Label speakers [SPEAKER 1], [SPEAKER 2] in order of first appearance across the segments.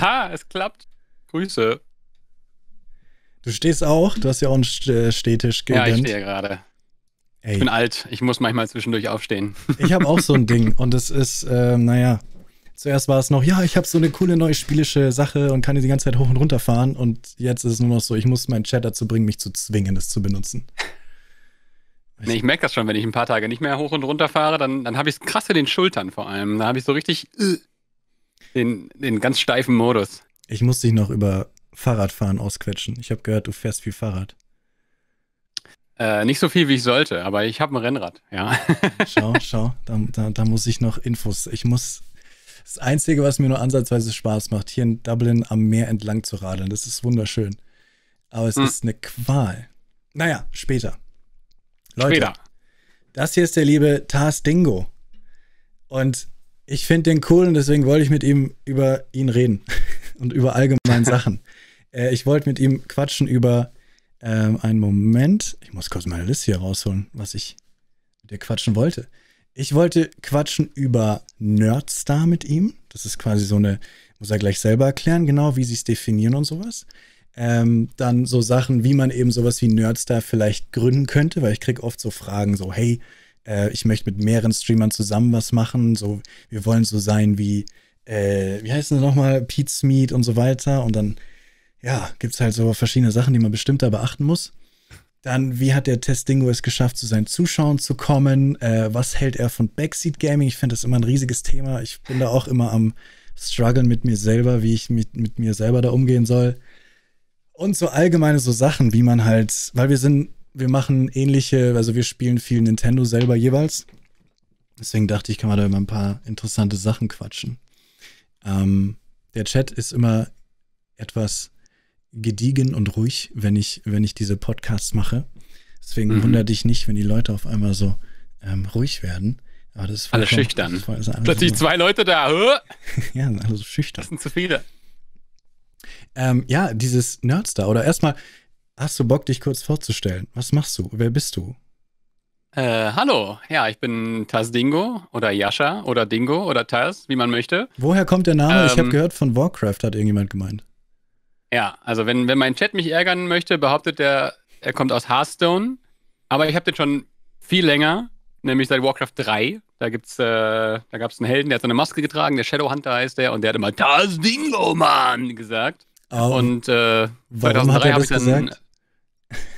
[SPEAKER 1] Haha, es klappt. Grüße. Du stehst auch? Du hast ja auch einen äh, Stehtisch gegönnt. Ja, ich stehe
[SPEAKER 2] gerade. Ich bin alt. Ich muss manchmal zwischendurch aufstehen.
[SPEAKER 1] Ich habe auch so ein Ding. Und es ist, äh, naja, zuerst war es noch, ja, ich habe so eine coole neue spielische Sache und kann die ganze Zeit hoch und runter fahren. Und jetzt ist es nur noch so, ich muss meinen Chat dazu bringen, mich zu zwingen, das zu benutzen.
[SPEAKER 2] Nee, ich merke das schon, wenn ich ein paar Tage nicht mehr hoch und runter fahre, dann, dann habe ich es krass in den Schultern vor allem. Da habe ich so richtig, äh, den, den ganz steifen Modus.
[SPEAKER 1] Ich muss dich noch über Fahrradfahren ausquetschen. Ich habe gehört, du fährst viel Fahrrad.
[SPEAKER 2] Äh, nicht so viel, wie ich sollte, aber ich habe ein Rennrad, ja.
[SPEAKER 1] schau, schau, da, da, da, muss ich noch Infos. Ich muss. Das Einzige, was mir nur ansatzweise Spaß macht, hier in Dublin am Meer entlang zu radeln. Das ist wunderschön. Aber es hm. ist eine Qual. Naja, später. Leute, später. das hier ist der liebe Tars Dingo. Und ich finde den cool und deswegen wollte ich mit ihm über ihn reden und über allgemeine Sachen. Äh, ich wollte mit ihm quatschen über ähm, einen Moment. Ich muss kurz meine Liste hier rausholen, was ich mit dir quatschen wollte. Ich wollte quatschen über Nerdstar mit ihm. Das ist quasi so eine, muss er gleich selber erklären, genau wie sie es definieren und sowas. Ähm, dann so Sachen, wie man eben sowas wie Nerdstar vielleicht gründen könnte, weil ich kriege oft so Fragen so, hey, äh, ich möchte mit mehreren Streamern zusammen was machen. So, wir wollen so sein wie, äh, wie heißen sie nochmal, Pete's Smith und so weiter. Und dann, ja, gibt es halt so verschiedene Sachen, die man bestimmt da beachten muss. Dann, wie hat der Testingo es geschafft, zu seinen Zuschauern zu kommen? Äh, was hält er von Backseat Gaming? Ich finde das immer ein riesiges Thema. Ich bin da auch immer am struggeln mit mir selber, wie ich mit, mit mir selber da umgehen soll. Und so allgemeine so Sachen, wie man halt, weil wir sind wir machen ähnliche, also wir spielen viel Nintendo selber jeweils. Deswegen dachte ich, kann man da immer ein paar interessante Sachen quatschen. Ähm, der Chat ist immer etwas gediegen und ruhig, wenn ich, wenn ich diese Podcasts mache. Deswegen mhm. wundere dich nicht, wenn die Leute auf einmal so ähm, ruhig werden. Aber das ist alle schüchtern. Voll, ist Plötzlich so.
[SPEAKER 2] zwei Leute da.
[SPEAKER 1] ja, alle so schüchtern. Das sind zu viele. Ähm, ja, dieses Nerdstar. Oder erstmal, Hast du Bock, dich kurz vorzustellen? Was machst du? Wer bist du?
[SPEAKER 2] Äh, hallo, ja, ich bin Taz Dingo oder Yasha oder Dingo oder Taz, wie man möchte.
[SPEAKER 1] Woher kommt der Name? Ähm, ich habe gehört, von Warcraft hat irgendjemand gemeint.
[SPEAKER 2] Ja, also wenn, wenn mein Chat mich ärgern möchte, behauptet er, er kommt aus Hearthstone. Aber ich habe den schon viel länger, nämlich seit Warcraft 3. Da, gibt's, äh, da gab es einen Helden, der hat so eine Maske getragen, der Shadowhunter heißt der, und der hat immer Taz Dingo, Mann, gesagt. Oh. Und äh, 2003 habe ich dann. Gesagt?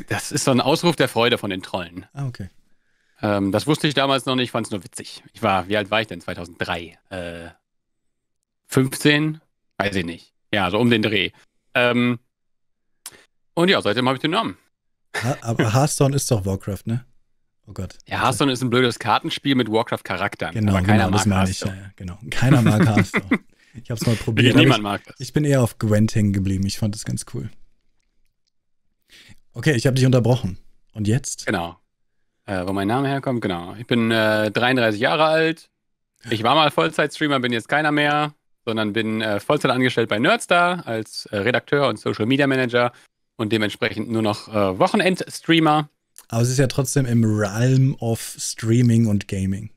[SPEAKER 2] Das ist so ein Ausruf der Freude von den Trollen. Ah, okay. Ähm, das wusste ich damals noch nicht, fand es nur witzig. Ich war, wie alt war ich denn? 2003? Äh, 15? Weiß ich nicht. Ja, so um den Dreh. Ähm, und ja, seitdem habe ich den Namen.
[SPEAKER 1] Ha aber Hearthstone ist doch Warcraft, ne? Oh Gott.
[SPEAKER 2] Ja, Hearthstone ist ein blödes Kartenspiel mit Warcraft-Charakteren. Genau, aber keiner genau, mag das ich, ja, genau. Keiner mag Hearthstone. Ich habe es mal probiert. Niemand ich, mag
[SPEAKER 1] das. Ich bin eher auf Gwent hängen geblieben. Ich fand das ganz cool. Okay, ich habe dich unterbrochen. Und jetzt? Genau. Äh, wo mein Name herkommt, genau. Ich
[SPEAKER 2] bin äh, 33 Jahre alt. Ich war mal Vollzeit-Streamer, bin jetzt keiner mehr, sondern bin äh, Vollzeit angestellt bei Nerdstar als äh, Redakteur und Social Media Manager und dementsprechend nur noch äh,
[SPEAKER 1] Wochenend-Streamer. Aber es ist ja trotzdem im Realm of Streaming und Gaming.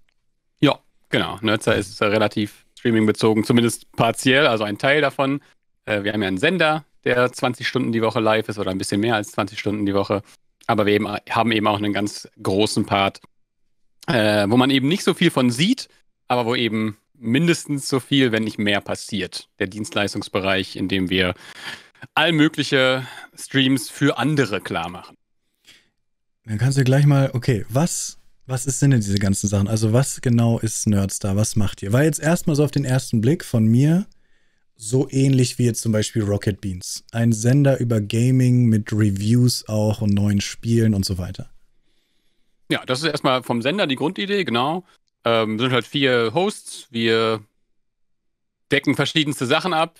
[SPEAKER 2] Ja, genau. Nerdstar ist äh, relativ Streaming bezogen, zumindest partiell, also ein Teil davon. Äh, wir haben ja einen Sender, der 20 Stunden die Woche live ist oder ein bisschen mehr als 20 Stunden die Woche. Aber wir eben, haben eben auch einen ganz großen Part, äh, wo man eben nicht so viel von sieht, aber wo eben mindestens so viel, wenn nicht mehr passiert. Der Dienstleistungsbereich, in dem wir all mögliche Streams für andere klar
[SPEAKER 1] machen. Dann kannst du gleich mal, okay, was, was ist denn, denn diese ganzen Sachen? Also was genau ist Nerdstar? Was macht ihr? War jetzt erstmal so auf den ersten Blick von mir so ähnlich wie jetzt zum Beispiel Rocket Beans. Ein Sender über Gaming mit Reviews auch und neuen Spielen und so weiter.
[SPEAKER 2] Ja, das ist erstmal vom Sender die Grundidee, genau. Ähm, sind halt vier Hosts. Wir decken verschiedenste Sachen ab.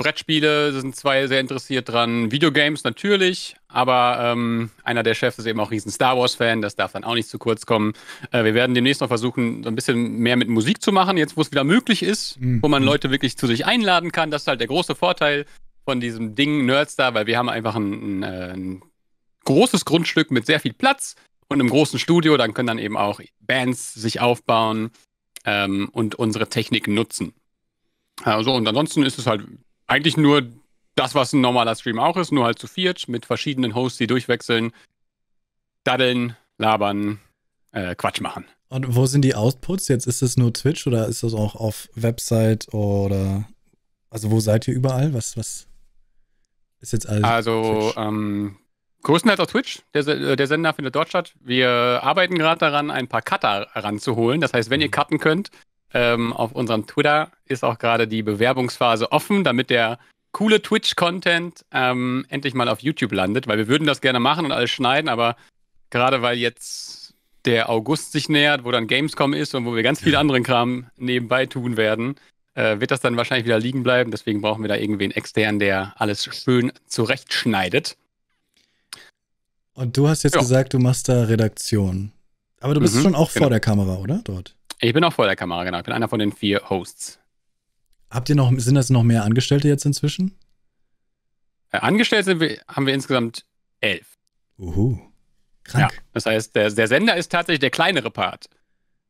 [SPEAKER 2] Brettspiele sind zwei sehr interessiert dran. Videogames natürlich, aber ähm, einer der Chefs ist eben auch riesen Star Wars-Fan, das darf dann auch nicht zu kurz kommen. Äh, wir werden demnächst noch versuchen, so ein bisschen mehr mit Musik zu machen, jetzt wo es wieder möglich ist, mhm. wo man mhm. Leute wirklich zu sich einladen kann. Das ist halt der große Vorteil von diesem Ding Nerdstar, weil wir haben einfach ein, ein, äh, ein großes Grundstück mit sehr viel Platz und einem großen Studio. Dann können dann eben auch Bands sich aufbauen ähm, und unsere Technik nutzen. Also, und ansonsten ist es halt eigentlich nur das, was ein normaler Stream auch ist, nur halt zu viert mit verschiedenen Hosts, die durchwechseln, daddeln, labern, äh, Quatsch machen.
[SPEAKER 1] Und wo sind die Outputs? Jetzt ist es nur Twitch oder ist das auch auf Website oder also wo seid ihr überall? Was, was ist jetzt alles?
[SPEAKER 2] Also ähm, größtenteils auf Twitch. Der, äh, der, Sender findet dort statt. Wir arbeiten gerade daran, ein paar Cutter ranzuholen. Das heißt, wenn ihr mhm. cutten könnt, ähm, auf unserem Twitter ist auch gerade die Bewerbungsphase offen, damit der coole Twitch-Content ähm, endlich mal auf YouTube landet, weil wir würden das gerne machen und alles schneiden, aber gerade weil jetzt der August sich nähert, wo dann Gamescom ist und wo wir ganz viel ja. anderen Kram nebenbei tun werden, äh, wird das dann wahrscheinlich wieder liegen bleiben. Deswegen brauchen wir da irgendwen extern, der alles schön zurechtschneidet.
[SPEAKER 1] Und du hast jetzt ja. gesagt, du machst da Redaktion.
[SPEAKER 2] Aber du bist mhm, schon auch genau. vor der
[SPEAKER 1] Kamera, oder? Dort.
[SPEAKER 2] Ich bin auch vor der Kamera, genau. Ich bin einer von den vier Hosts.
[SPEAKER 1] Habt ihr noch, sind das noch mehr Angestellte jetzt inzwischen?
[SPEAKER 2] Äh, Angestellt sind wir, haben wir insgesamt elf. Uhu. Krank. Ja, das heißt, der, der Sender ist tatsächlich der kleinere Part.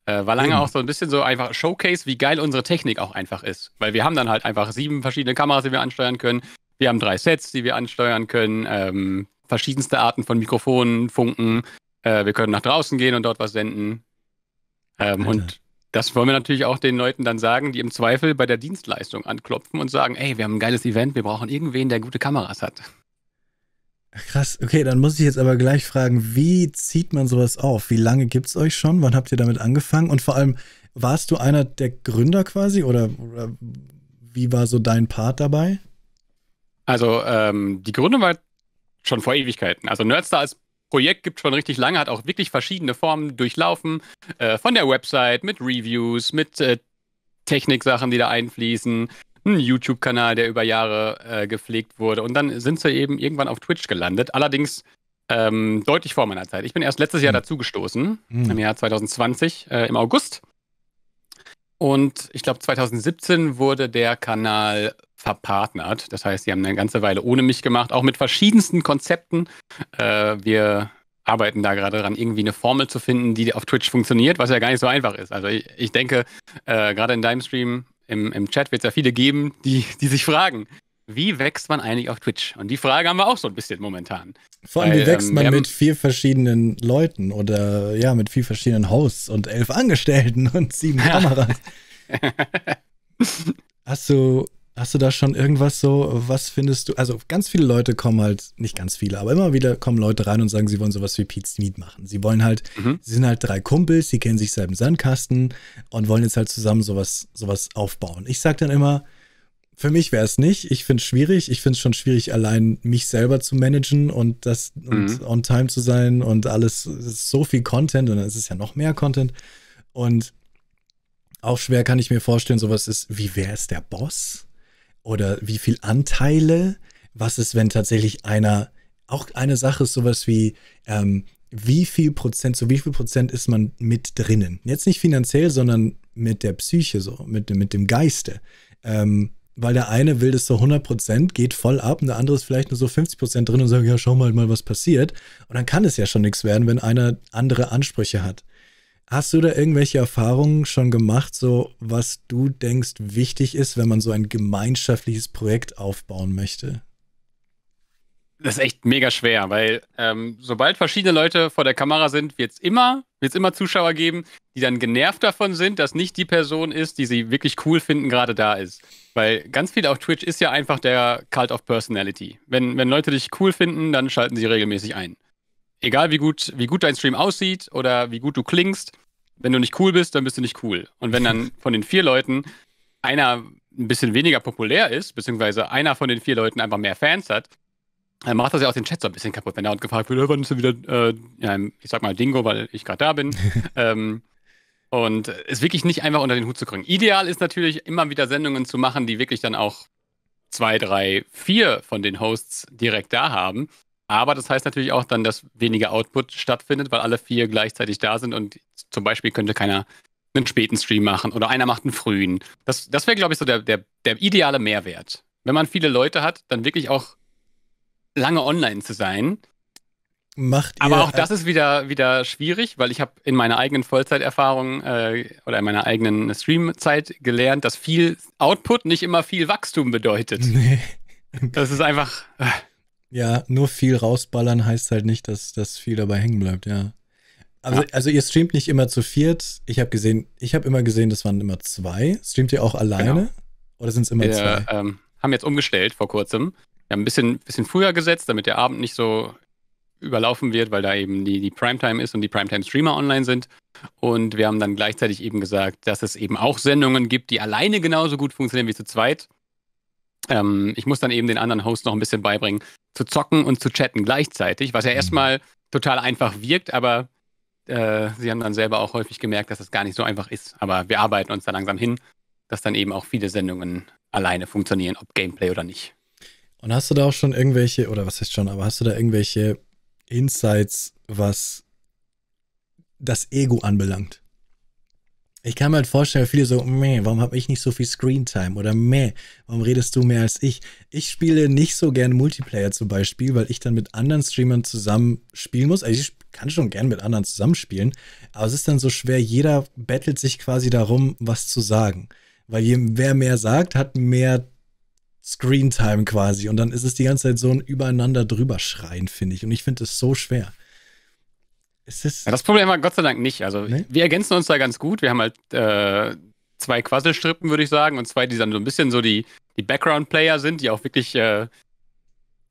[SPEAKER 2] Äh, war lange mhm. auch so ein bisschen so einfach Showcase, wie geil unsere Technik auch einfach ist. Weil wir haben dann halt einfach sieben verschiedene Kameras, die wir ansteuern können. Wir haben drei Sets, die wir ansteuern können. Ähm, verschiedenste Arten von Mikrofonen, Funken. Äh, wir können nach draußen gehen und dort was senden. Ähm, und das wollen wir natürlich auch den Leuten dann sagen, die im Zweifel bei der Dienstleistung anklopfen und sagen, ey, wir haben ein geiles Event, wir brauchen irgendwen, der gute Kameras hat.
[SPEAKER 1] Krass, okay, dann muss ich jetzt aber gleich fragen, wie zieht man sowas auf? Wie lange gibt es euch schon? Wann habt ihr damit angefangen? Und vor allem, warst du einer der Gründer quasi oder, oder wie war so dein Part dabei?
[SPEAKER 2] Also ähm, die Gründung war schon vor Ewigkeiten. Also Nerdstar ist Projekt gibt schon richtig lange, hat auch wirklich verschiedene Formen durchlaufen. Äh, von der Website mit Reviews, mit äh, Techniksachen, die da einfließen, ein YouTube-Kanal, der über Jahre äh, gepflegt wurde. Und dann sind sie eben irgendwann auf Twitch gelandet. Allerdings ähm, deutlich vor meiner Zeit. Ich bin erst letztes Jahr hm. dazugestoßen, mhm. im Jahr 2020, äh, im August. Und ich glaube, 2017 wurde der Kanal verpartnert. Das heißt, sie haben eine ganze Weile ohne mich gemacht, auch mit verschiedensten Konzepten. Äh, wir arbeiten da gerade dran, irgendwie eine Formel zu finden, die auf Twitch funktioniert, was ja gar nicht so einfach ist. Also ich, ich denke, äh, gerade in deinem Stream, im, im Chat wird es ja viele geben, die, die sich fragen, wie wächst man eigentlich auf Twitch? Und die Frage haben wir auch so ein bisschen momentan. Vor allem, Weil, wie wächst ähm, man mit
[SPEAKER 1] vier verschiedenen Leuten oder ja, mit vier verschiedenen Hosts und elf Angestellten und sieben Kameras? Hast du Hast du da schon irgendwas so, was findest du? Also ganz viele Leute kommen halt, nicht ganz viele, aber immer wieder kommen Leute rein und sagen, sie wollen sowas wie Pete's Meat machen. Sie wollen halt, mhm. sie sind halt drei Kumpels, sie kennen sich selber im Sandkasten und wollen jetzt halt zusammen sowas, sowas aufbauen. Ich sag dann immer, für mich wäre es nicht. Ich finde es schwierig. Ich finde es schon schwierig, allein mich selber zu managen und das mhm. und on time zu sein und alles. ist so viel Content und dann ist es ja noch mehr Content. Und auch schwer kann ich mir vorstellen, sowas ist, wie wäre es der Boss? oder wie viel Anteile? Was ist, wenn tatsächlich einer, auch eine Sache ist sowas wie, ähm, wie viel Prozent, zu wie viel Prozent ist man mit drinnen? Jetzt nicht finanziell, sondern mit der Psyche, so, mit, mit dem Geiste. Ähm, weil der eine will das so 100 geht voll ab und der andere ist vielleicht nur so 50 drin und sagt, ja, schau mal, mal was passiert. Und dann kann es ja schon nichts werden, wenn einer andere Ansprüche hat. Hast du da irgendwelche Erfahrungen schon gemacht, so was du denkst wichtig ist, wenn man so ein gemeinschaftliches Projekt aufbauen möchte?
[SPEAKER 2] Das ist echt mega schwer, weil ähm, sobald verschiedene Leute vor der Kamera sind, wird es immer, wird's immer Zuschauer geben, die dann genervt davon sind, dass nicht die Person ist, die sie wirklich cool finden, gerade da ist. Weil ganz viel auf Twitch ist ja einfach der Cult of Personality. Wenn, wenn Leute dich cool finden, dann schalten sie regelmäßig ein egal wie gut, wie gut dein Stream aussieht oder wie gut du klingst, wenn du nicht cool bist, dann bist du nicht cool. Und wenn dann von den vier Leuten einer ein bisschen weniger populär ist, beziehungsweise einer von den vier Leuten einfach mehr Fans hat, dann macht das ja auch den Chat so ein bisschen kaputt, wenn er und gefragt wird, wann ist du wieder, äh, ja, ich sag mal Dingo, weil ich gerade da bin. ähm, und ist wirklich nicht einfach unter den Hut zu kriegen. Ideal ist natürlich, immer wieder Sendungen zu machen, die wirklich dann auch zwei, drei, vier von den Hosts direkt da haben, aber das heißt natürlich auch dann, dass weniger Output stattfindet, weil alle vier gleichzeitig da sind und zum Beispiel könnte keiner einen späten Stream machen oder einer macht einen frühen. Das, das wäre, glaube ich, so der, der, der ideale Mehrwert. Wenn man viele Leute hat, dann wirklich auch lange online zu sein. Macht Aber auch das ist wieder, wieder schwierig, weil ich habe in meiner eigenen Vollzeiterfahrung äh, oder in meiner eigenen Streamzeit gelernt, dass viel Output nicht immer viel Wachstum bedeutet. Nee. Das ist einfach. Äh,
[SPEAKER 1] ja, nur viel rausballern heißt halt nicht, dass, dass viel dabei hängen bleibt, ja. Also, ja. Ah. also ihr streamt nicht immer zu viert. Ich habe gesehen, ich habe immer gesehen, das waren immer zwei. Streamt ihr auch alleine? Genau. Oder sind es immer wir, zwei?
[SPEAKER 2] Ähm, haben jetzt umgestellt vor kurzem. Wir haben ein bisschen, bisschen früher gesetzt, damit der Abend nicht so überlaufen wird, weil da eben die, die Primetime ist und die Primetime-Streamer online sind. Und wir haben dann gleichzeitig eben gesagt, dass es eben auch Sendungen gibt, die alleine genauso gut funktionieren wie zu zweit. Ähm, ich muss dann eben den anderen Host noch ein bisschen beibringen, zu zocken und zu chatten gleichzeitig, was ja mhm. erstmal total einfach wirkt, aber äh, sie haben dann selber auch häufig gemerkt, dass das gar nicht so einfach ist. Aber wir arbeiten uns da langsam hin, dass dann eben auch viele Sendungen alleine funktionieren, ob Gameplay oder nicht.
[SPEAKER 1] Und hast du da auch schon irgendwelche, oder was heißt schon, aber hast du da irgendwelche Insights, was das Ego anbelangt? Ich kann mir halt vorstellen, viele so, meh, warum habe ich nicht so viel Screentime? Oder meh, warum redest du mehr als ich? Ich spiele nicht so gerne Multiplayer zum Beispiel, weil ich dann mit anderen Streamern zusammen spielen muss. Also ich kann schon gern mit anderen zusammenspielen, aber es ist dann so schwer, jeder bettelt sich quasi darum, was zu sagen. Weil je, wer mehr sagt, hat mehr Screentime quasi. Und dann ist es die ganze Zeit so ein Übereinander drüber schreien, finde ich. Und ich finde es so schwer. Ja,
[SPEAKER 2] das Problem haben wir Gott sei Dank nicht. Also nee? wir ergänzen uns da ganz gut. Wir haben halt äh, zwei Quasselstrippen, würde ich sagen, und zwei, die dann so ein bisschen so die, die Background-Player sind, die auch wirklich äh,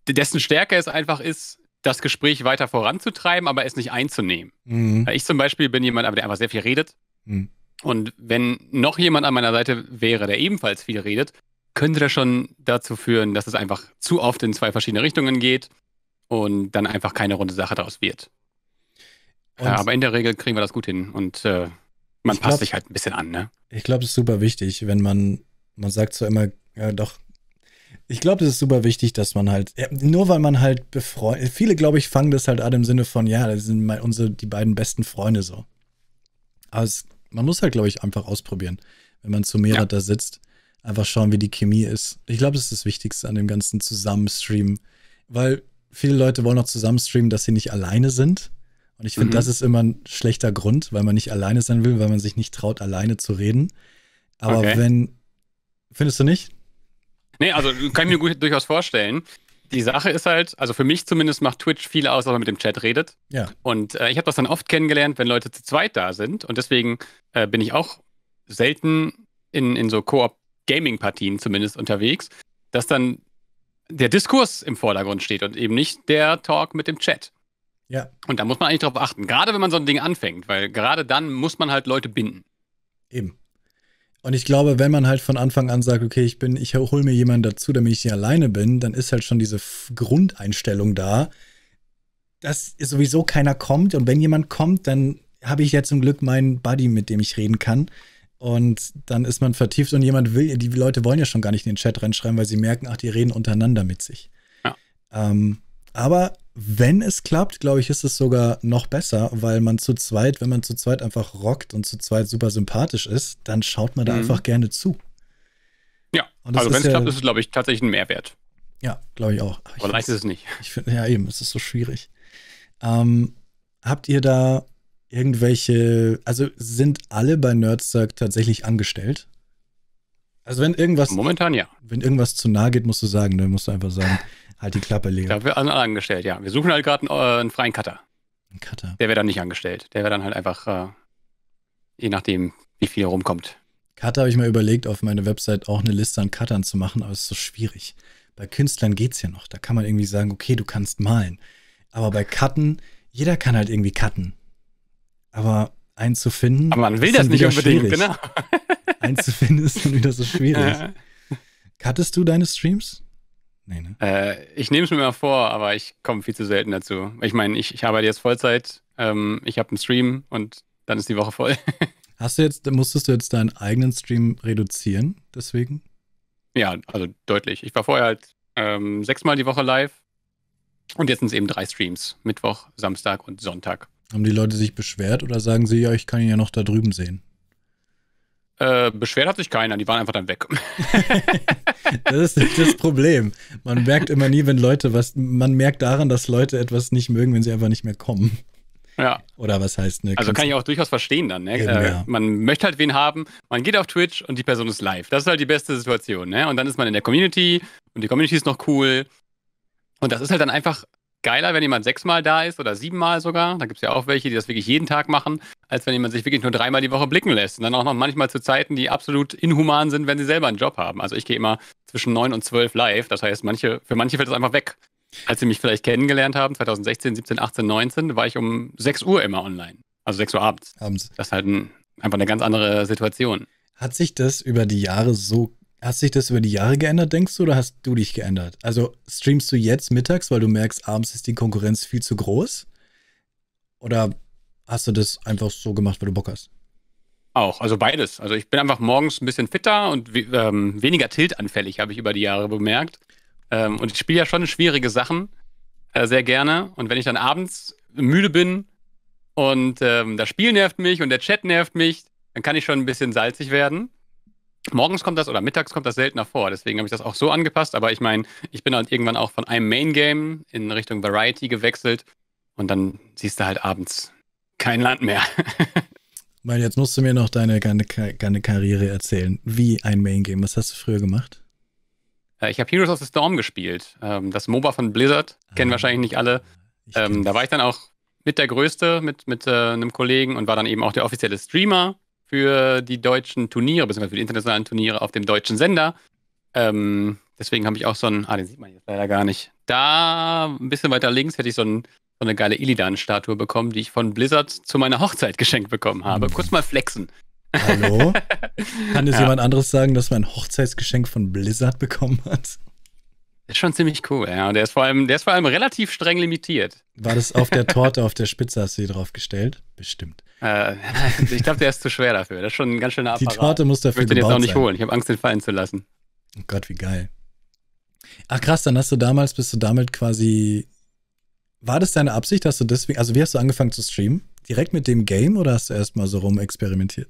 [SPEAKER 2] dessen Stärke es einfach ist, das Gespräch weiter voranzutreiben, aber es nicht einzunehmen. Mhm. Ich zum Beispiel bin jemand, der einfach sehr viel redet. Mhm. Und wenn noch jemand an meiner Seite wäre, der ebenfalls viel redet, könnte das schon dazu führen, dass es einfach zu oft in zwei verschiedene Richtungen geht und dann einfach keine runde Sache daraus wird. Und ja, aber in der Regel kriegen wir das gut hin und äh, man passt glaub, sich
[SPEAKER 1] halt ein bisschen an, ne? Ich glaube, es ist super wichtig, wenn man, man sagt so immer, ja doch, ich glaube, es ist super wichtig, dass man halt, nur weil man halt befreundet, viele, glaube ich, fangen das halt an im Sinne von, ja, das sind mal unsere, die beiden besten Freunde so. Aber es, man muss halt, glaube ich, einfach ausprobieren, wenn man zu mehreren ja. da sitzt, einfach schauen, wie die Chemie ist. Ich glaube, das ist das Wichtigste an dem ganzen Zusammenstreamen, weil viele Leute wollen auch zusammenstreamen, dass sie nicht alleine sind. Und ich finde, mhm. das ist immer ein schlechter Grund, weil man nicht alleine sein will, weil man sich nicht traut, alleine zu reden. Aber okay. wenn. Findest du nicht?
[SPEAKER 2] Nee, also kann ich mir gut, durchaus vorstellen. Die Sache ist halt, also für mich zumindest macht Twitch viel aus, dass man mit dem Chat redet. Ja. Und äh, ich habe das dann oft kennengelernt, wenn Leute zu zweit da sind. Und deswegen äh, bin ich auch selten in, in so Koop-Gaming-Partien zumindest unterwegs, dass dann der Diskurs im Vordergrund steht und eben nicht der Talk mit dem Chat. Ja. Und da muss man eigentlich drauf achten, gerade wenn man so ein Ding anfängt, weil gerade dann muss man halt Leute binden.
[SPEAKER 1] Eben. Und ich glaube, wenn man halt von Anfang an sagt, okay, ich bin, ich hole mir jemanden dazu, damit ich nicht alleine bin, dann ist halt schon diese Grundeinstellung da, dass sowieso keiner kommt. Und wenn jemand kommt, dann habe ich ja zum Glück meinen Buddy, mit dem ich reden kann. Und dann ist man vertieft und jemand will, die Leute wollen ja schon gar nicht in den Chat reinschreiben, weil sie merken, ach, die reden untereinander mit sich. Ja. Ähm, aber wenn es klappt, glaube ich, ist es sogar noch besser, weil man zu zweit, wenn man zu zweit einfach rockt und zu zweit super sympathisch ist, dann schaut man da mhm. einfach gerne zu.
[SPEAKER 2] Ja, also wenn es ja, klappt, ist es, glaube ich, tatsächlich ein Mehrwert. Ja,
[SPEAKER 1] glaube ich auch. Aber leicht ist es nicht. Ich find, ja, eben, es ist so schwierig. Ähm, habt ihr da irgendwelche, also sind alle bei Nerdstag tatsächlich angestellt? Also wenn irgendwas. Momentan ja. Wenn irgendwas zu nahe geht, musst du sagen, dann ne, musst du einfach sagen halt die Klappe legen. Da
[SPEAKER 2] wir alle angestellt, ja. Wir suchen halt gerade einen, äh, einen, freien Cutter. Ein Cutter. Der wäre dann nicht angestellt. Der wäre dann halt einfach, äh, je nachdem, wie viel rumkommt.
[SPEAKER 1] Cutter habe ich mal überlegt, auf meine Website auch eine Liste an Cuttern zu machen, aber es ist so schwierig. Bei Künstlern geht es ja noch. Da kann man irgendwie sagen, okay, du kannst malen. Aber bei Cutten, jeder kann halt irgendwie cutten. Aber einen zu finden. Aber man will das nicht unbedingt, schwierig. genau. einen zu finden ist dann wieder so schwierig. Cuttest du deine Streams?
[SPEAKER 2] Nee, ne? Äh, ich nehme es mir mal vor, aber ich komme viel zu selten dazu. Ich meine, ich, ich arbeite jetzt Vollzeit, ähm, ich habe einen Stream und dann ist die Woche voll.
[SPEAKER 1] Hast du jetzt, musstest du jetzt deinen eigenen Stream reduzieren, deswegen?
[SPEAKER 2] Ja, also deutlich. Ich war vorher halt ähm, sechsmal die Woche live und jetzt sind es eben drei Streams. Mittwoch, Samstag und Sonntag.
[SPEAKER 1] Haben die Leute sich beschwert oder sagen sie, ja, ich kann ihn ja noch da drüben sehen?
[SPEAKER 2] Äh, beschwert hat sich keiner, die waren einfach dann weg.
[SPEAKER 1] das ist das Problem. Man merkt immer nie, wenn Leute was, man merkt daran, dass Leute etwas nicht mögen, wenn sie einfach nicht mehr kommen. Ja. Oder was heißt, ne? Also kann ich
[SPEAKER 2] auch durchaus verstehen dann, ne? Eben, äh, ja. Man möchte halt wen haben, man geht auf Twitch und die Person ist live. Das ist halt die beste Situation, ne? Und dann ist man in der Community und die Community ist noch cool. Und das ist halt dann einfach geiler, wenn jemand sechsmal da ist oder siebenmal sogar. Da gibt es ja auch welche, die das wirklich jeden Tag machen, als wenn jemand sich wirklich nur dreimal die Woche blicken lässt. Und dann auch noch manchmal zu Zeiten, die absolut inhuman sind, wenn sie selber einen Job haben. Also ich gehe immer zwischen neun und zwölf live. Das heißt, manche, für manche fällt das einfach weg. Als sie mich vielleicht kennengelernt haben, 2016, 17, 18, 19, war ich um 6 Uhr immer online. Also 6 Uhr abends. Abends. Das ist halt ein, einfach eine ganz andere Situation.
[SPEAKER 1] Hat sich das über die Jahre so Hast sich das über die Jahre geändert, denkst du, oder hast du dich geändert? Also streamst du jetzt mittags, weil du merkst, abends ist die Konkurrenz viel zu groß? Oder hast du das einfach so gemacht, weil du Bock hast?
[SPEAKER 2] Auch, also beides. Also ich bin einfach morgens ein bisschen fitter und we ähm, weniger tiltanfällig, habe ich über die Jahre bemerkt. Ähm, und ich spiele ja schon schwierige Sachen äh, sehr gerne. Und wenn ich dann abends müde bin und ähm, das Spiel nervt mich und der Chat nervt mich, dann kann ich schon ein bisschen salzig werden. Morgens kommt das oder mittags kommt das seltener vor, deswegen habe ich das auch so angepasst. Aber ich meine, ich bin halt irgendwann auch von einem Main Game in Richtung Variety gewechselt und dann siehst du halt abends kein Land mehr.
[SPEAKER 1] Weil jetzt musst du mir noch deine, deine, deine Karriere erzählen. Wie ein Main Game, was hast du früher gemacht?
[SPEAKER 2] Äh, ich habe Heroes of the Storm gespielt. Ähm, das MOBA von Blizzard, kennen ah, wahrscheinlich nicht alle. Ähm, da war ich dann auch mit der Größte, mit, mit äh, einem Kollegen und war dann eben auch der offizielle Streamer für die deutschen Turniere, beziehungsweise für die internationalen Turniere auf dem deutschen Sender. Ähm, deswegen habe ich auch so einen, ah, den sieht man jetzt leider gar nicht. Da, ein bisschen weiter links, hätte ich so, einen, so eine geile Illidan-Statue bekommen, die ich von Blizzard zu meiner Hochzeit geschenkt bekommen habe. Mhm. Kurz mal flexen.
[SPEAKER 1] Hallo? Kann es ja. jemand anderes sagen, dass man ein Hochzeitsgeschenk von Blizzard bekommen hat?
[SPEAKER 2] Das ist schon ziemlich cool, ja. Und der ist vor allem, der ist vor allem relativ streng limitiert.
[SPEAKER 1] War das auf der Torte auf der Spitze, hast du die drauf gestellt? Bestimmt.
[SPEAKER 2] Äh, ich glaube, der ist zu schwer dafür. Das ist schon ein ganz schöner Apparat. Die Torte muss dafür Ich würde den jetzt auch nicht sein. holen. Ich habe Angst, den fallen zu lassen. Oh Gott, wie geil.
[SPEAKER 1] Ach krass, dann hast du damals, bist du damit quasi. War das deine Absicht, dass du deswegen, also wie hast du angefangen zu streamen? Direkt mit dem Game oder hast du erstmal so rumexperimentiert?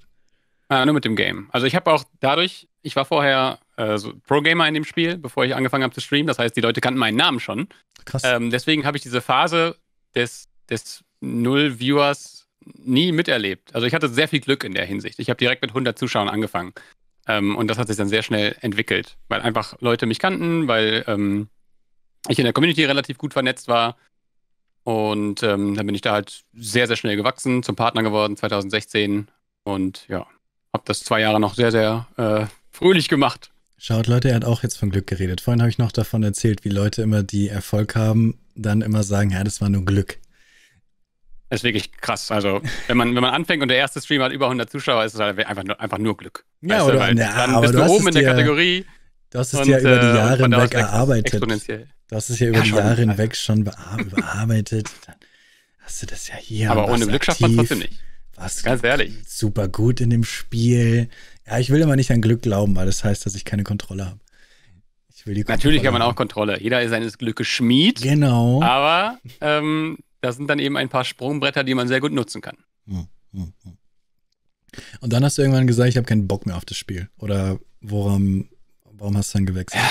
[SPEAKER 2] Ah, nur mit dem Game. Also ich habe auch dadurch, ich war vorher äh, so Pro-Gamer in dem Spiel, bevor ich angefangen habe zu streamen. Das heißt, die Leute kannten meinen Namen schon. Krass. Ähm, deswegen habe ich diese Phase des, des Null-Viewers nie miterlebt. Also ich hatte sehr viel Glück in der Hinsicht. Ich habe direkt mit 100 Zuschauern angefangen. Ähm, und das hat sich dann sehr schnell entwickelt, weil einfach Leute mich kannten, weil ähm, ich in der Community relativ gut vernetzt war. Und ähm, dann bin ich da halt sehr, sehr schnell gewachsen, zum Partner geworden 2016. Und ja, habe das zwei Jahre noch sehr, sehr äh, fröhlich gemacht.
[SPEAKER 1] Schaut, Leute, er hat auch jetzt von Glück geredet. Vorhin habe ich noch davon erzählt, wie Leute immer, die Erfolg haben, dann immer sagen, ja, das war nur Glück
[SPEAKER 2] ist wirklich krass. Also, wenn man, wenn man anfängt und der erste Stream hat über 100 Zuschauer, ist es halt einfach nur, einfach nur Glück. Ja, weißt oder? Weil na, dann bist du oben in der dir, Kategorie. Du hast es ja über die äh, Jahre hinweg erarbeitet. Exponentiell. Du hast es ja über die Jahre
[SPEAKER 1] hinweg also. schon bearbeitet. dann hast du das ja hier. Aber ohne Glück schafft man trotzdem nicht. Was Ganz ehrlich. Super gut in dem Spiel. Ja, ich will immer nicht an Glück glauben, weil das heißt, dass ich keine Kontrolle habe.
[SPEAKER 2] Natürlich kann man auch Kontrolle. Jeder ist seines Glückes Schmied. Genau. Aber ähm, da sind dann eben ein paar Sprungbretter, die man sehr gut nutzen kann. Hm, hm, hm.
[SPEAKER 1] Und dann hast du irgendwann gesagt, ich habe keinen Bock mehr auf das Spiel. Oder worum, warum hast du dann gewechselt?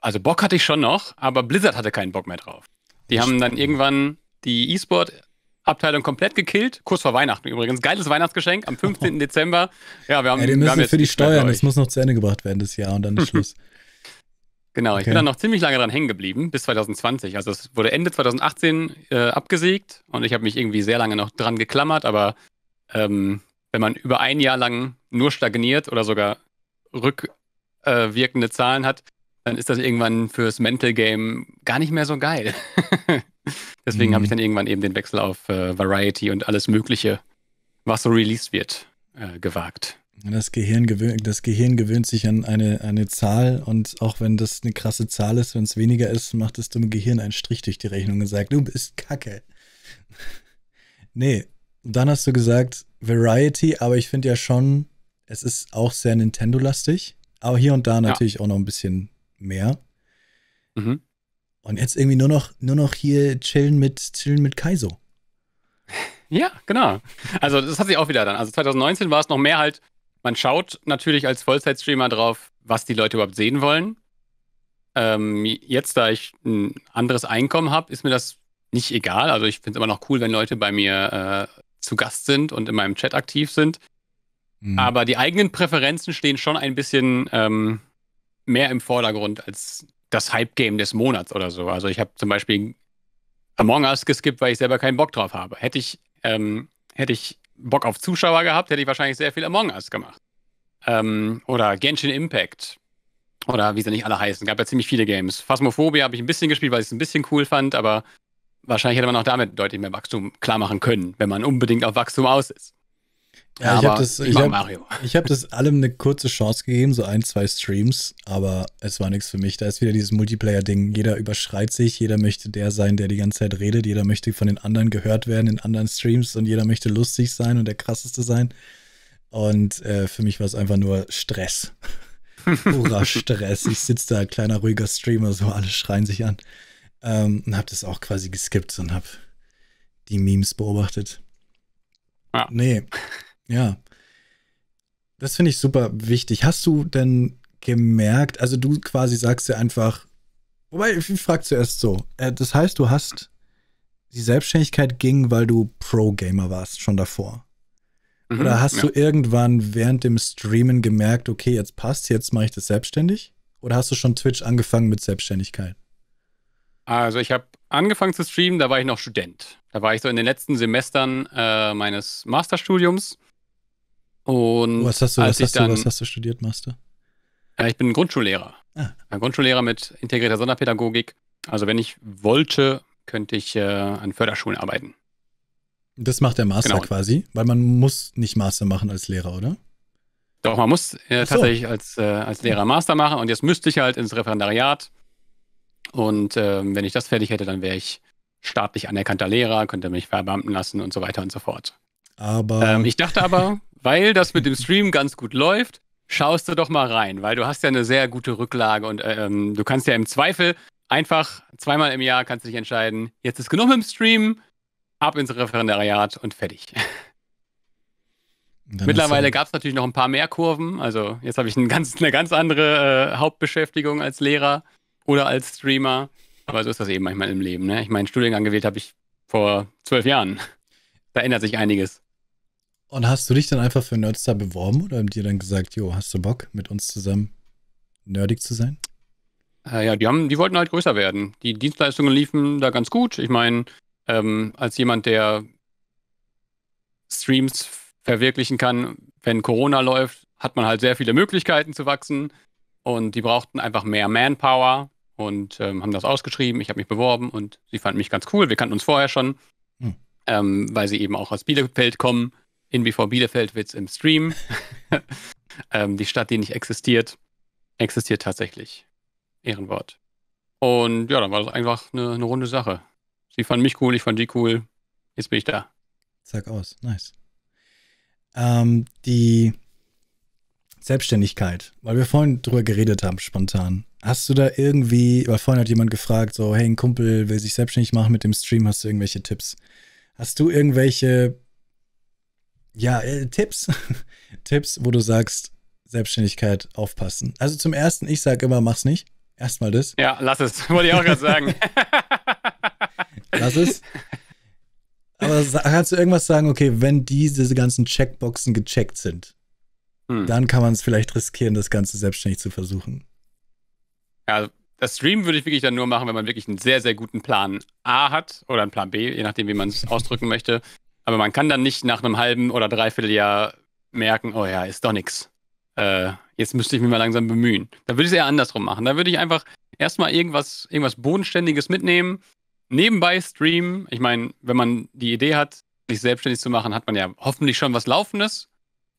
[SPEAKER 2] Also Bock hatte ich schon noch, aber Blizzard hatte keinen Bock mehr drauf. Die haben dann irgendwann die E-Sport-Abteilung komplett gekillt, kurz vor Weihnachten übrigens. Geiles Weihnachtsgeschenk am 15. Dezember. Ja, wir haben, ja, die müssen wir haben für die Steuern, das muss
[SPEAKER 1] noch zu Ende gebracht werden das Jahr und dann ist Schluss. Genau, okay. ich bin dann noch
[SPEAKER 2] ziemlich lange dran hängen geblieben, bis 2020. Also es wurde Ende 2018 äh, abgesägt und ich habe mich irgendwie sehr lange noch dran geklammert, aber ähm, wenn man über ein Jahr lang nur stagniert oder sogar rückwirkende äh, Zahlen hat, dann ist das irgendwann fürs Mental Game gar nicht mehr so geil. Deswegen mhm. habe ich mhm. dann irgendwann eben den Wechsel auf äh, Variety und alles Mögliche, was so released wird, äh, gewagt.
[SPEAKER 1] Das Gehirn, gewöhnt, das Gehirn gewöhnt sich an eine, eine Zahl und auch wenn das eine krasse Zahl ist, wenn es weniger ist, macht es dem Gehirn einen Strich durch die Rechnung und sagt, du bist kacke. nee, dann hast du gesagt Variety, aber ich finde ja schon, es ist auch sehr Nintendo-lastig, aber hier und da natürlich ja. auch noch ein bisschen mehr. Mhm. Und jetzt irgendwie nur noch, nur noch hier chillen mit, chillen mit Kaizo.
[SPEAKER 2] Ja, genau. Also das hat sich auch wieder dann. Also 2019 war es noch mehr halt man schaut natürlich als Vollzeitstreamer drauf, was die Leute überhaupt sehen wollen. Ähm, jetzt, da ich ein anderes Einkommen habe, ist mir das nicht egal. Also ich finde es immer noch cool, wenn Leute bei mir äh, zu Gast sind und in meinem Chat aktiv sind. Mhm. Aber die eigenen Präferenzen stehen schon ein bisschen ähm, mehr im Vordergrund als das Hype-Game des Monats oder so. Also ich habe zum Beispiel Among Us geskippt, weil ich selber keinen Bock drauf habe. Hätte ich, ähm, hätte ich Bock auf Zuschauer gehabt, hätte ich wahrscheinlich sehr viel Among Us gemacht. Ähm, oder Genshin Impact. Oder wie sie nicht alle heißen. Gab ja ziemlich viele Games. Phasmophobia habe ich ein bisschen gespielt, weil ich es ein bisschen cool fand, aber wahrscheinlich hätte man auch damit deutlich mehr Wachstum klar machen können, wenn man unbedingt auf Wachstum aus ist.
[SPEAKER 1] Ja, ich habe das, ich hab, ich hab das allem eine kurze Chance gegeben, so ein, zwei Streams, aber es war nichts für mich. Da ist wieder dieses Multiplayer-Ding. Jeder überschreit sich, jeder möchte der sein, der die ganze Zeit redet, jeder möchte von den anderen gehört werden in anderen Streams und jeder möchte lustig sein und der krasseste sein. Und äh, für mich war es einfach nur Stress. Purer Stress. Ich sitze da, kleiner, ruhiger Streamer, so alle schreien sich an. Ähm, und habe das auch quasi geskippt und habe die Memes beobachtet. Ja. Nee, ja. Das finde ich super wichtig. Hast du denn gemerkt, also du quasi sagst ja einfach, wobei ich frage zuerst so, äh, das heißt, du hast die Selbstständigkeit ging, weil du Pro-Gamer warst schon davor.
[SPEAKER 2] Mhm, Oder hast ja. du
[SPEAKER 1] irgendwann während dem Streamen gemerkt, okay, jetzt passt, jetzt mache ich das selbstständig? Oder hast du schon Twitch angefangen mit Selbstständigkeit?
[SPEAKER 2] Also ich habe angefangen zu streamen, da war ich noch Student. Da war ich so in den letzten Semestern äh, meines Masterstudiums
[SPEAKER 1] und oh, was hast du, was, hast dann, du was hast du studiert, Master?
[SPEAKER 2] Ja, ich bin Grundschullehrer. Ah. Ein Grundschullehrer mit integrierter Sonderpädagogik. Also wenn ich wollte, könnte ich äh, an Förderschulen arbeiten.
[SPEAKER 1] Das macht der Master genau. quasi, weil man muss nicht Master machen als Lehrer, oder?
[SPEAKER 2] Doch, man muss äh, so. tatsächlich als, äh, als Lehrer Master machen und jetzt müsste ich halt ins Referendariat. Und ähm, wenn ich das fertig hätte, dann wäre ich staatlich anerkannter Lehrer, könnte mich verbeamten lassen und so weiter und so fort. Aber. Ähm, ich dachte aber, weil das mit dem Stream ganz gut läuft, schaust du doch mal rein, weil du hast ja eine sehr gute Rücklage und äh, ähm, du kannst ja im Zweifel einfach zweimal im Jahr kannst du dich entscheiden, jetzt ist genug mit dem Stream, ab ins Referendariat und fertig. Dann Mittlerweile gab es natürlich noch ein paar mehr Kurven. Also jetzt habe ich ein ganz, eine ganz andere äh, Hauptbeschäftigung als Lehrer oder als Streamer. Aber so ist das eben manchmal im Leben. Ne? Ich meine, Studiengang gewählt habe ich vor zwölf Jahren. Da ändert sich einiges.
[SPEAKER 1] Und hast du dich dann einfach für Nerdstar beworben oder haben die dann gesagt, jo, hast du Bock, mit uns zusammen nerdig zu sein?
[SPEAKER 2] Äh, ja, die, haben, die wollten halt größer werden. Die Dienstleistungen liefen da ganz gut. Ich meine, ähm, als jemand, der Streams verwirklichen kann, wenn Corona läuft, hat man halt sehr viele Möglichkeiten zu wachsen. Und die brauchten einfach mehr Manpower und ähm, haben das ausgeschrieben. Ich habe mich beworben und sie fanden mich ganz cool. Wir kannten uns vorher schon, hm. ähm, weil sie eben auch aus Bielefeld kommen in BV Bielefeld wird es im Stream. ähm, die Stadt, die nicht existiert, existiert tatsächlich. Ehrenwort. Und ja, dann war das einfach eine, eine runde Sache. Sie fanden mich cool, ich fand die cool. Jetzt bin ich da.
[SPEAKER 1] Zack aus, nice. Ähm, die Selbstständigkeit, weil wir vorhin drüber geredet haben, spontan. Hast du da irgendwie, weil vorhin hat jemand gefragt, so, hey, ein Kumpel will sich selbstständig machen mit dem Stream, hast du irgendwelche Tipps? Hast du irgendwelche ja, äh, Tipps. Tipps, wo du sagst, Selbstständigkeit aufpassen. Also zum ersten, ich sage immer, mach's nicht. Erstmal das. Ja,
[SPEAKER 2] lass es. Wollte ich auch gerade sagen.
[SPEAKER 1] lass es. Aber kannst du irgendwas sagen, okay, wenn diese ganzen Checkboxen gecheckt sind, hm. dann kann man es vielleicht riskieren, das Ganze selbstständig zu versuchen.
[SPEAKER 2] Ja, also, das Stream würde ich wirklich dann nur machen, wenn man wirklich einen sehr, sehr guten Plan A hat oder einen Plan B, je nachdem, wie man es ausdrücken möchte. Aber man kann dann nicht nach einem halben oder dreiviertel Jahr merken, oh ja, ist doch nichts. Äh, jetzt müsste ich mich mal langsam bemühen. Da würde ich es eher andersrum machen. Da würde ich einfach erstmal irgendwas, irgendwas Bodenständiges mitnehmen, nebenbei streamen. Ich meine, wenn man die Idee hat, sich selbstständig zu machen, hat man ja hoffentlich schon was Laufendes.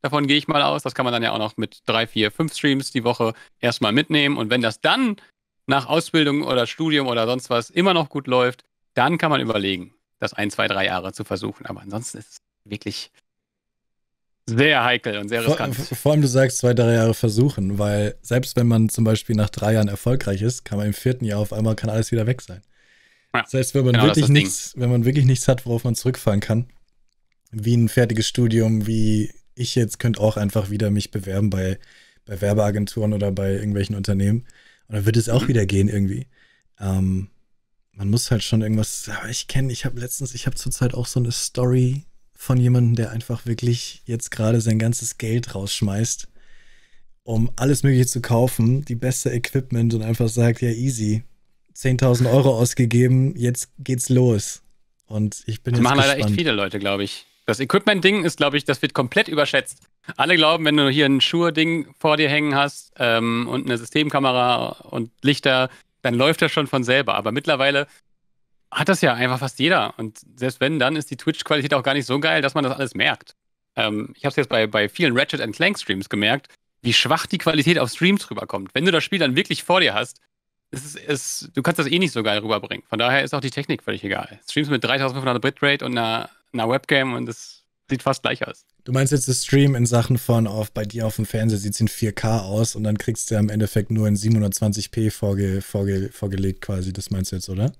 [SPEAKER 2] Davon gehe ich mal aus. Das kann man dann ja auch noch mit drei, vier, fünf Streams die Woche erstmal mitnehmen. Und wenn das dann nach Ausbildung oder Studium oder sonst was immer noch gut läuft, dann kann man überlegen, das ein, zwei, drei Jahre zu versuchen. Aber ansonsten ist es wirklich sehr heikel und sehr riskant. Vor,
[SPEAKER 1] vor allem, du sagst zwei, drei Jahre versuchen, weil selbst wenn man zum Beispiel nach drei Jahren erfolgreich ist, kann man im vierten Jahr auf einmal kann alles wieder weg sein. Ja, das heißt, wenn man, genau, wirklich nichts, wenn man wirklich nichts hat, worauf man zurückfallen kann, wie ein fertiges Studium, wie ich jetzt könnte auch einfach wieder mich bewerben bei, bei Werbeagenturen oder bei irgendwelchen Unternehmen. Und dann wird es auch mhm. wieder gehen irgendwie. Ähm, man muss halt schon irgendwas. ich kenne, ich habe letztens, ich habe zurzeit auch so eine Story von jemandem, der einfach wirklich jetzt gerade sein ganzes Geld rausschmeißt, um alles Mögliche zu kaufen, die beste Equipment und einfach sagt: Ja, easy. 10.000 Euro ausgegeben, jetzt geht's los. Und ich bin das jetzt machen gespannt. leider echt
[SPEAKER 2] viele Leute, glaube ich. Das Equipment-Ding ist, glaube ich, das wird komplett überschätzt. Alle glauben, wenn du hier ein Schuhe-Ding vor dir hängen hast ähm, und eine Systemkamera und Lichter, dann läuft das schon von selber. Aber mittlerweile hat das ja einfach fast jeder. Und selbst wenn, dann ist die Twitch-Qualität auch gar nicht so geil, dass man das alles merkt. Ähm, ich habe es jetzt bei, bei vielen Ratchet Clank-Streams gemerkt, wie schwach die Qualität auf Streams rüberkommt. Wenn du das Spiel dann wirklich vor dir hast, ist, ist, du kannst das eh nicht so geil rüberbringen. Von daher ist auch die Technik völlig egal. Streams mit 3500 Bitrate und einer, einer Webcam und das Sieht fast gleich aus.
[SPEAKER 1] Du meinst jetzt, das Stream in Sachen von auf, bei dir auf dem Fernseher sieht es in 4K aus und dann kriegst du ja im Endeffekt nur in 720p vorge, vorge, vorgelegt quasi. Das meinst du jetzt, oder?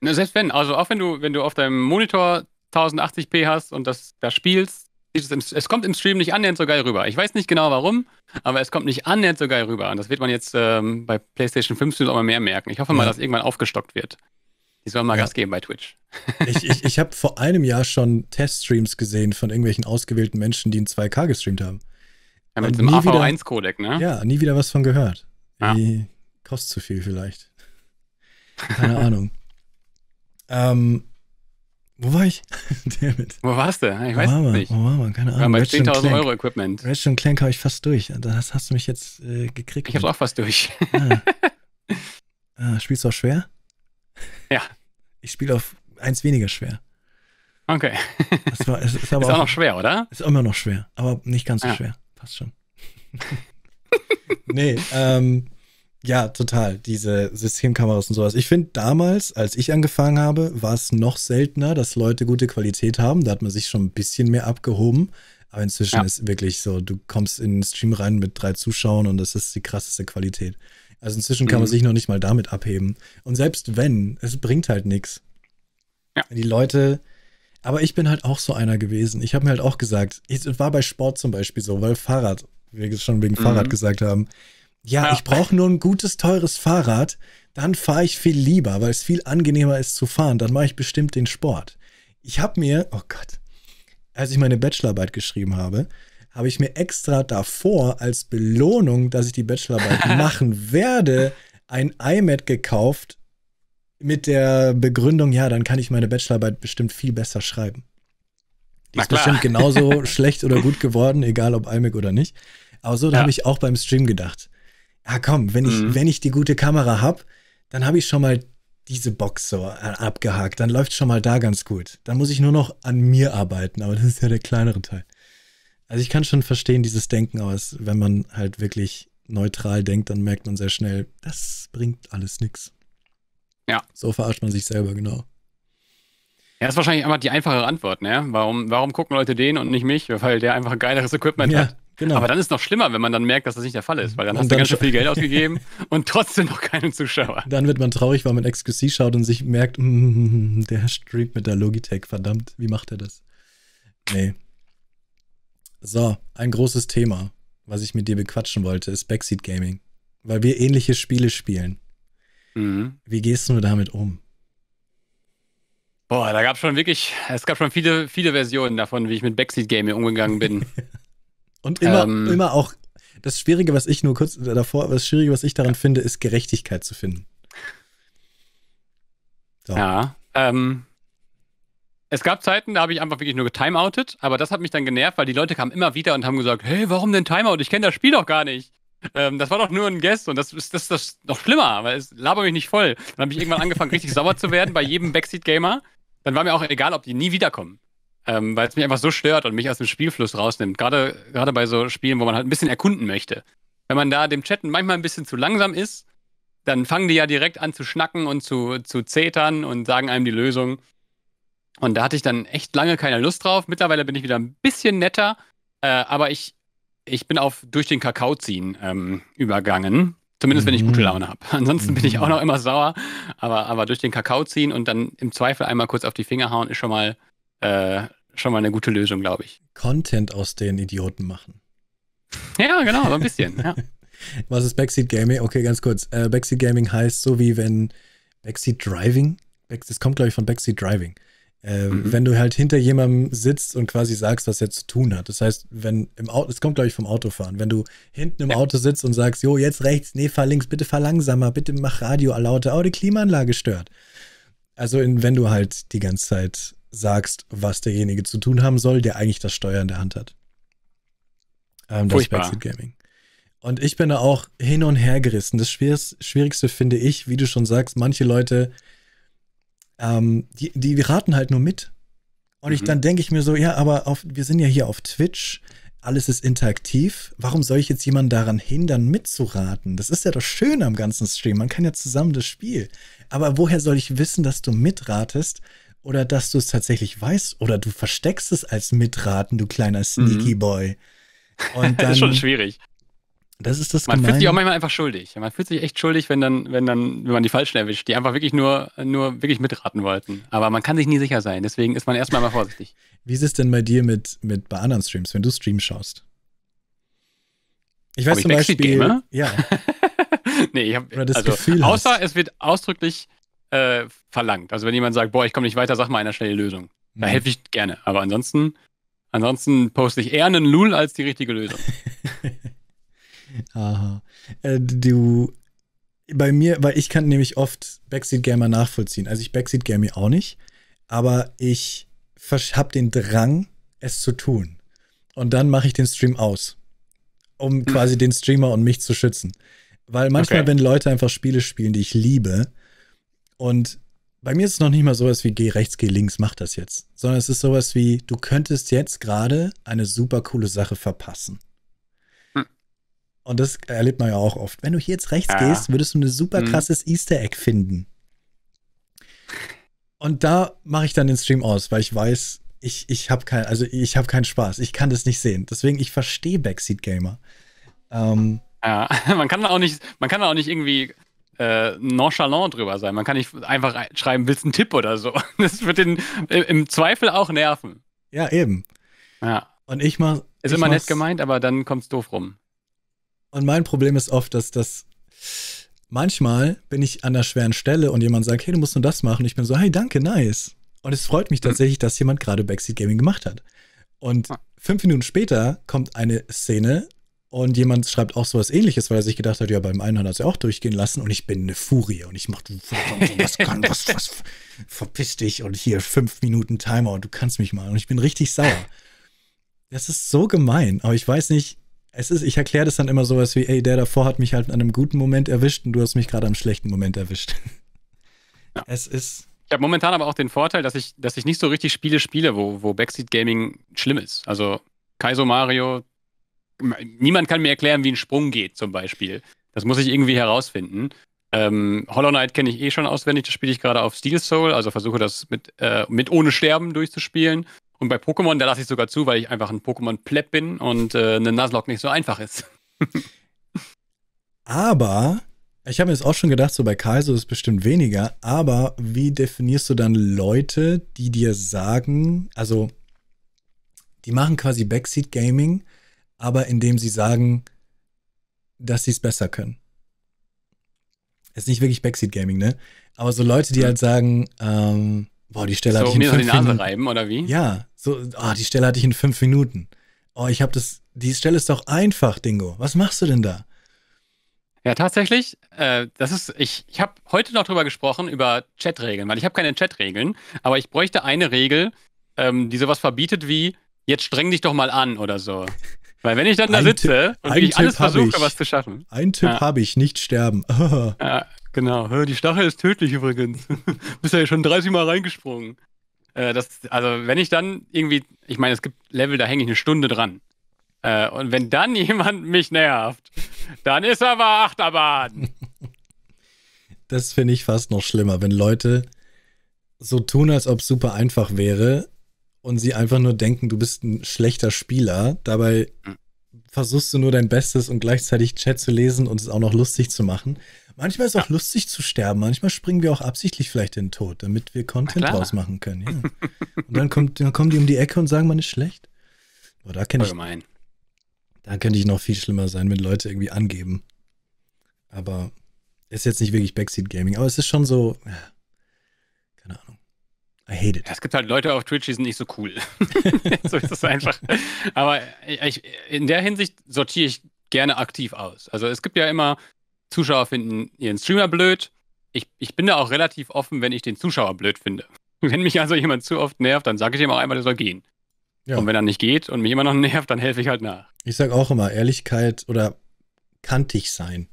[SPEAKER 2] Na, selbst wenn, also auch wenn du, wenn du auf deinem Monitor 1080p hast und das da spielst, es, kommt im Stream nicht annähernd so geil rüber. Ich weiß nicht genau warum, aber es kommt nicht annähernd so geil rüber. Und das wird man jetzt ähm, bei PlayStation 5 auch mal mehr merken. Ich hoffe ja. mal, dass irgendwann aufgestockt wird. Diesmal mal ja. Gas geben bei Twitch.
[SPEAKER 1] ich ich, ich habe vor einem Jahr schon Teststreams gesehen von irgendwelchen ausgewählten Menschen, die in 2K gestreamt haben. Ja, mit dem AV1-Codec, ne? Ja, nie wieder was von gehört. Ja. Die kostet zu viel vielleicht. Keine Ahnung. Ähm, wo war ich? Damit.
[SPEAKER 2] Wo warst du? Ich weiß es nicht. Wo war man? Keine Ahnung. Bei 10.000 Euro Equipment. Ratchet
[SPEAKER 1] Clank habe ich fast durch. Das hast du mich jetzt äh, gekriegt. Ich habe auch fast durch. ah. ah, spielst du auch schwer? Ja. Ich spiele auf eins weniger schwer. Okay. Das war, es, ist aber ist auch, auch noch schwer, oder? Ist immer noch schwer, aber nicht ganz so ja. schwer. Passt schon. nee, ähm, ja, total. Diese Systemkameras und sowas. Ich finde, damals, als ich angefangen habe, war es noch seltener, dass Leute gute Qualität haben. Da hat man sich schon ein bisschen mehr abgehoben. Aber inzwischen ja. ist wirklich so, du kommst in den Stream rein mit drei Zuschauern und das ist die krasseste Qualität. Also inzwischen kann man mhm. sich noch nicht mal damit abheben. Und selbst wenn, es bringt halt nichts. Ja. Die Leute, aber ich bin halt auch so einer gewesen. Ich habe mir halt auch gesagt, es war bei Sport zum Beispiel so, weil Fahrrad, wir schon wegen mhm. Fahrrad gesagt haben, ja, ja. ich brauche nur ein gutes, teures Fahrrad, dann fahre ich viel lieber, weil es viel angenehmer ist zu fahren, dann mache ich bestimmt den Sport. Ich habe mir, oh Gott, als ich meine Bachelorarbeit geschrieben habe, habe ich mir extra davor als Belohnung, dass ich die Bachelorarbeit machen werde, ein iMac gekauft mit der Begründung, ja, dann kann ich meine Bachelorarbeit bestimmt viel besser schreiben. Die ist bestimmt genauso schlecht oder gut geworden, egal ob iMac oder nicht. Aber so ja. habe ich auch beim Stream gedacht. Ja, komm, wenn ich, mhm. wenn ich die gute Kamera habe, dann habe ich schon mal diese Box so äh, abgehakt. Dann läuft schon mal da ganz gut. Dann muss ich nur noch an mir arbeiten, aber das ist ja der kleinere Teil. Also ich kann schon verstehen dieses Denken aus, wenn man halt wirklich neutral denkt, dann merkt man sehr schnell, das bringt alles nichts. Ja. So verarscht man sich selber, genau.
[SPEAKER 2] Ja, ist wahrscheinlich einfach die einfachere Antwort, ne? Warum, warum gucken Leute den und nicht mich? Weil der einfach geileres Equipment ja, hat. Genau. Aber dann ist es noch schlimmer, wenn man dann merkt, dass das nicht der Fall ist, weil dann und hast dann du ganz schön viel Geld ausgegeben und trotzdem noch keinen Zuschauer.
[SPEAKER 1] Dann wird man traurig, weil man XQC schaut und sich merkt, mm, der streamt mit der Logitech, verdammt, wie macht er das? Nee, so, ein großes Thema, was ich mit dir bequatschen wollte, ist Backseat Gaming. Weil wir ähnliche Spiele spielen. Mhm. Wie gehst du damit um?
[SPEAKER 2] Boah, da gab schon wirklich, es gab schon viele, viele Versionen davon, wie ich mit Backseat Gaming umgegangen bin.
[SPEAKER 1] Und immer, ähm, immer auch, das Schwierige, was ich nur kurz davor, das Schwierige, was ich daran finde, ist Gerechtigkeit zu finden.
[SPEAKER 2] So. Ja, ähm, es gab Zeiten, da habe ich einfach wirklich nur getimeoutet, aber das hat mich dann genervt, weil die Leute kamen immer wieder und haben gesagt, hey, warum denn Timeout? Ich kenne das Spiel doch gar nicht. Ähm, das war doch nur ein Guest und das ist das, das noch schlimmer, weil es labert mich nicht voll. Dann habe ich irgendwann angefangen, richtig sauer zu werden bei jedem Backseat-Gamer. Dann war mir auch egal, ob die nie wiederkommen. Ähm, weil es mich einfach so stört und mich aus dem Spielfluss rausnimmt. Gerade, gerade bei so Spielen, wo man halt ein bisschen erkunden möchte. Wenn man da dem Chatten manchmal ein bisschen zu langsam ist, dann fangen die ja direkt an zu schnacken und zu, zu zetern und sagen einem die Lösung. Und da hatte ich dann echt lange keine Lust drauf. Mittlerweile bin ich wieder ein bisschen netter, äh, aber ich, ich bin auf durch den Kakao ziehen ähm, übergangen. Zumindest wenn ich gute mhm. Laune habe. Ansonsten bin ich auch mhm. noch immer sauer. Aber, aber durch den Kakao ziehen und dann im Zweifel einmal kurz auf die Finger hauen, ist schon mal, äh, schon mal eine gute Lösung, glaube ich.
[SPEAKER 1] Content aus den Idioten machen.
[SPEAKER 2] Ja, genau, so ein bisschen. ja.
[SPEAKER 1] Was ist Backseat Gaming? Okay, ganz kurz. Äh, Backseat Gaming heißt so wie wenn Backseat Driving. Back, das kommt, glaube ich, von Backseat Driving. Äh, mhm. wenn du halt hinter jemandem sitzt und quasi sagst, was er zu tun hat. Das heißt, wenn im Auto, es kommt glaube ich vom Autofahren, wenn du hinten im ja. Auto sitzt und sagst, jo, jetzt rechts, nee, fahr links, bitte fahr langsamer, bitte mach Radio lauter, oh, die Klimaanlage stört. Also in, wenn du halt die ganze Zeit sagst, was derjenige zu tun haben soll, der eigentlich das Steuer in der Hand hat. Ähm, das Furchtbar. Backseat Gaming. Und ich bin da auch hin und her gerissen. Das Schwierigste finde ich, wie du schon sagst, manche Leute ähm, die, die, raten halt nur mit. Und mhm. ich dann denke ich mir so, ja, aber auf, wir sind ja hier auf Twitch, alles ist interaktiv. Warum soll ich jetzt jemanden daran hindern, mitzuraten? Das ist ja das Schöne am ganzen Stream. Man kann ja zusammen das Spiel. Aber woher soll ich wissen, dass du mitratest? Oder dass du es tatsächlich weißt? Oder du versteckst es als Mitraten, du kleiner mhm. Sneaky mhm. Boy. Und dann, das ist schon schwierig. Das ist das Man Gemeine. fühlt sich auch manchmal
[SPEAKER 2] einfach schuldig. Man fühlt sich echt schuldig, wenn dann, wenn dann, wenn man die Falschen erwischt, die einfach wirklich nur, nur wirklich mitraten wollten. Aber man kann sich nie sicher sein, deswegen ist man erstmal mal vorsichtig.
[SPEAKER 1] Wie ist es denn bei dir mit, mit bei anderen Streams, wenn du Streams schaust?
[SPEAKER 2] Ich weiß Ob zum ich Beispiel. Gamer? Ja. nee, ich habe das also, Gefühl. Außer hast. es wird ausdrücklich äh, verlangt. Also wenn jemand sagt, boah, ich komme nicht weiter, sag mal eine schnelle Lösung. Da mhm. helfe ich gerne. Aber ansonsten, ansonsten poste ich eher einen Lul als die richtige Lösung.
[SPEAKER 1] Aha. Äh, du, bei mir, weil ich kann nämlich oft Backseat Gamer nachvollziehen. Also ich Backseat Gamer auch nicht, aber ich habe den Drang, es zu tun. Und dann mache ich den Stream aus, um mhm. quasi den Streamer und mich zu schützen. Weil manchmal, okay. wenn Leute einfach Spiele spielen, die ich liebe, und bei mir ist es noch nicht mal sowas wie geh rechts, geh links, mach das jetzt, sondern es ist sowas wie, du könntest jetzt gerade eine super coole Sache verpassen. Und das erlebt man ja auch oft. Wenn du hier jetzt rechts ja. gehst, würdest du ein super mhm. krasses mhm. Easter Egg finden. Und da mache ich dann den Stream aus, weil ich weiß, ich, ich habe keinen, also ich keinen Spaß. Ich kann das nicht sehen. Deswegen, ich verstehe Backseat Gamer. Ähm,
[SPEAKER 2] ja, man kann auch nicht, man kann auch nicht irgendwie äh, nonchalant drüber sein. Man kann nicht einfach schreiben, willst du einen Tipp oder so. Das wird den im Zweifel auch nerven.
[SPEAKER 1] Ja, eben. Ja. Und ich mach. Ist ich immer nett gemeint,
[SPEAKER 2] aber dann kommt es doof rum.
[SPEAKER 1] Und mein Problem ist oft, dass das manchmal bin ich an der schweren Stelle und jemand sagt, hey, du musst nur das machen. Und ich bin so, hey, danke, nice. Und es freut mich hm. tatsächlich, dass jemand gerade Backseat Gaming gemacht hat. Und ah. fünf Minuten später kommt eine Szene und jemand schreibt auch sowas ähnliches, weil er sich gedacht hat, ja, beim einen hat er es ja auch durchgehen lassen und ich bin eine Furie und ich mach, du, was kann, was, was, verpiss dich und hier fünf Minuten Timer und du kannst mich mal und ich bin richtig sauer. Das ist so gemein, aber ich weiß nicht, es ist, ich erkläre das dann immer sowas wie, ey, der davor hat mich halt an einem guten Moment erwischt und du hast mich gerade am schlechten Moment erwischt. Ja. Es
[SPEAKER 2] ist. Ich habe momentan aber auch den Vorteil, dass ich, dass ich nicht so richtig Spiele spiele, wo, wo Backseat Gaming schlimm ist. Also Kaizo Mario, niemand kann mir erklären, wie ein Sprung geht, zum Beispiel. Das muss ich irgendwie herausfinden. Ähm, Hollow Knight kenne ich eh schon auswendig, das spiele ich gerade auf Steel Soul, also versuche das mit, äh, mit ohne Sterben durchzuspielen. Und bei Pokémon, da lasse ich sogar zu, weil ich einfach ein Pokémon-Pleb bin und äh, eine Nuzlocke nicht so einfach ist.
[SPEAKER 1] aber, ich habe mir jetzt auch schon gedacht, so bei Kaizo ist es bestimmt weniger, aber wie definierst du dann Leute, die dir sagen, also, die machen quasi Backseat Gaming, aber indem sie sagen, dass sie es besser können. Ist nicht wirklich Backseat Gaming, ne? Aber so Leute, die halt sagen, ähm, Boah, die Stelle so, hatte ich in mir fünf so die Nase Minuten.
[SPEAKER 2] reiben, oder wie?
[SPEAKER 1] Ja, so, oh, die Stelle hatte ich in fünf Minuten. Oh, ich habe das. Die Stelle ist doch einfach, Dingo. Was machst du denn da? Ja, tatsächlich.
[SPEAKER 2] Äh, das ist, ich, ich habe heute noch drüber gesprochen, über Chatregeln, weil ich habe keine Chatregeln, aber ich bräuchte eine Regel, ähm, die sowas verbietet wie, jetzt streng dich doch mal an oder so. Weil wenn ich dann da ein sitze und wirklich alles Tipp versuche, was zu schaffen.
[SPEAKER 1] Ein Tipp ja. habe ich, nicht sterben.
[SPEAKER 2] ja, genau. Die Stachel ist tödlich übrigens. Bist ja schon 30 Mal reingesprungen. Äh, das, also wenn ich dann irgendwie, ich meine, es gibt Level, da hänge ich eine Stunde dran. Äh, und wenn dann jemand mich nervt, dann ist aber Achterbahn.
[SPEAKER 1] Das finde ich fast noch schlimmer, wenn Leute so tun, als ob es super einfach wäre und sie einfach nur denken, du bist ein schlechter Spieler. Dabei hm. versuchst du nur dein Bestes und gleichzeitig Chat zu lesen und es auch noch lustig zu machen. Manchmal ist es auch ja. lustig zu sterben. Manchmal springen wir auch absichtlich vielleicht in den Tod, damit wir Content draus machen können. Ja. Und dann, kommt, dann kommen die um die Ecke und sagen, man ist schlecht. Boah, da kenne ich, gemein. da könnte ich noch viel schlimmer sein, wenn Leute irgendwie angeben. Aber es ist jetzt nicht wirklich Backseat Gaming, aber es ist schon so, ja, keine Ahnung. I hate it.
[SPEAKER 2] es gibt halt Leute auf Twitch, die sind nicht so cool. so ist es einfach. Aber ich, in der Hinsicht sortiere ich gerne aktiv aus. Also es gibt ja immer Zuschauer finden ihren Streamer blöd. Ich, ich bin da auch relativ offen, wenn ich den Zuschauer blöd finde. Wenn mich also jemand zu oft nervt, dann sage ich ihm auch einmal, er soll gehen. Ja. Und wenn er nicht geht und mich immer noch nervt, dann helfe ich halt nach.
[SPEAKER 1] Ich sage auch immer, Ehrlichkeit oder kantig sein.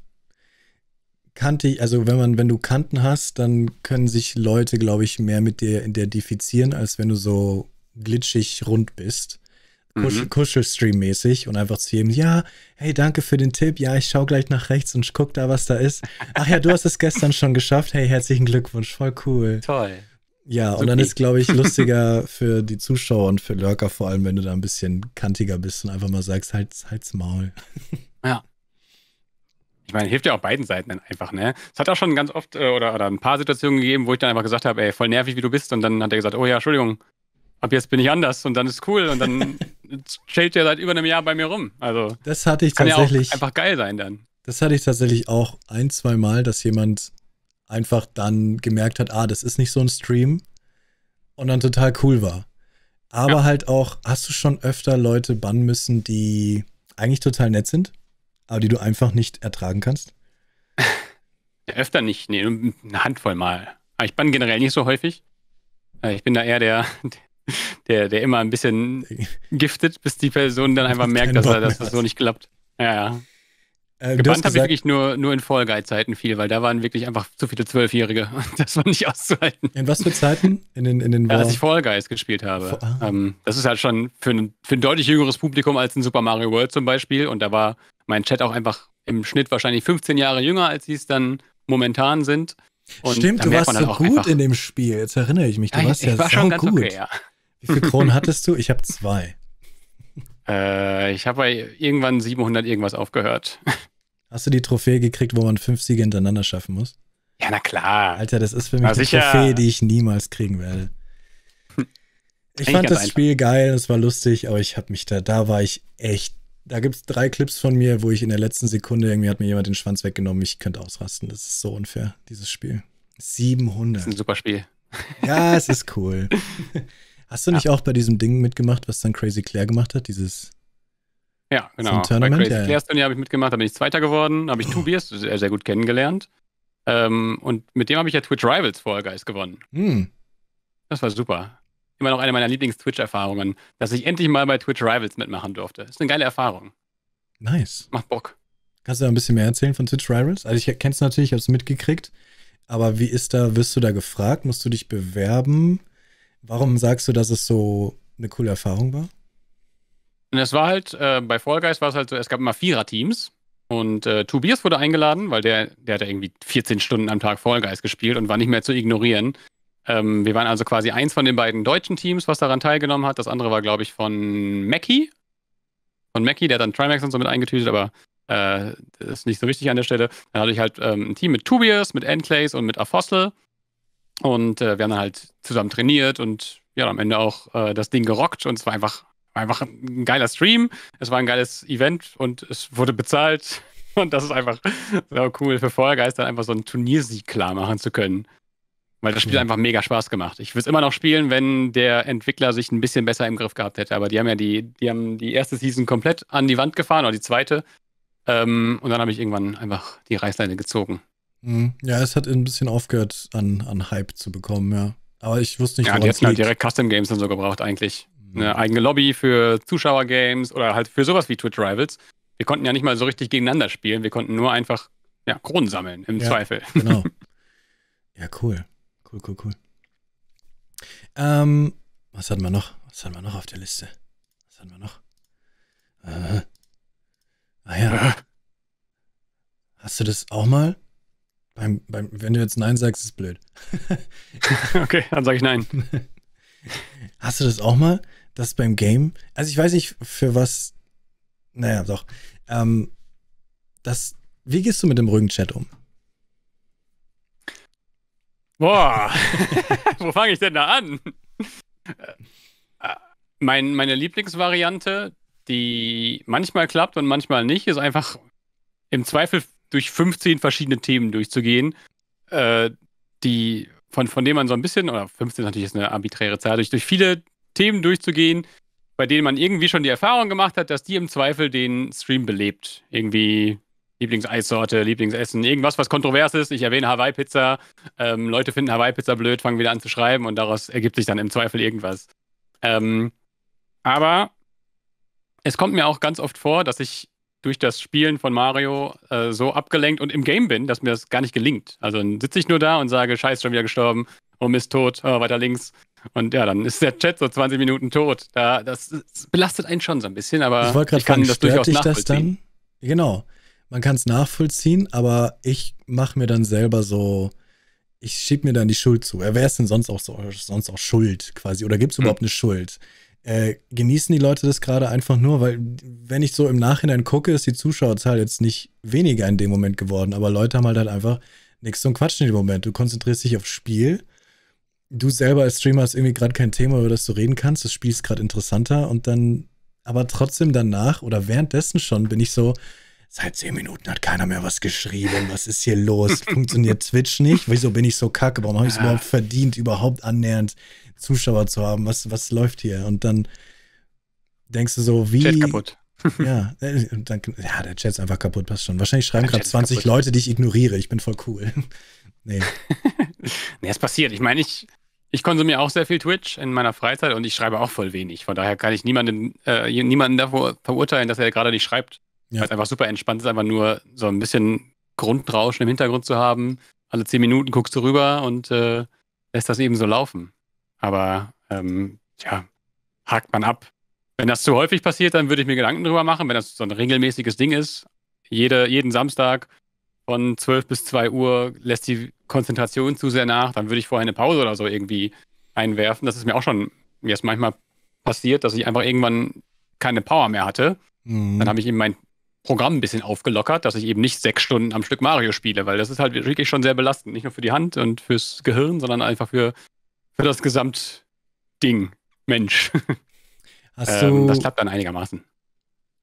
[SPEAKER 1] Kantig, also wenn man, wenn du Kanten hast, dann können sich Leute, glaube ich, mehr mit dir identifizieren, als wenn du so glitschig rund bist. Kuschel, mhm. Kuschelstream-mäßig und einfach zu jedem, ja, hey, danke für den Tipp, ja, ich schaue gleich nach rechts und guck da, was da ist. Ach ja, du hast es gestern schon geschafft, hey, herzlichen Glückwunsch, voll cool. Toll. Ja, Super. und dann ist, glaube ich, lustiger für die Zuschauer und für Lurker vor allem, wenn du da ein bisschen kantiger bist und einfach mal sagst, halt, halt's Maul. Ja.
[SPEAKER 2] Ich meine, hilft ja auch beiden Seiten dann einfach, ne? Es hat auch schon ganz oft äh, oder, oder ein paar Situationen gegeben, wo ich dann einfach gesagt habe, ey, voll nervig, wie du bist. Und dann hat er gesagt, oh ja, Entschuldigung, ab jetzt bin ich anders und dann ist cool und dann chillt ja seit über einem Jahr bei mir rum. Also
[SPEAKER 1] das hatte ich kann tatsächlich ja auch einfach
[SPEAKER 2] geil sein dann.
[SPEAKER 1] Das hatte ich tatsächlich auch ein, zwei Mal, dass jemand einfach dann gemerkt hat, ah, das ist nicht so ein Stream und dann total cool war. Aber ja. halt auch, hast du schon öfter Leute bannen müssen, die eigentlich total nett sind, aber die du einfach nicht ertragen kannst?
[SPEAKER 2] Ja, öfter nicht, nee, eine Handvoll mal. Aber ich bann generell nicht so häufig. Äh, ich bin da eher der, der, der immer ein bisschen giftet, bis die Person dann einfach merkt, dass, er, dass das so nicht klappt. Ja, ja. Äh, Gebannt habe ich wirklich nur, nur in Fall Guy-Zeiten viel, weil da waren wirklich einfach zu viele Zwölfjährige.
[SPEAKER 1] Das war nicht auszuhalten. In was für Zeiten? In den, in den ja, als ich
[SPEAKER 2] Fall Guys gespielt habe. Ah. Ähm, das ist halt schon für ein, für ein deutlich jüngeres Publikum als in Super Mario World zum Beispiel. Und da war mein Chat auch einfach im Schnitt wahrscheinlich 15 Jahre jünger, als sie es dann momentan sind. Und Stimmt, du warst so halt gut
[SPEAKER 1] in dem Spiel. Jetzt erinnere ich mich. Du ah, ja, warst ich, ja ich war schon ganz gut. Okay, ja. Wie viele Kronen hattest du? Ich habe zwei.
[SPEAKER 2] Äh, ich habe bei irgendwann 700 irgendwas aufgehört.
[SPEAKER 1] Hast du die Trophäe gekriegt, wo man fünf Siege hintereinander schaffen muss?
[SPEAKER 2] Ja, na klar.
[SPEAKER 1] Alter, das ist für mich eine Trophäe, die ich niemals kriegen werde. Hm. Ich fand das einfach. Spiel geil, es war lustig, aber ich habe mich da, da war ich echt. Da gibt es drei Clips von mir, wo ich in der letzten Sekunde irgendwie hat mir jemand den Schwanz weggenommen. Ich könnte ausrasten. Das ist so unfair, dieses Spiel. 700. Das ist ein super Spiel.
[SPEAKER 2] Ja, es ist
[SPEAKER 1] cool. Hast du nicht ja. auch bei diesem Ding mitgemacht, was dann Crazy Claire gemacht hat? Dieses.
[SPEAKER 2] Ja, genau. Bei Crazy ja. Claire's Turnier habe ich mitgemacht, da bin ich Zweiter geworden, habe ich Tobias sehr, sehr gut kennengelernt. Ähm, und mit dem habe ich ja Twitch Rivals Fall Guys gewonnen. Hm. Das war super. Immer noch eine meiner Lieblings-Twitch-Erfahrungen, dass ich endlich mal bei Twitch Rivals mitmachen durfte. Das ist eine geile Erfahrung. Nice. Macht
[SPEAKER 1] Bock. Kannst du da ein bisschen mehr erzählen von Twitch Rivals? Also ich kenn's natürlich, ich hab's mitgekriegt. Aber wie ist da, wirst du da gefragt? Musst du dich bewerben? Warum sagst du, dass es so eine coole Erfahrung war?
[SPEAKER 2] Und es war halt, äh, bei Fall Guys war es halt so, es gab immer Vierer-Teams und äh, Tobias wurde eingeladen, weil der, der hat irgendwie 14 Stunden am Tag Fall Guys gespielt und war nicht mehr zu ignorieren. Ähm, wir waren also quasi eins von den beiden deutschen Teams, was daran teilgenommen hat. Das andere war, glaube ich, von Mackie. Von Mackie, der hat dann Trimax und so mit eingetütet, aber äh, ist nicht so wichtig an der Stelle. Dann hatte ich halt ähm, ein Team mit Tobias, mit Enclays und mit Apostle. Und äh, wir haben dann halt zusammen trainiert und ja, am Ende auch äh, das Ding gerockt und es war einfach, einfach ein geiler Stream. Es war ein geiles Event und es wurde bezahlt. Und das ist einfach so cool für Feuergeister, einfach so einen Turniersieg klar machen zu können. Weil das Spiel ja. einfach mega Spaß gemacht. Ich würde es immer noch spielen, wenn der Entwickler sich ein bisschen besser im Griff gehabt hätte. Aber die haben ja die, die haben die erste Season komplett an die Wand gefahren oder die zweite. Ähm, und dann habe ich irgendwann einfach die Reißleine gezogen.
[SPEAKER 1] Mhm. Ja, es hat ein bisschen aufgehört, an, an Hype zu bekommen, ja. Aber ich wusste nicht, Ja, die hätten halt
[SPEAKER 2] direkt Custom Games dann so gebraucht, eigentlich. Mhm. Eine eigene Lobby für Zuschauergames oder halt für sowas wie Twitch Rivals. Wir konnten ja nicht mal so richtig gegeneinander spielen, wir konnten nur einfach ja, Kronen sammeln, im ja, Zweifel.
[SPEAKER 1] Genau. Ja, cool. Cool, cool, cool. Ähm, was hatten wir noch? Was hatten wir noch auf der Liste? Was hatten wir noch? Äh, ah ja. Hast du das auch mal? Beim, beim, wenn du jetzt Nein sagst, ist blöd. okay, dann sage ich Nein. Hast du das auch mal, dass beim Game, also ich weiß nicht, für was, naja, doch, ähm, das, wie gehst du mit dem ruhigen Chat um?
[SPEAKER 2] Boah, wo fange ich denn da an? Äh, äh, mein, meine Lieblingsvariante, die manchmal klappt und manchmal nicht, ist einfach im Zweifel durch 15 verschiedene Themen durchzugehen, äh, die, von, von denen man so ein bisschen, oder 15 ist natürlich ist eine arbiträre Zahl, durch, durch viele Themen durchzugehen, bei denen man irgendwie schon die Erfahrung gemacht hat, dass die im Zweifel den Stream belebt. Irgendwie Lieblingseissorte, Lieblingsessen, irgendwas, was kontrovers ist. Ich erwähne Hawaii-Pizza. Ähm, Leute finden Hawaii-Pizza blöd, fangen wieder an zu schreiben und daraus ergibt sich dann im Zweifel irgendwas. Ähm, aber es kommt mir auch ganz oft vor, dass ich durch das Spielen von Mario äh, so abgelenkt und im Game bin, dass mir das gar nicht gelingt. Also dann sitze ich nur da und sage, scheiß, schon wieder gestorben, oh ist tot, oh, weiter links. Und ja, dann ist der Chat so 20 Minuten tot. Da, das, das belastet einen schon so ein bisschen, aber ich, ich kann fragen, das durchaus dich nachvollziehen. Das dann?
[SPEAKER 1] Genau, man kann es nachvollziehen, aber ich mache mir dann selber so, ich schiebe mir dann die Schuld zu. Wer ist denn sonst auch, so, sonst auch schuld quasi? Oder gibt es hm. überhaupt hm. eine Schuld? äh, genießen die Leute das gerade einfach nur, weil wenn ich so im Nachhinein gucke, ist die Zuschauerzahl jetzt nicht weniger in dem Moment geworden, aber Leute haben halt, halt einfach nichts zum Quatschen in dem Moment. Du konzentrierst dich aufs Spiel, du selber als Streamer hast irgendwie gerade kein Thema, über das du reden kannst, das Spiel ist gerade interessanter und dann, aber trotzdem danach oder währenddessen schon bin ich so, Seit zehn Minuten hat keiner mehr was geschrieben. Was ist hier los? Funktioniert Twitch nicht? Wieso bin ich so kacke? Warum habe ich es überhaupt verdient, überhaupt annähernd Zuschauer zu haben? Was, was läuft hier? Und dann denkst du so, wie. Chat kaputt. ja, äh, dann, ja, der Chat ist einfach kaputt, passt schon. Wahrscheinlich schreiben gerade 20 Leute, die ich ignoriere. Ich bin voll cool. nee.
[SPEAKER 2] nee, es passiert. Ich meine, ich, ich konsumiere auch sehr viel Twitch in meiner Freizeit und ich schreibe auch voll wenig. Von daher kann ich niemanden, äh, niemanden davor verurteilen, dass er gerade nicht schreibt. Ja. Weil es einfach super entspannt ist, einfach nur so ein bisschen Grundrauschen im Hintergrund zu haben. Alle zehn Minuten guckst du rüber und äh, lässt das eben so laufen. Aber ähm, ja, hakt man ab. Wenn das zu häufig passiert, dann würde ich mir Gedanken drüber machen. Wenn das so ein regelmäßiges Ding ist, jede, jeden Samstag von 12 bis 2 Uhr lässt die Konzentration zu sehr nach, dann würde ich vorher eine Pause oder so irgendwie einwerfen. Das ist mir auch schon jetzt manchmal passiert, dass ich einfach irgendwann keine Power mehr hatte. Mhm. Dann habe ich eben mein Programm ein bisschen aufgelockert, dass ich eben nicht sechs Stunden am Stück Mario spiele, weil das ist halt wirklich schon sehr belastend. Nicht nur für die Hand und fürs Gehirn, sondern einfach für, für das Gesamtding. Mensch. Hast ähm, das klappt dann einigermaßen.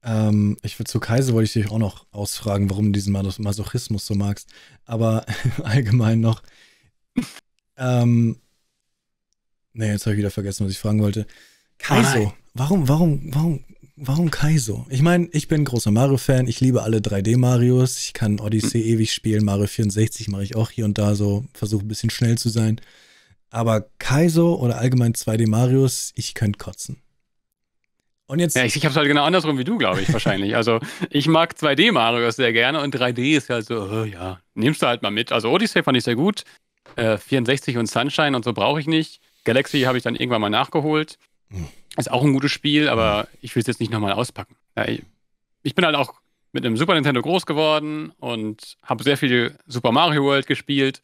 [SPEAKER 1] Ähm, ich will zu Kaiser wollte ich dich auch noch ausfragen, warum du diesen Masochismus so magst. Aber allgemein noch. ähm, nee, jetzt habe ich wieder vergessen, was ich fragen wollte. Kaiso, warum, warum, warum warum Kaizo? Ich meine, ich bin großer Mario-Fan, ich liebe alle 3D-Marios, ich kann Odyssey hm. ewig spielen, Mario 64 mache ich auch hier und da so, versuche ein bisschen schnell zu sein. Aber Kaizo oder allgemein 2D-Marios, ich könnte kotzen.
[SPEAKER 2] Und jetzt ja, ich, ich habe es halt genau andersrum wie du, glaube ich, wahrscheinlich. also ich mag 2D-Marios sehr gerne und 3D ist halt so, oh, ja, nimmst du halt mal mit. Also Odyssey fand ich sehr gut, äh, 64 und Sunshine und so brauche ich nicht. Galaxy habe ich dann irgendwann mal nachgeholt. Mhm. Ist auch ein gutes Spiel, aber mhm. ich will es jetzt nicht nochmal auspacken. Ja, ich bin halt auch mit einem Super Nintendo groß geworden und habe sehr viel Super Mario World gespielt.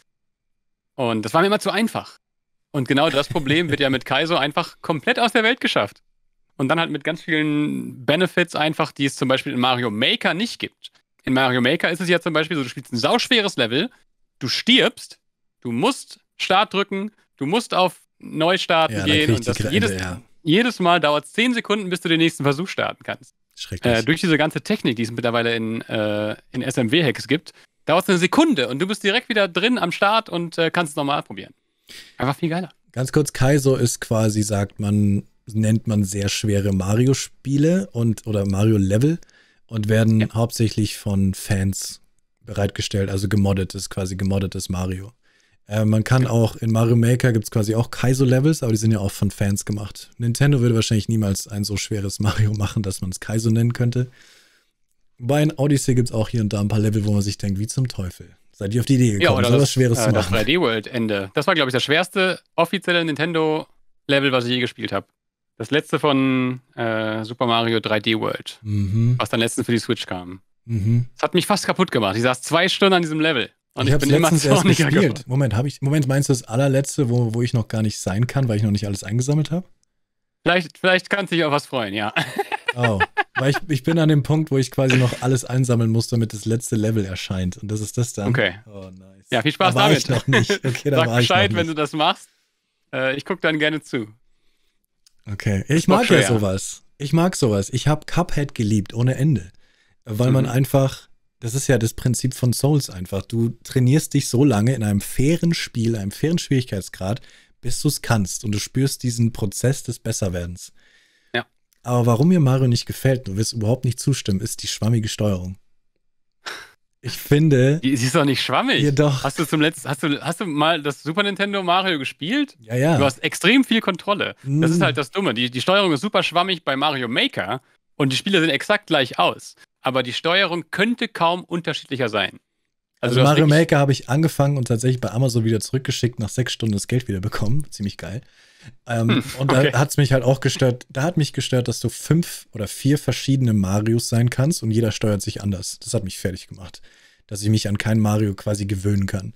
[SPEAKER 2] Und das war mir immer zu einfach. Und genau das Problem wird ja mit Kaizo einfach komplett aus der Welt geschafft. Und dann halt mit ganz vielen Benefits einfach, die es zum Beispiel in Mario Maker nicht gibt. In Mario Maker ist es ja zum Beispiel so, du spielst ein sauschweres Level, du stirbst, du musst Start drücken, du musst auf Neustarten ja, gehen und das Kräfte, jedes, ja jedes Mal dauert es 10 Sekunden, bis du den nächsten Versuch starten kannst. Schrecklich. Äh, durch diese ganze Technik, die es mittlerweile in, äh, in SMW-Hacks gibt, dauert es eine Sekunde und du bist direkt wieder drin am Start und äh, kannst es nochmal probieren.
[SPEAKER 1] Einfach viel geiler. Ganz kurz, Kaizo ist quasi, sagt man, nennt man sehr schwere Mario-Spiele und oder Mario-Level und werden ja. hauptsächlich von Fans bereitgestellt, also gemoddetes, quasi gemoddetes Mario. Äh, man kann auch in Mario Maker gibt es quasi auch Kaizo-Levels, aber die sind ja auch von Fans gemacht. Nintendo würde wahrscheinlich niemals ein so schweres Mario machen, dass man es Kaizo nennen könnte. Bei in Odyssey gibt es auch hier und da ein paar Level, wo man sich denkt, wie zum Teufel. Seid ihr auf die Idee gekommen, ja, oder so was Schweres äh, zu machen? Das
[SPEAKER 2] 3D-World-Ende. Das war, glaube ich, das schwerste offizielle Nintendo-Level, was ich je gespielt habe. Das letzte von äh, Super Mario 3D World, mhm. was dann letztens für die Switch kam. Mhm. Das hat mich fast kaputt gemacht. Ich saß zwei Stunden an diesem Level. Und ich, ich bin immer nicht gespielt. Geworden.
[SPEAKER 1] Moment, habe ich. Moment, meinst du das allerletzte, wo, wo ich noch gar nicht sein kann, weil ich noch nicht alles eingesammelt habe?
[SPEAKER 2] Vielleicht, vielleicht kannst du dich auf was freuen, ja.
[SPEAKER 1] Oh. Weil ich, ich bin an dem Punkt, wo ich quasi noch alles einsammeln muss, damit das letzte Level erscheint. Und das ist das dann. Okay. Oh, nice.
[SPEAKER 2] Ja, viel Spaß da war damit. Ich noch nicht. Okay, da Sag war Bescheid, ich wenn du das machst. Äh, ich gucke dann gerne zu.
[SPEAKER 1] Okay. Ich mag ja sowas. Ich mag sowas. Ich habe Cuphead geliebt, ohne Ende. Weil mhm. man einfach das ist ja das Prinzip von Souls einfach. Du trainierst dich so lange in einem fairen Spiel, einem fairen Schwierigkeitsgrad, bis du es kannst und du spürst diesen Prozess des Besserwerdens. Ja. Aber warum mir Mario nicht gefällt, du wirst überhaupt nicht zustimmen, ist die schwammige Steuerung. Ich finde.
[SPEAKER 2] Sie ist doch nicht schwammig. Jedoch. Hast du zum letzten, hast du, hast du mal das Super Nintendo Mario gespielt? Ja, ja. Du hast extrem viel Kontrolle. Mm. Das ist mm. halt das Dumme. Die, die Steuerung ist super schwammig bei Mario Maker und die Spiele sehen exakt gleich aus aber die Steuerung könnte kaum unterschiedlicher sein.
[SPEAKER 1] Also, also Mario Maker habe ich angefangen und tatsächlich bei Amazon wieder zurückgeschickt, nach sechs Stunden das Geld wieder bekommen. Ziemlich geil. Ähm, hm, und da hat es mich halt auch gestört, da hat mich gestört, dass du fünf oder vier verschiedene Marios sein kannst und jeder steuert sich anders. Das hat mich fertig gemacht, dass ich mich an keinen Mario quasi gewöhnen kann.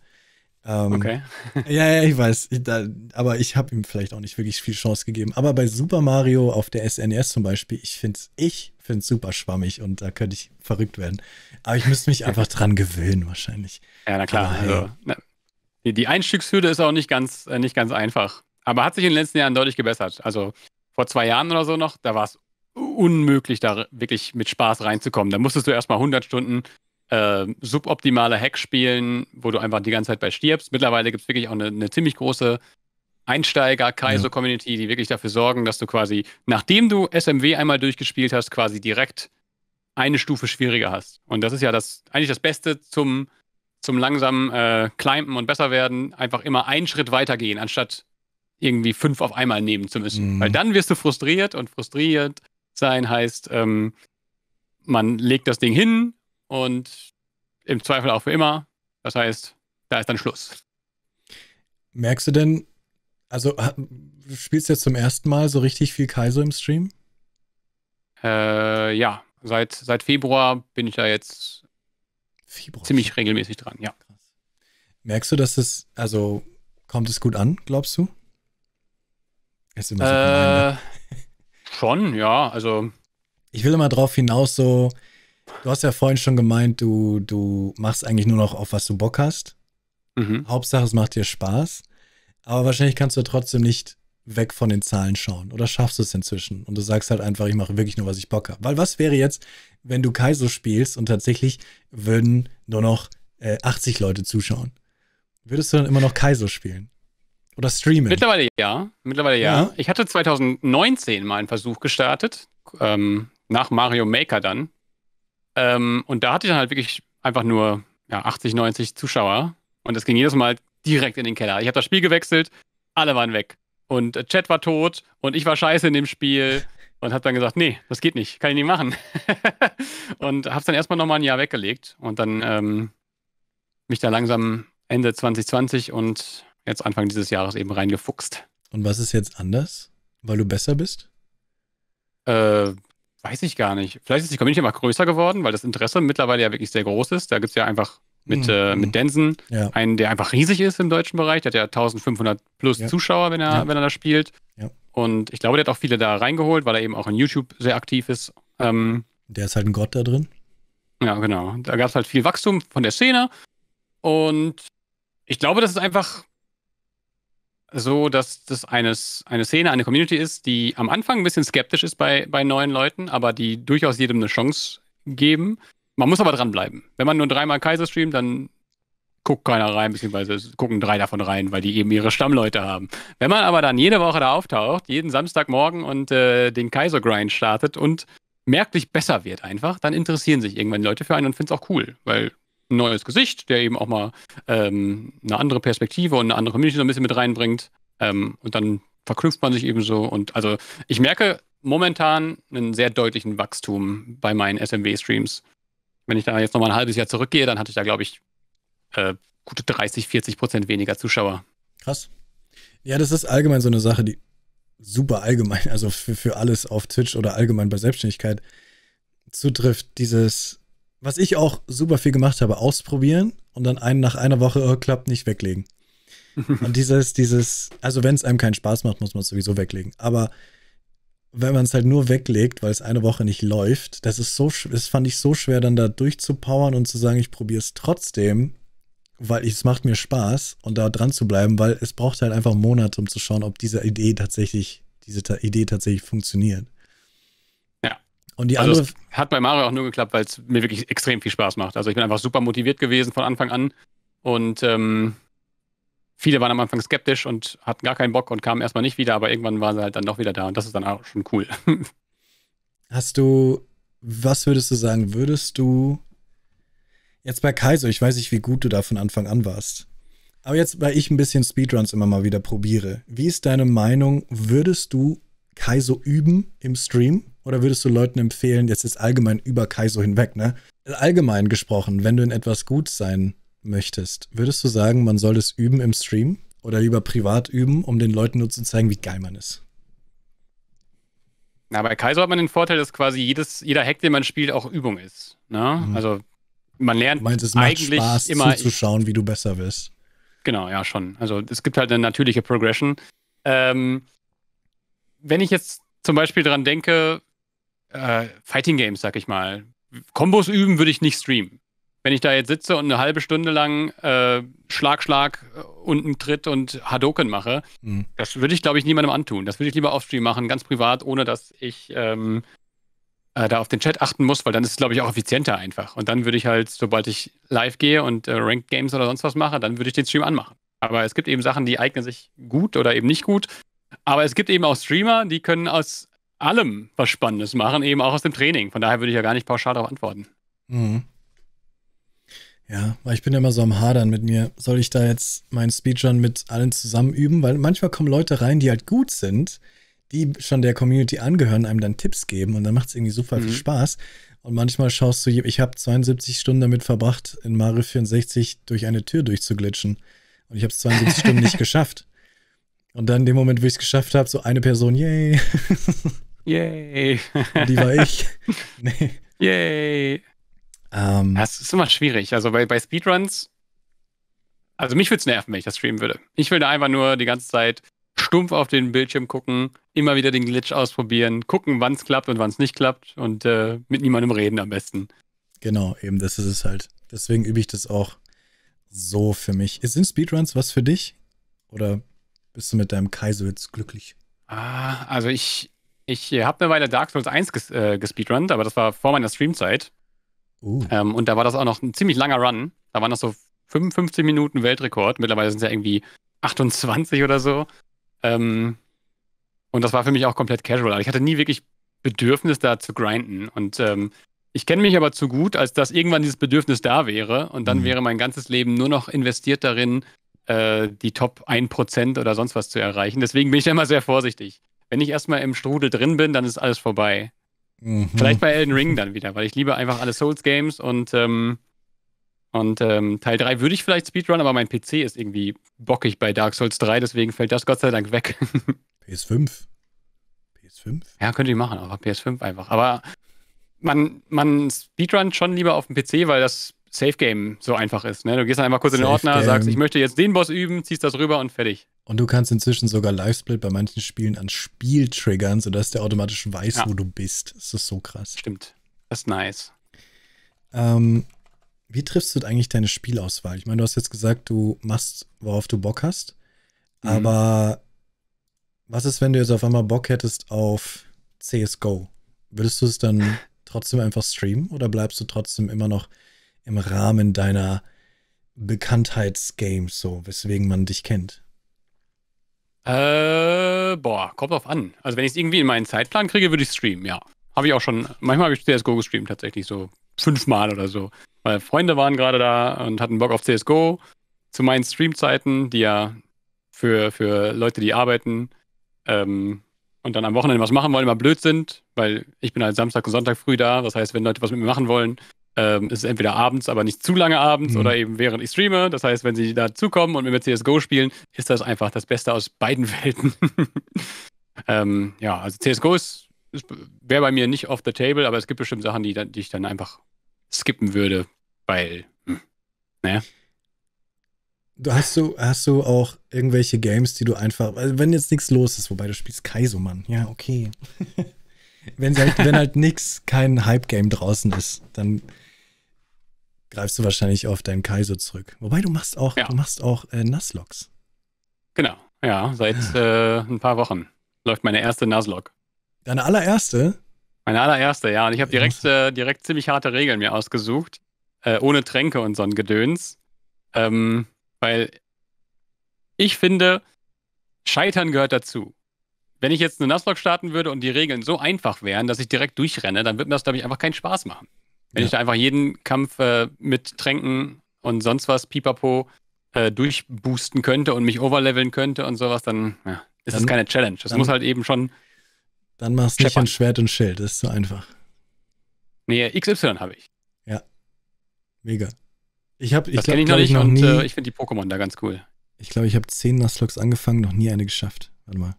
[SPEAKER 1] Ähm, okay. ja, ja, ich weiß. Ich, da, aber ich habe ihm vielleicht auch nicht wirklich viel Chance gegeben. Aber bei Super Mario auf der SNES e zum Beispiel, ich finde es, ich finde es super schwammig und da könnte ich verrückt werden. Aber ich müsste mich einfach dran gewöhnen, wahrscheinlich.
[SPEAKER 2] Ja, na klar. Aber, also, na, die, Einstiegshürde ist auch nicht ganz, äh, nicht ganz einfach. Aber hat sich in den letzten Jahren deutlich gebessert. Also vor zwei Jahren oder so noch, da war es unmöglich, da wirklich mit Spaß reinzukommen. Da musstest du erstmal 100 Stunden äh, suboptimale Hack spielen, wo du einfach die ganze Zeit bei stirbst. Mittlerweile gibt es wirklich auch eine, eine ziemlich große Einsteiger, kaiser community die wirklich dafür sorgen, dass du quasi, nachdem du SMW einmal durchgespielt hast, quasi direkt eine Stufe schwieriger hast. Und das ist ja das eigentlich das Beste zum, zum langsamen äh, Climben und besser werden, einfach immer einen Schritt weitergehen, anstatt irgendwie fünf auf einmal nehmen zu müssen. Mhm. Weil dann wirst du frustriert und frustriert sein heißt, ähm, man legt das Ding hin und im Zweifel auch für immer. Das heißt, da ist dann Schluss.
[SPEAKER 1] Merkst du denn, also du spielst jetzt zum ersten Mal so richtig viel Kaizo im Stream?
[SPEAKER 2] Äh, ja, seit, seit Februar bin ich da jetzt Februar. ziemlich regelmäßig dran, ja. Krass.
[SPEAKER 1] Merkst du, dass es, also kommt es gut an, glaubst du? Ist immer so ne?
[SPEAKER 2] äh, Schon, ja, also.
[SPEAKER 1] Ich will immer drauf hinaus, so, du hast ja vorhin schon gemeint, du, du machst eigentlich nur noch auf was du Bock hast. Mhm. Hauptsache es macht dir Spaß. Aber wahrscheinlich kannst du trotzdem nicht weg von den Zahlen schauen. Oder schaffst du es inzwischen? Und du sagst halt einfach, ich mache wirklich nur, was ich Bock habe. Weil was wäre jetzt, wenn du Kaizo spielst und tatsächlich würden nur noch äh, 80 Leute zuschauen? Würdest du dann immer noch Kaizo spielen? Oder streamen?
[SPEAKER 2] Mittlerweile ja. Mittlerweile ja. ja. Ich hatte 2019 mal einen Versuch gestartet. Ähm, nach Mario Maker dann. Ähm, und da hatte ich dann halt wirklich einfach nur ja, 80, 90 Zuschauer. Und das ging jedes Mal direkt in den Keller. Ich habe das Spiel gewechselt, alle waren weg. Und äh, Chat war tot und ich war scheiße in dem Spiel und habe dann gesagt, nee, das geht nicht, kann ich nicht machen. und habe es dann erstmal nochmal ein Jahr weggelegt und dann ähm, mich da langsam Ende 2020 und jetzt Anfang dieses Jahres eben reingefuchst.
[SPEAKER 1] Und was ist jetzt anders? Weil du besser bist?
[SPEAKER 2] Äh, weiß ich gar nicht. Vielleicht ist die Community immer größer geworden, weil das Interesse mittlerweile ja wirklich sehr groß ist. Da gibt es ja einfach mit, mhm. äh, mit Densen. Ja. Einen, der einfach riesig ist im deutschen Bereich. Der hat ja 1500 plus ja. Zuschauer, wenn er, ja. wenn er da spielt. Und ich glaube, der hat auch viele da reingeholt, weil er eben auch in YouTube sehr aktiv ist. Ähm,
[SPEAKER 1] der ist halt ein Gott da drin.
[SPEAKER 2] Ja, genau. Da gab es halt viel Wachstum von der Szene. Und ich glaube, das ist einfach so, dass das eines, eine Szene, eine Community ist, die am Anfang ein bisschen skeptisch ist bei, bei neuen Leuten, aber die durchaus jedem eine Chance geben. Man muss aber dranbleiben. Wenn man nur dreimal Kaiser streamt, dann guckt keiner rein, beziehungsweise gucken drei davon rein, weil die eben ihre Stammleute haben. Wenn man aber dann jede Woche da auftaucht, jeden Samstagmorgen und äh, den Kaiser-Grind startet und merklich besser wird einfach, dann interessieren sich irgendwann Leute für einen und finden es auch cool, weil ein neues Gesicht, der eben auch mal ähm, eine andere Perspektive und eine andere Community so ein bisschen mit reinbringt ähm, und dann verknüpft man sich eben so und also ich merke momentan einen sehr deutlichen Wachstum bei meinen SMW-Streams wenn ich da jetzt nochmal ein halbes Jahr zurückgehe, dann hatte ich da, glaube ich, äh, gute 30, 40 Prozent weniger Zuschauer.
[SPEAKER 1] Krass. Ja, das ist allgemein so eine Sache, die super allgemein, also für, für alles auf Twitch oder allgemein bei Selbstständigkeit zutrifft. Dieses, was ich auch super viel gemacht habe, ausprobieren und dann einen nach einer Woche oh, klappt nicht weglegen. und dieses, dieses, also wenn es einem keinen Spaß macht, muss man es sowieso weglegen. Aber wenn man es halt nur weglegt, weil es eine Woche nicht läuft, das ist so, das fand ich so schwer, dann da durchzupowern und zu sagen, ich probiere es trotzdem, weil es macht mir Spaß und da dran zu bleiben, weil es braucht halt einfach Monate, um zu schauen, ob diese Idee tatsächlich, diese Ta Idee tatsächlich funktioniert. Ja. Und die also andere.
[SPEAKER 2] hat bei Mario auch nur geklappt, weil es mir wirklich extrem viel Spaß macht. Also ich bin einfach super motiviert gewesen von Anfang an und ähm, viele waren am Anfang skeptisch und hatten gar keinen Bock und kamen erstmal nicht wieder, aber irgendwann waren sie halt dann doch wieder da und das ist dann auch schon cool.
[SPEAKER 1] Hast du, was würdest du sagen, würdest du jetzt bei Kaizo, ich weiß nicht, wie gut du da von Anfang an warst, aber jetzt, weil ich ein bisschen Speedruns immer mal wieder probiere, wie ist deine Meinung, würdest du Kaizo üben im Stream oder würdest du Leuten empfehlen, jetzt ist allgemein über Kaizo hinweg, ne? Allgemein gesprochen, wenn du in etwas gut sein möchtest, würdest du sagen, man soll es üben im Stream oder lieber privat üben, um den Leuten nur zu zeigen, wie geil man ist?
[SPEAKER 2] Na, bei Kaiser hat man den Vorteil, dass quasi jedes, jeder Hack, den man spielt, auch Übung ist. Ne? Mhm. Also man lernt meinst, es macht eigentlich Spaß, immer
[SPEAKER 1] zuzuschauen, wie du besser wirst.
[SPEAKER 2] Genau, ja, schon. Also es gibt halt eine natürliche Progression. Ähm, wenn ich jetzt zum Beispiel dran denke, äh, Fighting Games, sag ich mal, Kombos üben würde ich nicht streamen wenn ich da jetzt sitze und eine halbe Stunde lang äh, Schlag, Schlag, äh, unten Tritt und Hadoken mache, mhm. das würde ich, glaube ich, niemandem antun. Das würde ich lieber offstream machen, ganz privat, ohne dass ich ähm, äh, da auf den Chat achten muss, weil dann ist es, glaube ich, auch effizienter einfach. Und dann würde ich halt, sobald ich live gehe und äh, Ranked Games oder sonst was mache, dann würde ich den Stream anmachen. Aber es gibt eben Sachen, die eignen sich gut oder eben nicht gut. Aber es gibt eben auch Streamer, die können aus allem was Spannendes machen, eben auch aus dem Training. Von daher würde ich ja gar nicht pauschal darauf antworten.
[SPEAKER 1] Mhm. Ja, weil ich bin immer so am Hadern mit mir. Soll ich da jetzt meinen Speedrun mit allen zusammen üben? Weil manchmal kommen Leute rein, die halt gut sind, die schon der Community angehören, einem dann Tipps geben und dann macht es irgendwie super mhm. viel Spaß. Und manchmal schaust du, ich habe 72 Stunden damit verbracht, in Mario 64 durch eine Tür durchzuglitschen. Und ich habe es 72 Stunden nicht geschafft. Und dann in dem Moment, wo ich es geschafft habe, so eine Person, yay. yay. Und die war ich. Nee. Yay. Ähm, das
[SPEAKER 2] ist immer schwierig. Also bei, bei Speedruns, also mich würde es nerven, wenn ich das streamen würde. Ich würde einfach nur die ganze Zeit stumpf auf den Bildschirm gucken, immer wieder den Glitch ausprobieren, gucken, wann es klappt und wann es nicht klappt und äh, mit niemandem reden am besten.
[SPEAKER 1] Genau, eben, das ist es halt. Deswegen übe ich das auch so für mich. Sind Speedruns was für dich? Oder bist du mit deinem Kaiser jetzt glücklich?
[SPEAKER 2] Ah, also ich, ich habe eine Weile Dark Souls 1 ges äh, gespeedrunnt, aber das war vor meiner Streamzeit. Uh. Ähm, und da war das auch noch ein ziemlich langer Run. Da waren das so 55 Minuten Weltrekord. Mittlerweile sind es ja irgendwie 28 oder so. Ähm, und das war für mich auch komplett casual. Also ich hatte nie wirklich Bedürfnis, da zu grinden. Und ähm, ich kenne mich aber zu gut, als dass irgendwann dieses Bedürfnis da wäre. Und dann mhm. wäre mein ganzes Leben nur noch investiert darin, äh, die Top 1% oder sonst was zu erreichen. Deswegen bin ich da immer sehr vorsichtig. Wenn ich erstmal im Strudel drin bin, dann ist alles vorbei. Mhm. Vielleicht bei Elden Ring dann wieder, weil ich liebe einfach alle Souls-Games und, ähm, und ähm, Teil 3 würde ich vielleicht Speedrun, aber mein PC ist irgendwie bockig bei Dark Souls 3, deswegen fällt das Gott sei Dank weg. PS5. PS5? Ja, könnte ich machen, aber PS5 einfach. Aber man, man speedrunnt schon lieber auf dem PC, weil das Safe Game so einfach ist. Ne? Du gehst dann einmal kurz Safe in den Ordner, Game. sagst, ich möchte jetzt den Boss üben, ziehst das rüber und fertig.
[SPEAKER 1] Und du kannst inzwischen sogar Livesplit bei manchen Spielen an Spiel triggern, sodass der automatisch weiß, ja. wo du bist. Das ist so krass. Stimmt. Das ist nice. Ähm, wie triffst du eigentlich deine Spielauswahl? Ich meine, du hast jetzt gesagt, du machst, worauf du Bock hast. Mhm. Aber was ist, wenn du jetzt auf einmal Bock hättest auf CSGO? Würdest du es dann trotzdem einfach streamen oder bleibst du trotzdem immer noch im Rahmen deiner Bekanntheitsgames, so, weswegen man dich kennt?
[SPEAKER 2] Äh, boah, kommt drauf an. Also wenn ich es irgendwie in meinen Zeitplan kriege, würde ich streamen, ja. Habe ich auch schon, manchmal habe ich CSGO gestreamt tatsächlich, so fünfmal oder so. Weil Freunde waren gerade da und hatten Bock auf CSGO. Zu meinen Streamzeiten, die ja für, für Leute, die arbeiten ähm, und dann am Wochenende was machen wollen, immer blöd sind, weil ich bin halt Samstag und Sonntag früh da. Das heißt, wenn Leute was mit mir machen wollen, ähm, ist entweder abends, aber nicht zu lange abends mhm. oder eben während ich streame. Das heißt, wenn sie dazukommen und wenn wir CSGO spielen, ist das einfach das Beste aus beiden Welten. ähm, ja, also CSGO wäre bei mir nicht off the table, aber es gibt bestimmt Sachen, die, die ich dann einfach skippen würde, weil, hm, ne?
[SPEAKER 1] Du hast du, hast du auch irgendwelche Games, die du einfach, also wenn jetzt nichts los ist, wobei du spielst Kaiso, Mann. Ja, okay. wenn halt, wenn halt nix, kein Hype-Game draußen ist, dann greifst du wahrscheinlich auf deinen Kaizo zurück. Wobei du machst auch, ja. du machst auch äh, Naslocks.
[SPEAKER 2] Genau, ja, seit ja. Ah. Äh, ein paar Wochen läuft meine erste Nuzlocke.
[SPEAKER 1] Deine allererste?
[SPEAKER 2] Meine allererste, ja. Und ich habe direkt, äh, direkt ziemlich harte Regeln mir ausgesucht. Äh, ohne Tränke und so ein Gedöns. Ähm, weil ich finde, Scheitern gehört dazu. Wenn ich jetzt eine Nuzlocke starten würde und die Regeln so einfach wären, dass ich direkt durchrenne, dann würde mir das, glaube ich, einfach keinen Spaß machen. Wenn ja. ich da einfach jeden Kampf äh, mit Tränken und sonst was, pipapo, äh, durchboosten könnte und mich overleveln könnte und sowas, dann ja, ist dann, das keine Challenge. Das dann, muss halt eben schon.
[SPEAKER 1] Dann machst du ein Schwert und Schild, das ist so einfach.
[SPEAKER 2] Nee, XY habe ich.
[SPEAKER 1] Ja. Mega. Ich habe, ich glaube, ich noch nicht noch nie, und äh, ich
[SPEAKER 2] finde die Pokémon da ganz cool.
[SPEAKER 1] Ich glaube, ich habe zehn Nuzlocks angefangen, noch nie eine geschafft. Warte mal.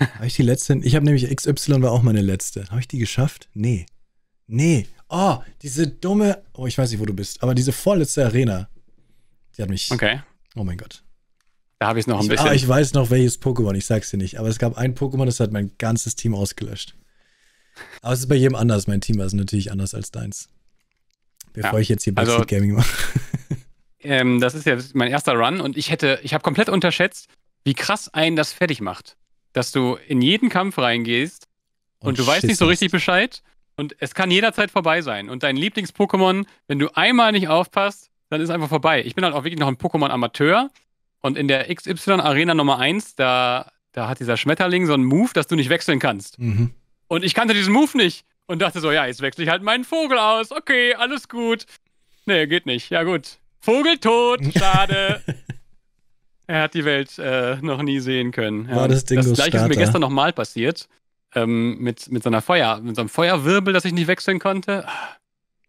[SPEAKER 1] habe ich die letzte? Ich habe nämlich XY war auch meine letzte. Habe ich die geschafft? Nee. Nee. Oh, diese dumme. Oh, ich weiß nicht, wo du bist, aber diese vorletzte Arena. Die hat mich. Okay. Oh mein Gott.
[SPEAKER 2] Da habe ich noch ein ich, bisschen. Ah, ich
[SPEAKER 1] weiß noch, welches Pokémon, ich sag's dir nicht. Aber es gab ein Pokémon, das hat mein ganzes Team ausgelöscht. Aber es ist bei jedem anders. Mein Team war also natürlich anders als deins. Bevor ja. ich jetzt hier also Backseat Gaming mache.
[SPEAKER 2] Ähm, das ist jetzt mein erster Run und ich hätte, ich habe komplett unterschätzt, wie krass einen das fertig macht. Dass du in jeden Kampf reingehst und, und du weißt nicht so richtig Bescheid und es kann jederzeit vorbei sein. Und dein Lieblings-Pokémon, wenn du einmal nicht aufpasst, dann ist einfach vorbei. Ich bin halt auch wirklich noch ein Pokémon-Amateur. Und in der XY-Arena Nummer 1, da, da hat dieser Schmetterling so einen Move, dass du nicht wechseln kannst. Mhm. Und ich kannte diesen Move nicht. Und dachte so, ja, jetzt wechsle ich halt meinen Vogel aus. Okay, alles gut. Nee, geht nicht. Ja, gut. Vogel tot, schade. er hat die Welt äh, noch nie sehen können. War das Ding das gleiche ist mir gestern nochmal passiert ähm, mit, mit so einer Feuer, mit so einem Feuerwirbel, das ich nicht wechseln konnte.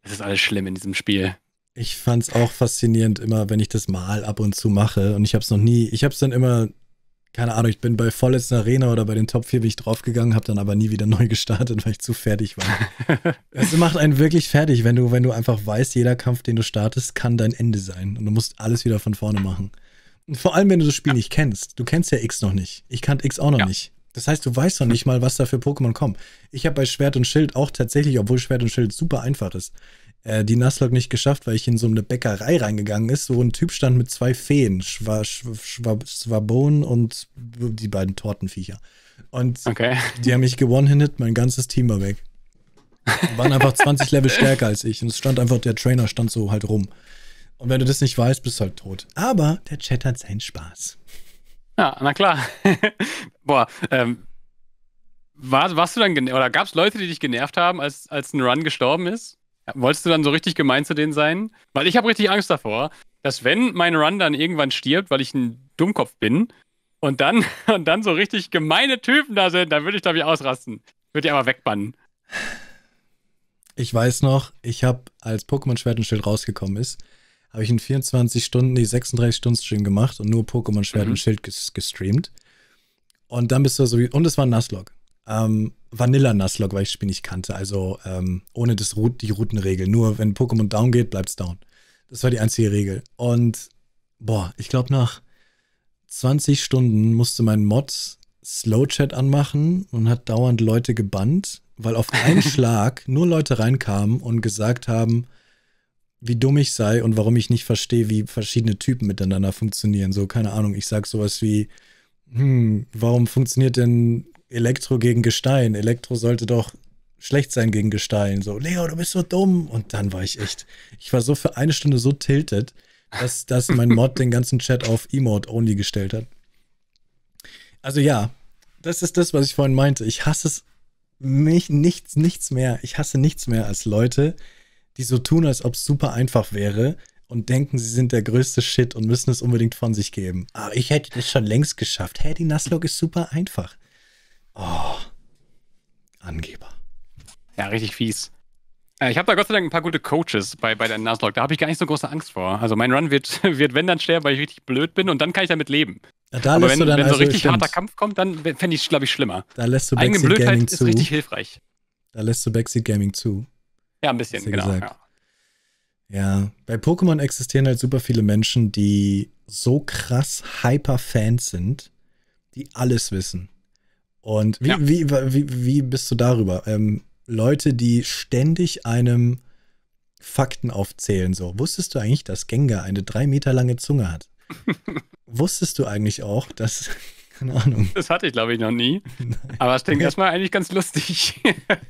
[SPEAKER 2] Es ist alles schlimm in diesem Spiel.
[SPEAKER 1] Ich fand es auch faszinierend, immer wenn ich das mal ab und zu mache. Und ich habe es noch nie, ich habe es dann immer, keine Ahnung, ich bin bei Vollets Arena oder bei den Top 4 bin ich draufgegangen, habe dann aber nie wieder neu gestartet, weil ich zu fertig war. es macht einen wirklich fertig, wenn du, wenn du einfach weißt, jeder Kampf, den du startest, kann dein Ende sein. Und du musst alles wieder von vorne machen. vor allem, wenn du das Spiel ja. nicht kennst. Du kennst ja X noch nicht. Ich kannte X auch noch ja. nicht. Das heißt, du weißt noch nicht mal, was da für Pokémon kommen. Ich habe bei Schwert und Schild auch tatsächlich, obwohl Schwert und Schild super einfach ist, äh, die Nuzlocke nicht geschafft, weil ich in so eine Bäckerei reingegangen ist. wo ein Typ stand mit zwei Feen, Schwa, Schwa, Schwa Schwabon und die beiden Tortenviecher. Und okay. die haben mich gewonnen, mein ganzes Team war weg. Die waren einfach 20 Level stärker als ich. Und es stand einfach, der Trainer stand so halt rum. Und wenn du das nicht weißt, bist du halt tot. Aber der Chat hat seinen Spaß.
[SPEAKER 2] Ja, na klar. Boah, ähm, war, warst du dann oder gab es Leute, die dich genervt haben, als, als ein Run gestorben ist? Wolltest du dann so richtig gemein zu denen sein? Weil ich habe richtig Angst davor, dass wenn mein Run dann irgendwann stirbt, weil ich ein Dummkopf bin, und dann, und dann so richtig gemeine Typen da sind, dann würde ich, da wie ausrasten. Würde ich aber wegbannen.
[SPEAKER 1] Ich weiß noch, ich habe, als Pokémon Schwert und Schild rausgekommen ist, habe ich in 24 Stunden die 36-Stunden-Stream gemacht und nur Pokémon Schwert mhm. und Schild gestreamt. Und dann bist du so wie, und es war Nuzlocke. Ähm, Vanilla Nuzlocke, weil ich das Spiel nicht kannte. Also ähm, ohne das, die Routenregel. Nur wenn Pokémon down geht, bleibt es down. Das war die einzige Regel. Und boah, ich glaube, nach 20 Stunden musste mein Mod Slowchat anmachen und hat dauernd Leute gebannt, weil auf einen Schlag nur Leute reinkamen und gesagt haben, wie dumm ich sei und warum ich nicht verstehe, wie verschiedene Typen miteinander funktionieren. So, keine Ahnung, ich sag sowas wie, hm, warum funktioniert denn Elektro gegen Gestein? Elektro sollte doch schlecht sein gegen Gestein. So, Leo, du bist so dumm. Und dann war ich echt, ich war so für eine Stunde so tilted, dass, dass mein Mod den ganzen Chat auf Emote only gestellt hat. Also ja, das ist das, was ich vorhin meinte. Ich hasse es, mich, nichts, nichts mehr. Ich hasse nichts mehr als Leute, die so tun, als ob es super einfach wäre und denken, sie sind der größte Shit und müssen es unbedingt von sich geben. Aber ich hätte das schon längst geschafft. Hey, die Nuzlocke ist super einfach. Oh, Angeber.
[SPEAKER 2] Ja, richtig fies. Äh, ich habe da Gott sei Dank ein paar gute Coaches bei, bei der Nuzlocke. Da habe ich gar nicht so große Angst vor. Also mein Run wird, wird, wenn dann schwer, weil ich richtig blöd bin und dann kann ich damit leben. Ja, da Aber wenn, wenn also richtig stimmt. harter Kampf kommt, dann fände ich es, glaube ich, schlimmer.
[SPEAKER 1] Da läst du Backseat Eigene Blödheit ist richtig hilfreich. Da lässt du Backseat Gaming zu.
[SPEAKER 2] Ja, ein bisschen, genau. Gesagt.
[SPEAKER 1] Ja. ja, bei Pokémon existieren halt super viele Menschen, die so krass Hyper-Fans sind, die alles wissen. Und wie, ja. wie, wie, wie bist du darüber? Ähm, Leute, die ständig einem Fakten aufzählen, so. Wusstest du eigentlich, dass Gengar eine drei Meter lange Zunge hat? Wusstest du eigentlich auch, dass keine Ahnung.
[SPEAKER 2] Das hatte ich, glaube ich, noch nie. Nein. Aber es klingt erstmal eigentlich ganz lustig.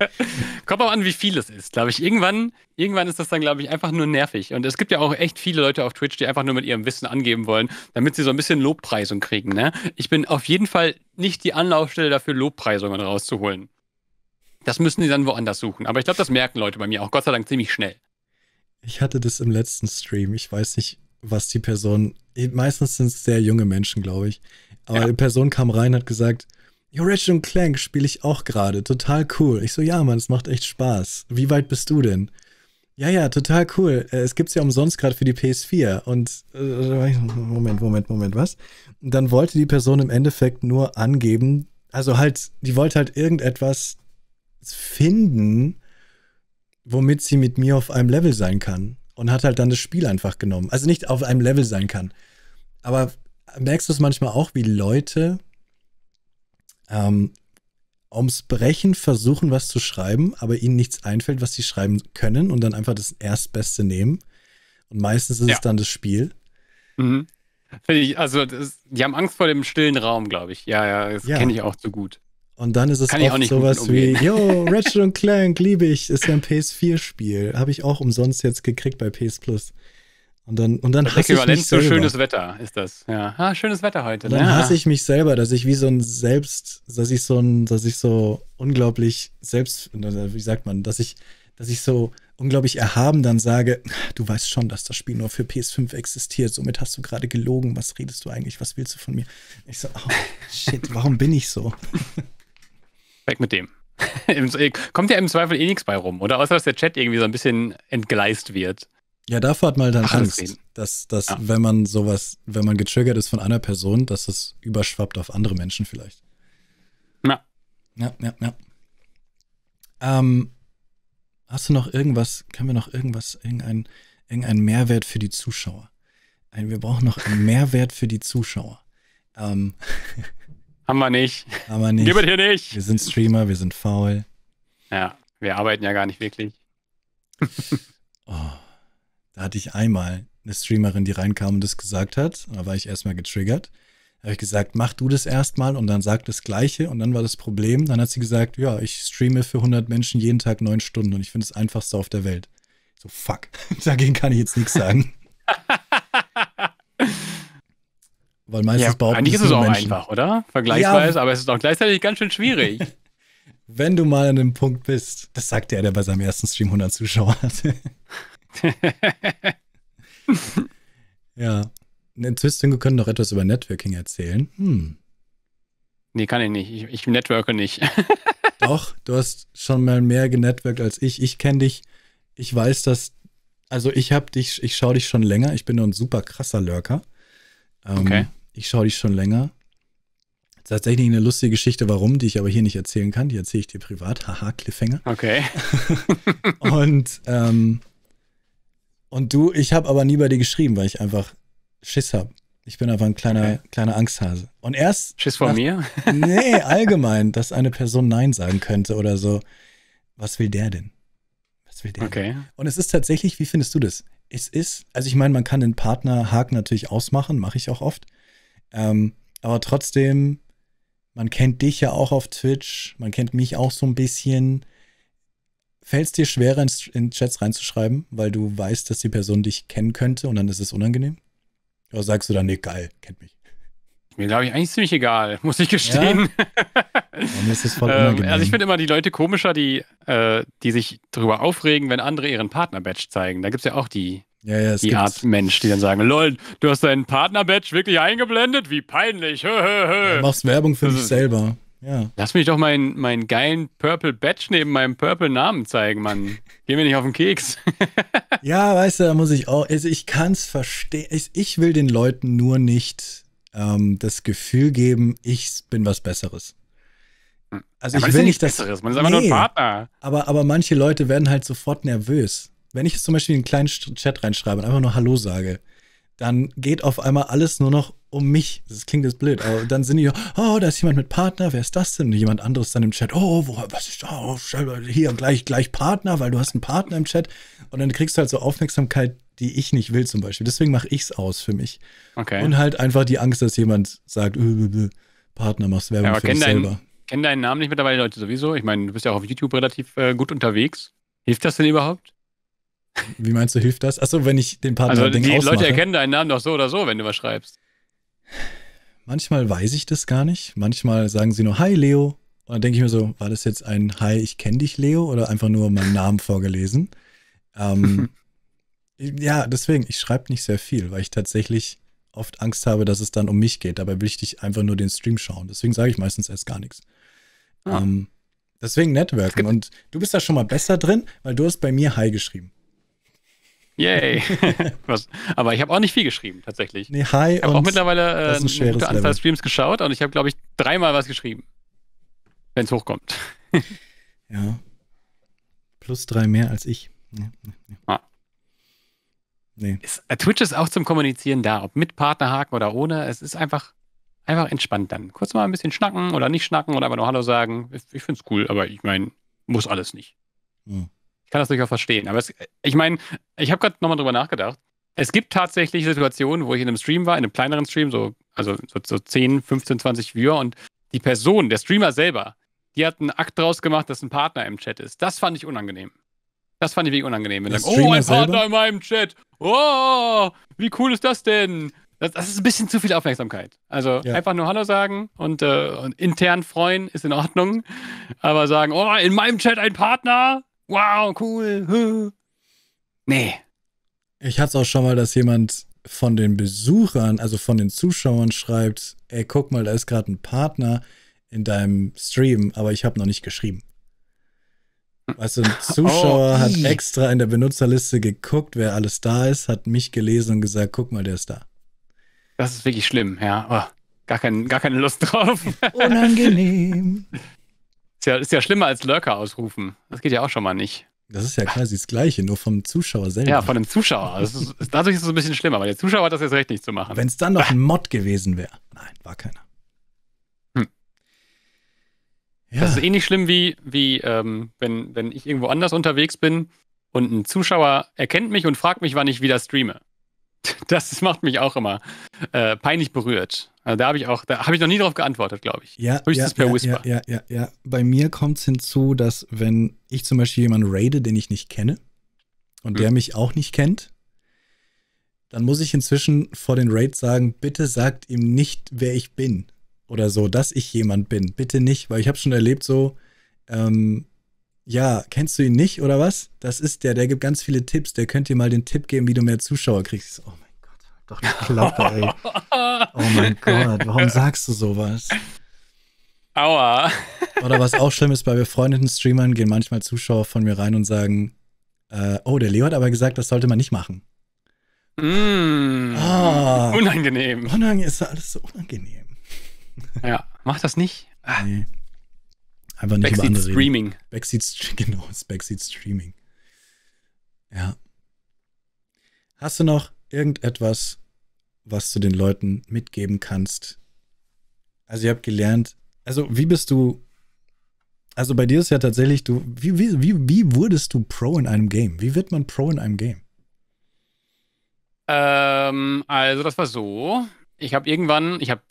[SPEAKER 2] Kommt auch an, wie viel es ist, glaube ich. Irgendwann, irgendwann ist das dann, glaube ich, einfach nur nervig. Und es gibt ja auch echt viele Leute auf Twitch, die einfach nur mit ihrem Wissen angeben wollen, damit sie so ein bisschen Lobpreisung kriegen. Ne? Ich bin auf jeden Fall nicht die Anlaufstelle dafür, Lobpreisungen rauszuholen. Das müssen sie dann woanders suchen. Aber ich glaube, das merken Leute bei mir auch Gott sei Dank ziemlich schnell.
[SPEAKER 1] Ich hatte das im letzten Stream. Ich weiß nicht, was die Person, meistens sind es sehr junge Menschen, glaube ich, aber ja. die Person kam rein und hat gesagt, Yo, Ratchet Clank spiele ich auch gerade, total cool. Ich so, ja, Mann, es macht echt Spaß. Wie weit bist du denn? Ja, ja, total cool. Äh, es gibt's ja umsonst gerade für die PS4. Und äh, Moment, Moment, Moment, was? Und dann wollte die Person im Endeffekt nur angeben, also halt, die wollte halt irgendetwas finden, womit sie mit mir auf einem Level sein kann und hat halt dann das Spiel einfach genommen. Also nicht auf einem Level sein kann. Aber merkst du es manchmal auch, wie Leute ähm, ums Brechen versuchen, was zu schreiben, aber ihnen nichts einfällt, was sie schreiben können und dann einfach das Erstbeste nehmen. Und meistens ist ja. es dann das Spiel.
[SPEAKER 2] Mhm. Finde ich, also das, die haben Angst vor dem stillen Raum, glaube ich. Ja, ja, das ja. kenne ich auch zu so gut.
[SPEAKER 1] Und dann ist es Kann oft sowas wie, yo, Ratchet und Clank, liebe ich, ist ja ein PS4-Spiel. Habe ich auch umsonst jetzt gekriegt bei PS Plus. Und dann, und dann hasse Äquivalent ich mich selber. schönes
[SPEAKER 2] Wetter ist das. Ja, ah, schönes Wetter heute. Und dann ja. Ne? Ah. hasse ich
[SPEAKER 1] mich selber, dass ich wie so ein Selbst, dass ich so ein, dass ich so unglaublich selbst, wie sagt man, dass ich, dass ich so unglaublich erhaben dann sage, du weißt schon, dass das Spiel nur für PS5 existiert, somit hast du gerade gelogen, was redest du eigentlich, was willst du von mir? Ich so, oh, shit, warum bin ich so?
[SPEAKER 2] Weg mit dem. Kommt ja im Zweifel eh nichts bei rum, oder? Außer, dass der Chat irgendwie so ein bisschen entgleist wird.
[SPEAKER 1] Ja, davor hat man dann Ach, Angst, dass, dass ja. wenn man sowas, wenn man getriggert ist von einer Person, dass es überschwappt auf andere Menschen vielleicht. Na. Ja, ja, ja. Ähm, hast du noch irgendwas, können wir noch irgendwas, irgendeinen irgendein Mehrwert für die Zuschauer? Ein, wir brauchen noch einen Mehrwert für die Zuschauer. Ähm, Haben wir nicht. Haben wir nicht. Gibt es hier nicht. Wir sind Streamer, wir sind faul.
[SPEAKER 2] Ja, wir arbeiten ja gar nicht wirklich.
[SPEAKER 1] oh, da hatte ich einmal eine Streamerin, die reinkam und das gesagt hat. Da war ich erstmal getriggert. Da habe ich gesagt, mach du das erstmal und dann sag das Gleiche. Und dann war das Problem. Dann hat sie gesagt, ja, ich streame für 100 Menschen jeden Tag neun Stunden und ich finde es einfachste auf der Welt. So, fuck. Dagegen kann ich jetzt nichts sagen. Weil meistens ja, Eigentlich ist es auch Menschen, einfach, oder? Vergleichsweise,
[SPEAKER 2] ja, aber es ist auch gleichzeitig ganz schön schwierig.
[SPEAKER 1] Wenn du mal an dem Punkt bist, das sagt er, der bei seinem ersten Stream 100 Zuschauer hatte. ja. Ne, Twisting können noch etwas über Networking erzählen. Hm.
[SPEAKER 2] Nee, kann ich nicht. Ich, ich networke nicht.
[SPEAKER 1] Doch, du hast schon mal mehr genetworked als ich. Ich kenne dich. Ich weiß, dass. Also, ich habe dich. Ich schaue dich schon länger. Ich bin nur ein super krasser Lurker. Ähm, okay ich schaue dich schon länger. Tatsächlich eine lustige Geschichte, warum, die ich aber hier nicht erzählen kann. Die erzähle ich dir privat. Haha, Cliffhanger. Okay. und, ähm, und du, ich habe aber nie bei dir geschrieben, weil ich einfach Schiss habe. Ich bin einfach ein kleiner, okay. kleiner Angsthase. Und erst. Schiss vor nach, mir? nee, allgemein, dass eine Person Nein sagen könnte oder so. Was will der denn? Was will der okay. denn? Und es ist tatsächlich, wie findest du das? Es ist, also ich meine, man kann den Partnerhaken natürlich ausmachen, mache ich auch oft. Ähm, aber trotzdem, man kennt dich ja auch auf Twitch, man kennt mich auch so ein bisschen. Fällt es dir schwerer, in, in Chats reinzuschreiben, weil du weißt, dass die Person dich kennen könnte und dann ist es unangenehm? Oder sagst du dann, nee, geil, kennt mich?
[SPEAKER 2] Mir glaube ich eigentlich ziemlich egal, muss ich gestehen. Ja.
[SPEAKER 1] Mir ist es voll ähm, also ich
[SPEAKER 2] finde immer die Leute komischer, die, äh, die sich darüber aufregen, wenn andere ihren Partner-Badge zeigen. Da gibt es ja auch die, ja, ja, die gibt's. Art Mensch, die dann sagen, lol, du hast deinen partner Partnerbadge wirklich eingeblendet? Wie peinlich. Hö, hö,
[SPEAKER 1] hö. Du machst Werbung für dich selber. Ja.
[SPEAKER 2] Lass mich doch meinen mein geilen Purple Badge neben meinem Purple Namen zeigen, Mann. Geh mir nicht auf den Keks.
[SPEAKER 1] ja, weißt du, da muss ich auch, also ich kann es verstehen. Ich, ich, will den Leuten nur nicht ähm, das Gefühl geben, ich bin was Besseres. Hm. Also ja, ich will nicht das Besseres, man ist einfach nur ein Partner. Aber, aber manche Leute werden halt sofort nervös. Wenn ich es zum Beispiel in einen kleinen Chat reinschreibe und einfach nur Hallo sage, dann geht auf einmal alles nur noch um mich. Das klingt jetzt blöd, aber dann sind die, oh, da ist jemand mit Partner, wer ist das denn? Und jemand anderes dann im Chat, oh, wo, was ist da? Oh, hier, gleich, gleich Partner, weil du hast einen Partner im Chat. Und dann kriegst du halt so Aufmerksamkeit, die ich nicht will zum Beispiel. Deswegen mache ich es aus für mich. Okay. Und halt einfach die Angst, dass jemand sagt, ö, ö, ö, Partner machst Werbung ja, aber für dich selber. Deinen,
[SPEAKER 2] kennen deinen Namen nicht mittlerweile Leute sowieso? Ich meine, du bist ja auch auf YouTube relativ äh, gut unterwegs. Hilft das denn überhaupt?
[SPEAKER 1] Wie meinst du, hilft das? Achso, wenn ich den Partner Also Ding die ausmache. Leute erkennen
[SPEAKER 2] deinen Namen doch so oder so, wenn du was schreibst.
[SPEAKER 1] Manchmal weiß ich das gar nicht. Manchmal sagen sie nur Hi Leo. Und dann denke ich mir so, war das jetzt ein Hi, ich kenne dich Leo oder einfach nur meinen Namen vorgelesen? Ähm, ja, deswegen, ich schreibe nicht sehr viel, weil ich tatsächlich oft Angst habe, dass es dann um mich geht. Dabei will ich dich einfach nur den Stream schauen. Deswegen sage ich meistens erst gar nichts. Ah. Ähm, deswegen Networken. Und du bist da schon mal besser drin, weil du hast bei mir Hi geschrieben.
[SPEAKER 2] Yay. aber ich habe auch nicht viel geschrieben, tatsächlich. Nee, hi. Ich habe auch mittlerweile äh, eine gute Anzahl Level. Streams geschaut und ich habe, glaube ich, dreimal was geschrieben.
[SPEAKER 1] Wenn es hochkommt. ja. Plus drei mehr als ich. Nee. Ah.
[SPEAKER 2] nee. Ist, äh, Twitch ist auch zum Kommunizieren da, ob mit Partnerhaken oder ohne. Es ist einfach, einfach entspannt dann. Kurz mal ein bisschen schnacken oder nicht schnacken oder einfach nur Hallo sagen. Ich, ich finde es cool, aber ich meine, muss alles nicht. Hm. Ich kann das durchaus verstehen. Aber es, ich meine, ich habe gerade nochmal drüber nachgedacht. Es gibt tatsächlich Situationen, wo ich in einem Stream war, in einem kleineren Stream, so, also so, so 10, 15, 20 Viewer und die Person, der Streamer selber, die hat einen Akt draus gemacht, dass ein Partner im Chat ist. Das fand ich unangenehm. Das fand ich wirklich unangenehm. Wenn der oh, ein selber? Partner in meinem Chat. Oh, wie cool ist das denn? Das, das ist ein bisschen zu viel Aufmerksamkeit. Also ja. einfach nur Hallo sagen und, äh, und intern freuen ist in Ordnung. Aber sagen, oh, in meinem Chat ein Partner, wow, cool. Nee.
[SPEAKER 1] Ich hatte es auch schon mal, dass jemand von den Besuchern, also von den Zuschauern schreibt, ey, guck mal, da ist gerade ein Partner in deinem Stream, aber ich habe noch nicht geschrieben. Weißt du, ein Zuschauer oh, hat extra in der Benutzerliste geguckt, wer alles da ist, hat mich gelesen und gesagt, guck mal, der ist da.
[SPEAKER 2] Das ist wirklich schlimm, ja. Oh, gar, kein, gar keine Lust drauf. Unangenehm. Ist ja, ist ja schlimmer als Lurker ausrufen. Das geht ja auch schon mal nicht.
[SPEAKER 1] Das ist ja quasi das Gleiche, nur vom Zuschauer selber. Ja, von dem Zuschauer. Ist,
[SPEAKER 2] dadurch ist es ein bisschen schlimmer, weil der Zuschauer hat das jetzt recht nicht zu machen. Wenn
[SPEAKER 1] es dann noch ein Mod gewesen wäre. Nein, war keiner. Hm.
[SPEAKER 2] Ja. Das ist ähnlich schlimm, wie, wie ähm, wenn, wenn ich irgendwo anders unterwegs bin und ein Zuschauer erkennt mich und fragt mich, wann ich wieder streame. Das macht mich auch immer äh, peinlich berührt. Also da habe ich auch, da habe ich noch nie darauf geantwortet, glaube ich.
[SPEAKER 1] Ja, Höchstens ja, per ja, Whisper. Ja, ja, ja, ja. Bei mir kommt es hinzu, dass wenn ich zum Beispiel jemanden raide, den ich nicht kenne und hm. der mich auch nicht kennt, dann muss ich inzwischen vor den Raids sagen, bitte sagt ihm nicht, wer ich bin oder so, dass ich jemand bin. Bitte nicht, weil ich habe schon erlebt so, ähm, ja, kennst du ihn nicht oder was? Das ist der, der gibt ganz viele Tipps, der könnte dir mal den Tipp geben, wie du mehr Zuschauer kriegst. Oh mein doch die Klappe, ey. Oh mein Gott, warum sagst du sowas? Aua. Oder was auch schlimm ist, bei befreundeten Streamern gehen manchmal Zuschauer von mir rein und sagen, äh, oh, der Leo hat aber gesagt, das sollte man nicht machen. Mm, ah, unangenehm. Unangenehm ist alles so unangenehm. Ja, mach das nicht. Ah. Nee. Einfach nicht Backseat über andere Streaming. Reden. Backseat, genau, Backseat Streaming. Ja. Hast du noch irgendetwas, was du den Leuten mitgeben kannst? Also ihr habt gelernt, also wie bist du, also bei dir ist ja tatsächlich, du, wie, wie, wie, wie wurdest du Pro in einem Game? Wie wird man Pro in einem Game?
[SPEAKER 2] Ähm, also das war so, ich habe irgendwann, ich habe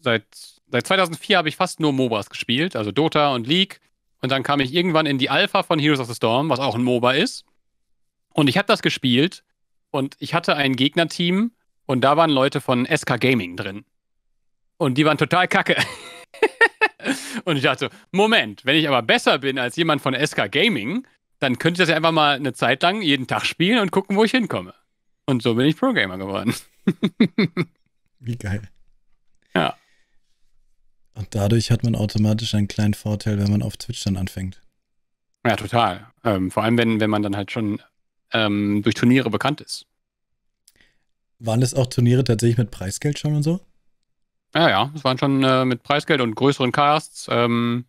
[SPEAKER 2] seit, seit 2004 habe ich fast nur MOBAs gespielt, also Dota und League. Und dann kam ich irgendwann in die Alpha von Heroes of the Storm, was auch ein MOBA ist. Und ich habe das gespielt und ich hatte ein Gegnerteam und da waren Leute von SK Gaming drin. Und die waren total kacke. und ich dachte, Moment, wenn ich aber besser bin als jemand von SK Gaming, dann könnte ich das ja einfach mal eine Zeit lang jeden Tag spielen und gucken, wo ich hinkomme. Und so bin ich Pro-Gamer geworden.
[SPEAKER 1] Wie geil. Ja. Und dadurch hat man automatisch einen kleinen Vorteil, wenn man auf Twitch dann anfängt.
[SPEAKER 2] Ja, total. Ähm, vor allem, wenn, wenn man dann halt schon ähm, durch Turniere bekannt ist.
[SPEAKER 1] Waren das auch Turniere tatsächlich mit Preisgeld schon und so?
[SPEAKER 2] Ja, ja, es waren schon äh, mit Preisgeld und größeren Casts. Ähm,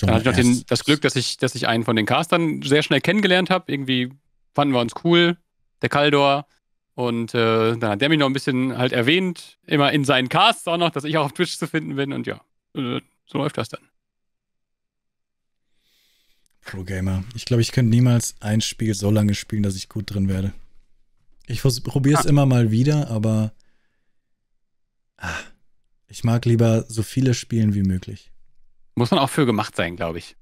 [SPEAKER 2] dann hatte ich noch den, das Glück, dass ich, dass ich einen von den Castern sehr schnell kennengelernt habe. Irgendwie fanden wir uns cool, der Kaldor. Und äh, dann hat der mich noch ein bisschen halt erwähnt, immer in seinen Casts auch noch, dass ich auch auf Twitch zu finden bin. Und ja, äh, so läuft das dann.
[SPEAKER 1] Pro-Gamer. Ich glaube, ich könnte niemals ein Spiel so lange spielen, dass ich gut drin werde. Ich probiere es ah. immer mal wieder, aber ah, ich mag lieber so viele spielen wie möglich.
[SPEAKER 2] Muss man auch für gemacht sein, glaube ich.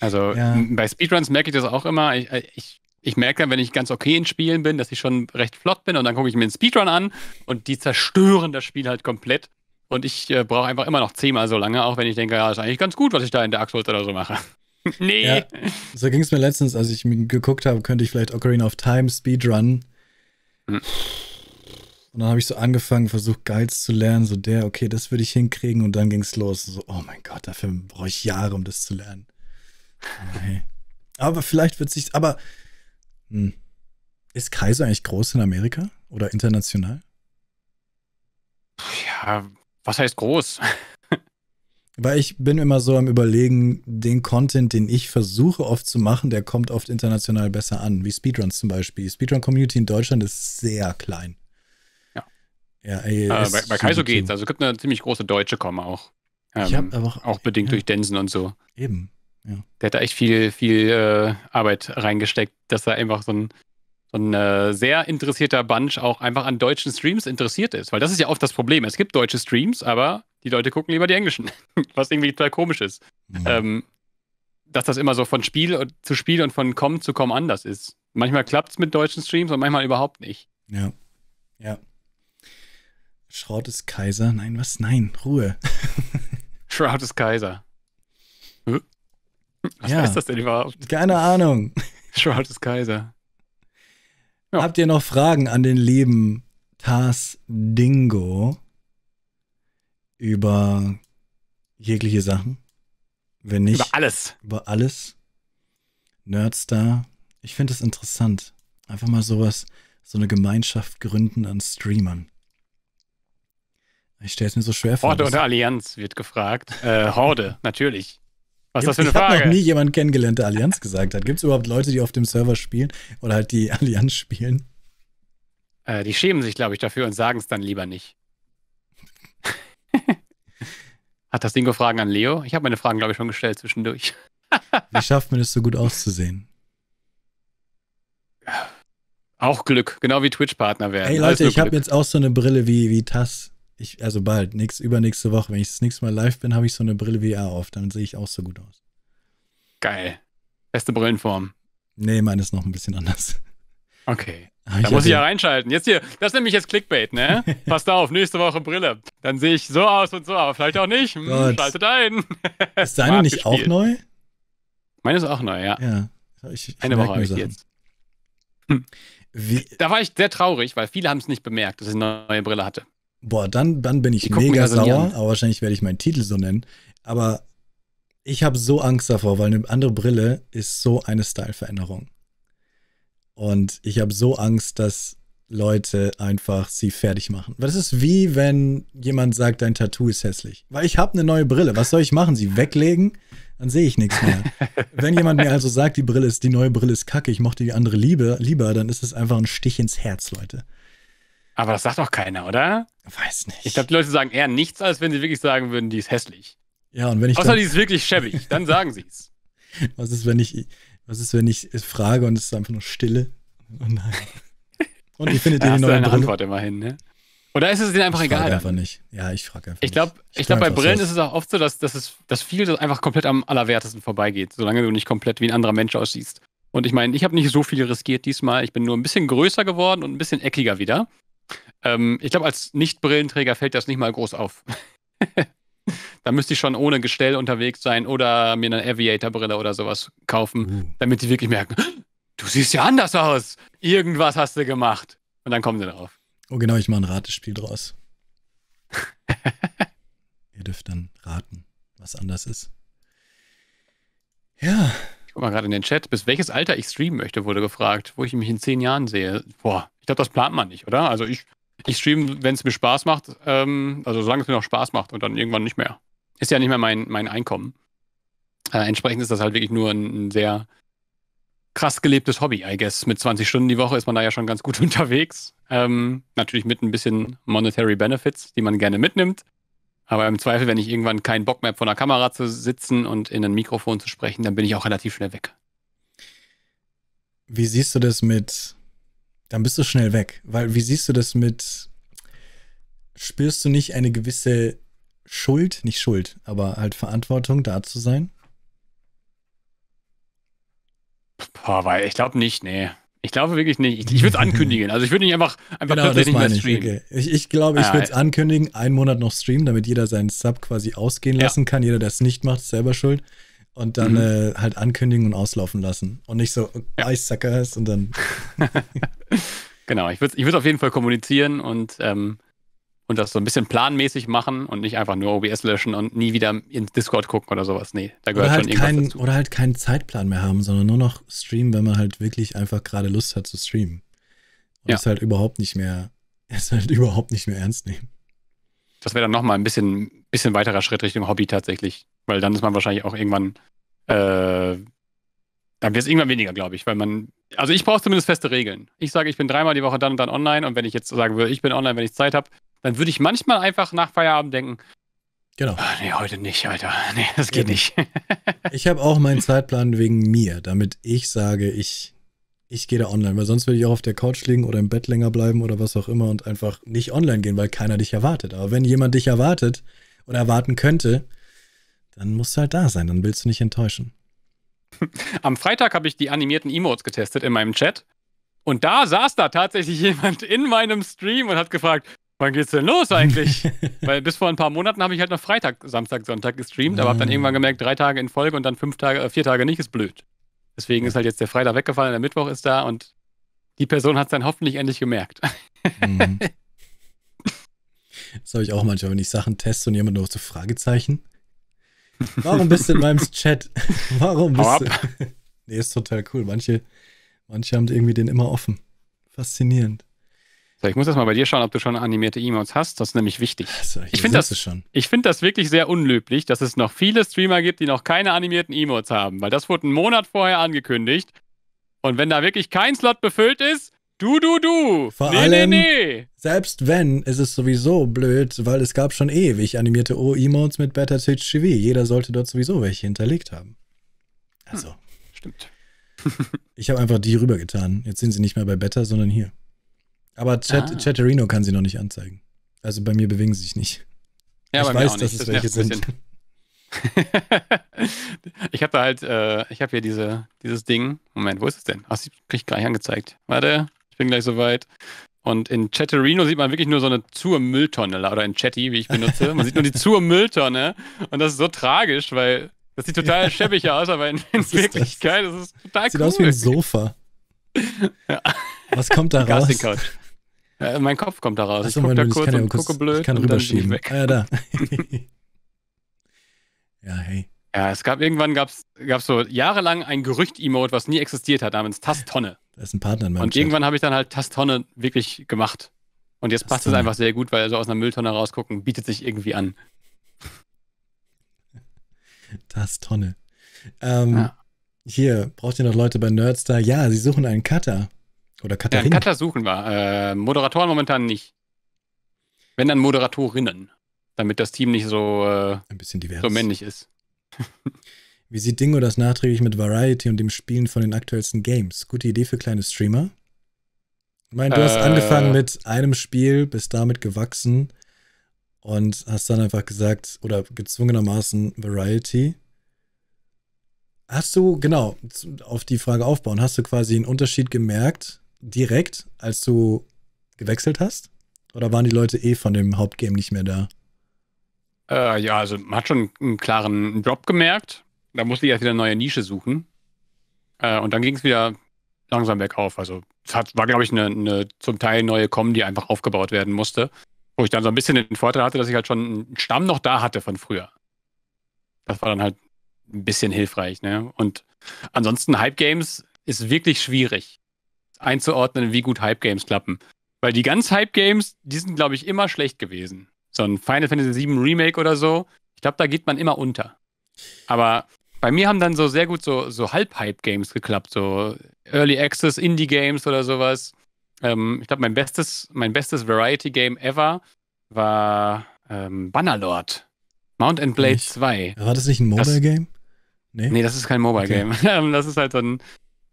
[SPEAKER 2] Also ja. bei Speedruns merke ich das auch immer. Ich, äh, ich, ich merke dann, wenn ich ganz okay in Spielen bin, dass ich schon recht flott bin und dann gucke ich mir einen Speedrun an und die zerstören das Spiel halt komplett. Und ich äh, brauche einfach immer noch zehnmal so lange, auch wenn ich denke, ja, ist eigentlich ganz gut, was ich da in der Axolotl oder so mache.
[SPEAKER 1] nee. Ja, so ging es mir letztens, als ich geguckt habe, könnte ich vielleicht Ocarina of Time Speedrun. Hm. Und dann habe ich so angefangen, versucht Guides zu lernen, so der, okay, das würde ich hinkriegen und dann ging es los. So, oh mein Gott, dafür brauche ich Jahre, um das zu lernen. Okay. Oh, aber vielleicht wird sich, aber hm. ist Kaiser eigentlich groß in Amerika oder international?
[SPEAKER 2] Ja, was heißt groß?
[SPEAKER 1] Weil ich bin immer so am Überlegen, den Content, den ich versuche oft zu machen, der kommt oft international besser an, wie Speedruns zum Beispiel. Die Speedrun-Community in Deutschland ist sehr klein. Ja. ja ey, äh, bei, bei Kaiso geht's.
[SPEAKER 2] Also es gibt eine ziemlich große deutsche Komme auch. Ähm, ich aber auch, auch bedingt ja. durch Densen und so. Eben. Ja. Der hat da echt viel, viel äh, Arbeit reingesteckt, dass da einfach so ein, so ein äh, sehr interessierter Bunch auch einfach an deutschen Streams interessiert ist. Weil das ist ja oft das Problem. Es gibt deutsche Streams, aber die Leute gucken lieber die englischen, was irgendwie total komisch ist. Mhm. Ähm, dass das immer so von Spiel zu Spiel und von Kommen zu Kommen anders ist. Manchmal klappt es mit deutschen Streams und manchmal überhaupt nicht. Ja. Ja.
[SPEAKER 1] Schraut ist Kaiser. Nein, was? Nein, Ruhe.
[SPEAKER 2] Shroud ist Kaiser.
[SPEAKER 1] Hm? Was ja. heißt das denn überhaupt? Keine Ahnung. Shroud ist Kaiser. Ja. Habt ihr noch Fragen an den lieben Tars Dingo? über jegliche Sachen. Wenn nicht. Über alles. Über alles. Nerdstar. Ich finde es interessant. Einfach mal sowas, so eine Gemeinschaft gründen an Streamern. Ich stelle es mir so schwer vor. Horde oder
[SPEAKER 2] Allianz wird gefragt. Äh, Horde, natürlich. Was ist das für eine Frage? Ich habe noch nie jemanden
[SPEAKER 1] kennengelernt, der Allianz gesagt hat. Gibt es überhaupt Leute, die auf dem Server spielen oder halt die Allianz spielen?
[SPEAKER 2] Äh, die schämen sich, glaube ich, dafür und sagen es dann lieber nicht. Hat das Ding Fragen an Leo? Ich habe meine Fragen, glaube ich, schon gestellt zwischendurch.
[SPEAKER 1] Wie schafft man es, so gut auszusehen?
[SPEAKER 2] Auch Glück, genau wie Twitch-Partner werden. Hey Leute, ich habe jetzt
[SPEAKER 1] auch so eine Brille wie, wie Tass. Ich, also bald, nächst, übernächste Woche, wenn ich das nächste Mal live bin, habe ich so eine Brille wie er auf. Dann sehe ich auch so gut aus. Geil. Beste Brillenform. Nee, meine ist noch ein bisschen anders. Okay. Da muss ich also ja
[SPEAKER 2] reinschalten. Jetzt hier, das ist nämlich jetzt Clickbait, ne? Passt auf, nächste Woche Brille. Dann sehe ich so aus und so, aber vielleicht auch nicht. Hm, schaltet ein. Ist deine nicht auch neu?
[SPEAKER 1] Meine ist auch neu, ja. ja. Ich, ich Eine Woche habe ich Sachen. jetzt. Hm.
[SPEAKER 2] Da war ich sehr traurig, weil viele haben es nicht bemerkt, dass ich eine neue Brille hatte.
[SPEAKER 1] Boah, dann, dann bin ich mega also sauer, aber wahrscheinlich werde ich meinen Titel so nennen. Aber ich habe so Angst davor, weil eine andere Brille ist so eine Style-Veränderung. Und ich habe so Angst, dass Leute einfach sie fertig machen. Weil das ist wie wenn jemand sagt, dein Tattoo ist hässlich. Weil ich habe eine neue Brille. Was soll ich machen? Sie weglegen? Dann sehe ich nichts mehr. wenn jemand mir also sagt, die Brille ist, die neue Brille ist kacke, ich mochte die andere Liebe, lieber, dann ist es einfach ein Stich ins Herz, Leute.
[SPEAKER 2] Aber das sagt doch keiner, oder? Weiß nicht. Ich glaube, die Leute sagen eher nichts, als wenn sie wirklich sagen würden, die ist hässlich.
[SPEAKER 1] Ja, und wenn ich. Außer die ist
[SPEAKER 2] wirklich schäbig, dann sagen sie es.
[SPEAKER 1] Was ist, wenn ich was ist, wenn ich frage und es ist einfach nur Stille? Oh nein. Und wie findet ihr ja, die neue eine Antwort immerhin, ne? Oder ist es denen einfach ich egal? Frage einfach nicht. Ja, ich frage einfach. Ich
[SPEAKER 2] glaube, ich glaube, bei Brillen ist es auch oft so, dass, dass, es, dass viel einfach komplett am allerwertesten vorbeigeht, solange du nicht komplett wie ein anderer Mensch aussiehst. Und ich meine, ich habe nicht so viel riskiert diesmal. Ich bin nur ein bisschen größer geworden und ein bisschen eckiger wieder. Ähm, ich glaube, als Nicht-Brillenträger fällt das nicht mal groß auf. da müsste ich schon ohne Gestell unterwegs sein oder mir eine Aviator-Brille oder sowas kaufen, hm. damit sie wirklich merken, du siehst ja anders aus. Irgendwas hast du gemacht. Und dann kommen sie drauf.
[SPEAKER 1] Oh, genau, ich mache ein Ratespiel draus. Ihr dürft dann raten, was anders ist.
[SPEAKER 2] Ja. Ich guck mal gerade in den Chat, bis welches Alter ich streamen möchte, wurde gefragt, wo ich mich in zehn Jahren sehe. Boah, ich glaube, das plant man nicht, oder? Also ich ich streame, wenn es mir Spaß macht, ähm, also solange es mir noch Spaß macht und dann irgendwann nicht mehr. Ist ja nicht mehr mein, mein Einkommen. Äh, entsprechend ist das halt wirklich nur ein, ein, sehr krass gelebtes Hobby, I guess. Mit 20 Stunden die Woche ist man da ja schon ganz gut unterwegs. Ähm, natürlich mit ein bisschen Monetary Benefits, die man gerne mitnimmt. Aber im Zweifel, wenn ich irgendwann keinen Bock mehr habe, vor einer Kamera zu sitzen und in ein Mikrofon zu sprechen, dann bin ich auch
[SPEAKER 1] relativ schnell weg. Wie siehst du das mit dann bist du schnell weg. Weil wie siehst du das mit, spürst du nicht eine gewisse Schuld, nicht Schuld, aber halt Verantwortung, da zu sein?
[SPEAKER 2] Boah, weil ich glaube nicht, nee. Ich glaube wirklich nicht. Ich, ich würde es ankündigen. Also ich würde nicht einfach, einfach genau, plötzlich nicht mehr streamen. Ich glaube, okay. ich, glaube, ich, ah, würde es
[SPEAKER 1] ankündigen, einen Monat noch streamen, damit jeder seinen Sub quasi ausgehen ja. lassen kann. Jeder, der es nicht macht, ist selber schuld und dann mhm. äh, halt ankündigen und auslaufen lassen. Und nicht so, ja. Ice oh, Suckers und dann.
[SPEAKER 2] genau, ich würde ich würd auf jeden Fall kommunizieren und, ähm, und das so ein bisschen planmäßig machen und nicht einfach nur OBS löschen und nie wieder ins Discord gucken oder sowas. Nee, da gehört halt schon irgendwas kein, dazu.
[SPEAKER 1] Oder halt keinen Zeitplan mehr haben, sondern nur noch streamen, wenn man halt wirklich einfach gerade Lust hat zu streamen. Und ja. es halt überhaupt nicht mehr, es halt überhaupt nicht mehr ernst nehmen.
[SPEAKER 2] Das wäre dann nochmal ein bisschen, bisschen weiterer Schritt Richtung Hobby tatsächlich weil dann ist man wahrscheinlich auch irgendwann. Äh, dann wird es irgendwann weniger, glaube ich, weil man. Also ich brauche zumindest feste Regeln. Ich sage, ich bin dreimal die Woche dann und dann online und wenn ich jetzt sagen würde, ich bin online, wenn ich Zeit habe, dann würde ich manchmal einfach nach Feierabend denken, Genau. Ach, nee, heute nicht, Alter. Nee,
[SPEAKER 1] das geht Eben. nicht. ich habe auch meinen Zeitplan wegen mir, damit ich sage, ich, ich gehe da online, weil sonst würde ich auch auf der Couch liegen oder im Bett länger bleiben oder was auch immer und einfach nicht online gehen, weil keiner dich erwartet. Aber wenn jemand dich erwartet oder erwarten könnte, dann musst du halt da sein, dann willst du nicht enttäuschen.
[SPEAKER 2] Am Freitag habe ich die animierten Emotes getestet in meinem Chat. Und da saß da tatsächlich jemand in meinem Stream und hat gefragt, wann geht's denn los eigentlich? Weil bis vor ein paar Monaten habe ich halt noch Freitag, Samstag, Sonntag gestreamt, aber habe dann ah. irgendwann gemerkt, drei Tage in Folge und dann fünf Tage, äh, vier Tage nicht, ist blöd. Deswegen ist halt jetzt der Freitag weggefallen, der Mittwoch ist da und die Person hat es dann hoffentlich endlich gemerkt. Mhm.
[SPEAKER 1] Das habe ich auch manchmal, wenn ich Sachen teste und jemand nur so Fragezeichen. Warum bist du in meinem Chat? Warum bist du? Nee, ist total cool. Manche, manche haben irgendwie den immer offen. Faszinierend.
[SPEAKER 2] So, ich muss erst mal bei dir schauen, ob du schon animierte E-Mails hast. Das ist nämlich wichtig. So, also, ich finde das, find das wirklich sehr unlöblich, dass es noch viele Streamer gibt, die noch keine animierten E-Mails haben, weil das wurde einen Monat vorher angekündigt. Und wenn da wirklich kein Slot befüllt ist, Du, du, du! Vor nee, allem, nee, nee!
[SPEAKER 1] Selbst wenn, ist es sowieso blöd, weil es gab schon ewig animierte O-Emotes mit Better Twitch TV. Jeder sollte dort sowieso welche hinterlegt haben.
[SPEAKER 2] Also. Hm, stimmt.
[SPEAKER 1] ich habe einfach die rübergetan. Jetzt sind sie nicht mehr bei Better, sondern hier. Aber Chat ah. Chatterino kann sie noch nicht anzeigen. Also bei mir bewegen sie sich nicht. Ja, ich weiß, dass es das welche sind.
[SPEAKER 2] ich habe da halt, äh, ich habe hier diese, dieses Ding. Moment, wo ist es denn? Ach, sie kriege ich gleich angezeigt. Warte ich bin gleich soweit. Und in Chatterino sieht man wirklich nur so eine zur Mülltonne oder in Chatty, wie ich benutze. Man sieht nur die zur Mülltonne und das ist so tragisch, weil das sieht total scheppig aus, aber in, in Wirklichkeit das? ist es total sieht cool. Sieht aus wie ein
[SPEAKER 1] Sofa. ja. Was kommt da raus?
[SPEAKER 2] Ja, äh, mein Kopf kommt da raus. Achso, ich gucke da kurz ich kann und kurz, gucke blöd. Ich kann rüberschieben. Ah, ja, da.
[SPEAKER 1] ja, hey.
[SPEAKER 2] Ja, es gab irgendwann gab's, gab's so jahrelang ein Gerücht-Emote, was nie existiert hat, namens Tastonne.
[SPEAKER 1] Da ist ein Partner in meinem Und Chat.
[SPEAKER 2] irgendwann habe ich dann halt Tastonne wirklich gemacht. Und jetzt passt es einfach sehr gut, weil so aus einer Mülltonne rausgucken bietet sich irgendwie an.
[SPEAKER 1] Tastonne. Ähm, ja. Hier, braucht ihr noch Leute bei Nerdstar? Ja, sie suchen einen Cutter. Oder Cutterin. Ja, Cutter
[SPEAKER 2] suchen wir. Äh, Moderatoren momentan nicht. Wenn dann Moderatorinnen. Damit das Team nicht so, äh, Ein bisschen divers. so männlich ist.
[SPEAKER 1] Wie sieht Dingo das nachträglich mit Variety und dem Spielen von den aktuellsten Games? Gute Idee für kleine Streamer? Ich meine, du äh, hast angefangen mit einem Spiel, bist damit gewachsen und hast dann einfach gesagt, oder gezwungenermaßen Variety. Hast du, genau, auf die Frage aufbauen, hast du quasi einen Unterschied gemerkt, direkt, als du gewechselt hast? Oder waren die Leute eh von dem Hauptgame nicht mehr da?
[SPEAKER 2] Äh, ja, also man hat schon einen klaren Drop gemerkt. Da musste ich erst wieder eine neue Nische suchen. Äh, und dann ging es wieder langsam bergauf. Also es hat, war, glaube ich, eine, eine, zum Teil neue Com, die einfach aufgebaut werden musste. Wo ich dann so ein bisschen den Vorteil hatte, dass ich halt schon einen Stamm noch da hatte von früher. Das war dann halt ein bisschen hilfreich, ne? Und ansonsten Hype Games ist wirklich schwierig einzuordnen, wie gut Hype Games klappen. Weil die ganz Hype Games, die sind, glaube ich, immer schlecht gewesen. So ein Final Fantasy VII Remake oder so, ich glaube, da geht man immer unter. Aber bei mir haben dann so sehr gut so, so Halb-Hype-Games geklappt, so Early Access, Indie-Games oder sowas. Ähm, ich glaube, mein bestes, mein bestes Variety-Game ever war ähm, Bannerlord. Mount and Blade nicht. 2. War das nicht ein Mobile-Game? Nee. nee, das ist kein Mobile-Game. Okay. das ist halt so ein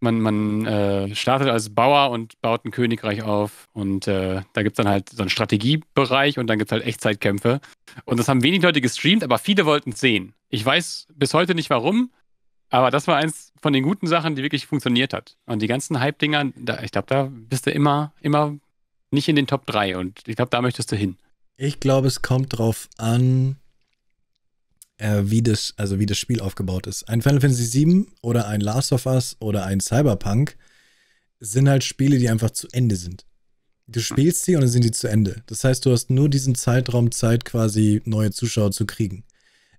[SPEAKER 2] man, man äh, startet als Bauer und baut ein Königreich auf. Und äh, da gibt es dann halt so einen Strategiebereich und dann gibt es halt Echtzeitkämpfe. Und das haben wenig Leute gestreamt, aber viele wollten es sehen. Ich weiß bis heute nicht warum, aber das war eins von den guten Sachen, die wirklich funktioniert hat. Und die ganzen Hype-Dinger, ich glaube, da bist du immer, immer nicht in den Top 3. Und ich glaube, da möchtest du hin.
[SPEAKER 1] Ich glaube, es kommt drauf an, äh, wie, das, also wie das Spiel aufgebaut ist. Ein Final Fantasy VII oder ein Last of Us oder ein Cyberpunk sind halt Spiele, die einfach zu Ende sind. Du spielst sie und dann sind sie zu Ende. Das heißt, du hast nur diesen Zeitraum Zeit, quasi neue Zuschauer zu kriegen.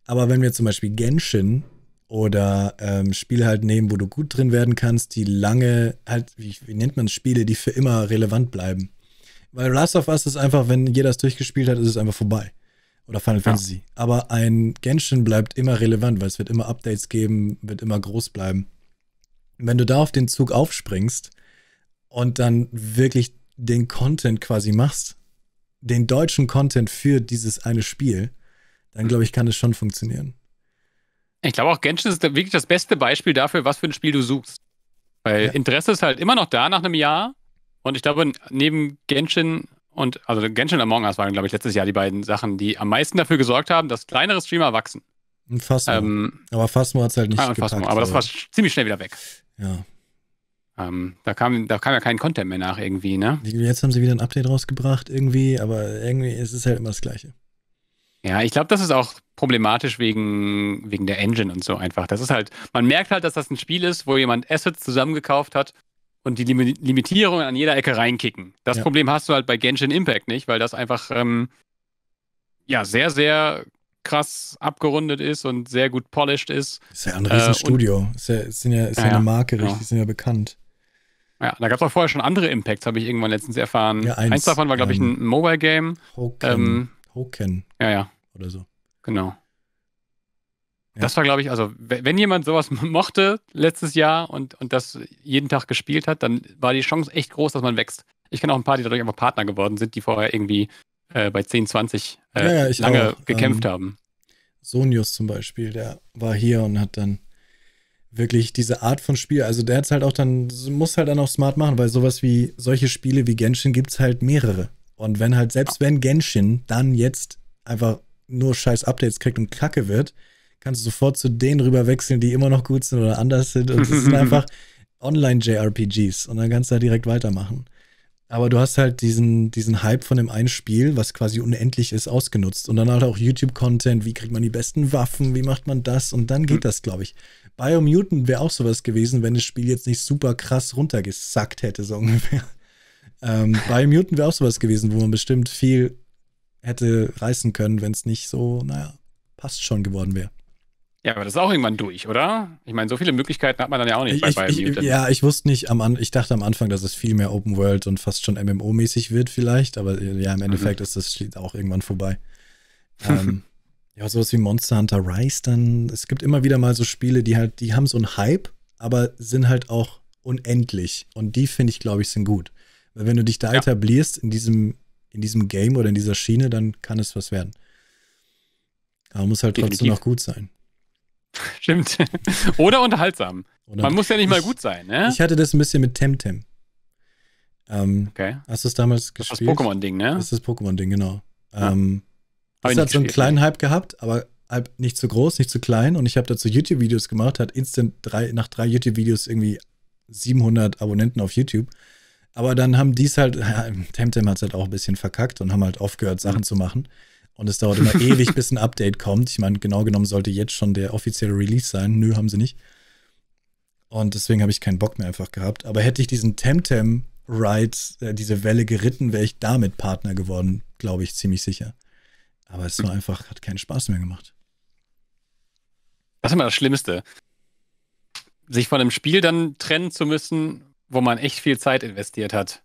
[SPEAKER 1] Aber wenn wir zum Beispiel Genshin oder ähm, Spiele halt nehmen, wo du gut drin werden kannst, die lange, halt, wie, wie nennt man Spiele, die für immer relevant bleiben. Weil Last of Us ist einfach, wenn jeder es durchgespielt hat, ist es einfach vorbei. Oder Final ja. Fantasy. Aber ein Genshin bleibt immer relevant, weil es wird immer Updates geben, wird immer groß bleiben. wenn du da auf den Zug aufspringst und dann wirklich den Content quasi machst, den deutschen Content für dieses eine Spiel, dann glaube ich, kann es schon funktionieren.
[SPEAKER 2] Ich glaube auch, Genshin ist wirklich das beste Beispiel dafür, was für ein Spiel du suchst. Weil ja. Interesse ist halt immer noch da nach einem Jahr. Und ich glaube, neben Genshin und also Genshin Among Us waren, glaube ich, letztes Jahr die beiden Sachen, die am meisten dafür gesorgt haben, dass kleinere Streamer wachsen.
[SPEAKER 1] Fasmo. Ähm, aber Fasmo hat es halt nicht ah, gepackt, Aber das war
[SPEAKER 2] ziemlich schnell wieder weg. Ja. Ähm, da, kam, da kam ja kein Content mehr nach irgendwie, ne?
[SPEAKER 1] Jetzt haben sie wieder ein Update rausgebracht irgendwie, aber irgendwie ist es halt immer das Gleiche.
[SPEAKER 2] Ja, ich glaube, das ist auch problematisch wegen, wegen der Engine und so einfach. Das ist halt, man merkt halt, dass das ein Spiel ist, wo jemand Assets zusammengekauft hat und die Lim Limitierung an jeder Ecke reinkicken. Das ja. Problem hast du halt bei Genshin Impact nicht, weil das einfach ähm, ja sehr, sehr krass abgerundet ist und sehr gut polished ist. Ist ja ein Riesenstudio. Äh,
[SPEAKER 1] ist ja, ist ja, ist ja, ja eine Marke, richtig, ja. Genau. sind ja bekannt.
[SPEAKER 2] Ja, da gab es auch vorher schon andere Impacts, habe ich irgendwann letztens erfahren. Ja, eins, eins davon war, glaube ich, ein Mobile-Game. Hoken. Ähm, Hoken. Ja, ja. Oder so. Genau. Das war, glaube ich, also wenn jemand sowas mochte letztes Jahr und, und das jeden Tag gespielt hat, dann war die Chance echt groß, dass man wächst. Ich kenne auch ein paar, die dadurch einfach Partner geworden sind, die vorher irgendwie äh, bei 10, 20 äh, ja, ja, lange auch. Ähm, gekämpft ähm, haben.
[SPEAKER 1] Sonius zum Beispiel, der war hier und hat dann wirklich diese Art von Spiel, also der hat halt auch dann, muss halt dann auch smart machen, weil sowas wie, solche Spiele wie Genshin gibt es halt mehrere. Und wenn halt, selbst wenn Genshin dann jetzt einfach nur scheiß Updates kriegt und kacke wird, kannst du sofort zu denen rüber wechseln, die immer noch gut sind oder anders sind. Und es sind einfach Online-JRPGs und dann kannst du da direkt weitermachen. Aber du hast halt diesen, diesen Hype von dem einen Spiel, was quasi unendlich ist, ausgenutzt. Und dann halt auch YouTube-Content, wie kriegt man die besten Waffen, wie macht man das? Und dann geht hm. das, glaube ich. Biomutant wäre auch sowas gewesen, wenn das Spiel jetzt nicht super krass runtergesackt hätte, so ungefähr. Ähm, Biomutant wäre auch sowas gewesen, wo man bestimmt viel hätte reißen können, wenn es nicht so, naja, passt schon geworden wäre.
[SPEAKER 2] Ja, aber das ist auch irgendwann durch, oder? Ich meine, so viele Möglichkeiten hat man dann ja auch nicht bei ich, bei ich, Ja, ich
[SPEAKER 1] wusste nicht, am An ich dachte am Anfang, dass es viel mehr Open World und fast schon MMO-mäßig wird vielleicht, aber äh, ja, im mhm. Endeffekt mhm. ist das auch irgendwann vorbei. ähm, ja, sowas wie Monster Hunter Rise dann. Es gibt immer wieder mal so Spiele, die halt, die haben so einen Hype, aber sind halt auch unendlich. Und die finde ich, glaube ich, sind gut. Weil wenn du dich da ja. etablierst in diesem, in diesem Game oder in dieser Schiene, dann kann es was werden. Aber muss halt Definitiv. trotzdem noch gut sein.
[SPEAKER 2] Stimmt. Oder unterhaltsam. Oder Man muss ja nicht ich, mal gut sein, ne? Ich
[SPEAKER 1] hatte das ein bisschen mit Temtem. Ähm, okay. Hast du es damals gespielt? Das Pokémon-Ding, ne? Das ist das Pokémon-Ding, genau. Ja. Ähm, das hat so einen kleinen ne? Hype gehabt, aber halt nicht zu groß, nicht zu klein. Und ich habe dazu YouTube-Videos gemacht, hat instant drei, nach drei YouTube-Videos irgendwie 700 Abonnenten auf YouTube. Aber dann haben die es halt, ja, Temtem hat es halt auch ein bisschen verkackt und haben halt aufgehört, Sachen mhm. zu machen. Und es dauert immer ewig, bis ein Update kommt. Ich meine, genau genommen sollte jetzt schon der offizielle Release sein. Nö, haben sie nicht. Und deswegen habe ich keinen Bock mehr einfach gehabt. Aber hätte ich diesen Temtem-Ride, äh, diese Welle geritten, wäre ich damit Partner geworden, glaube ich, ziemlich sicher. Aber es war einfach, hat keinen Spaß mehr gemacht.
[SPEAKER 2] Das ist immer das Schlimmste. Sich von einem Spiel dann trennen zu müssen, wo man echt viel Zeit investiert hat.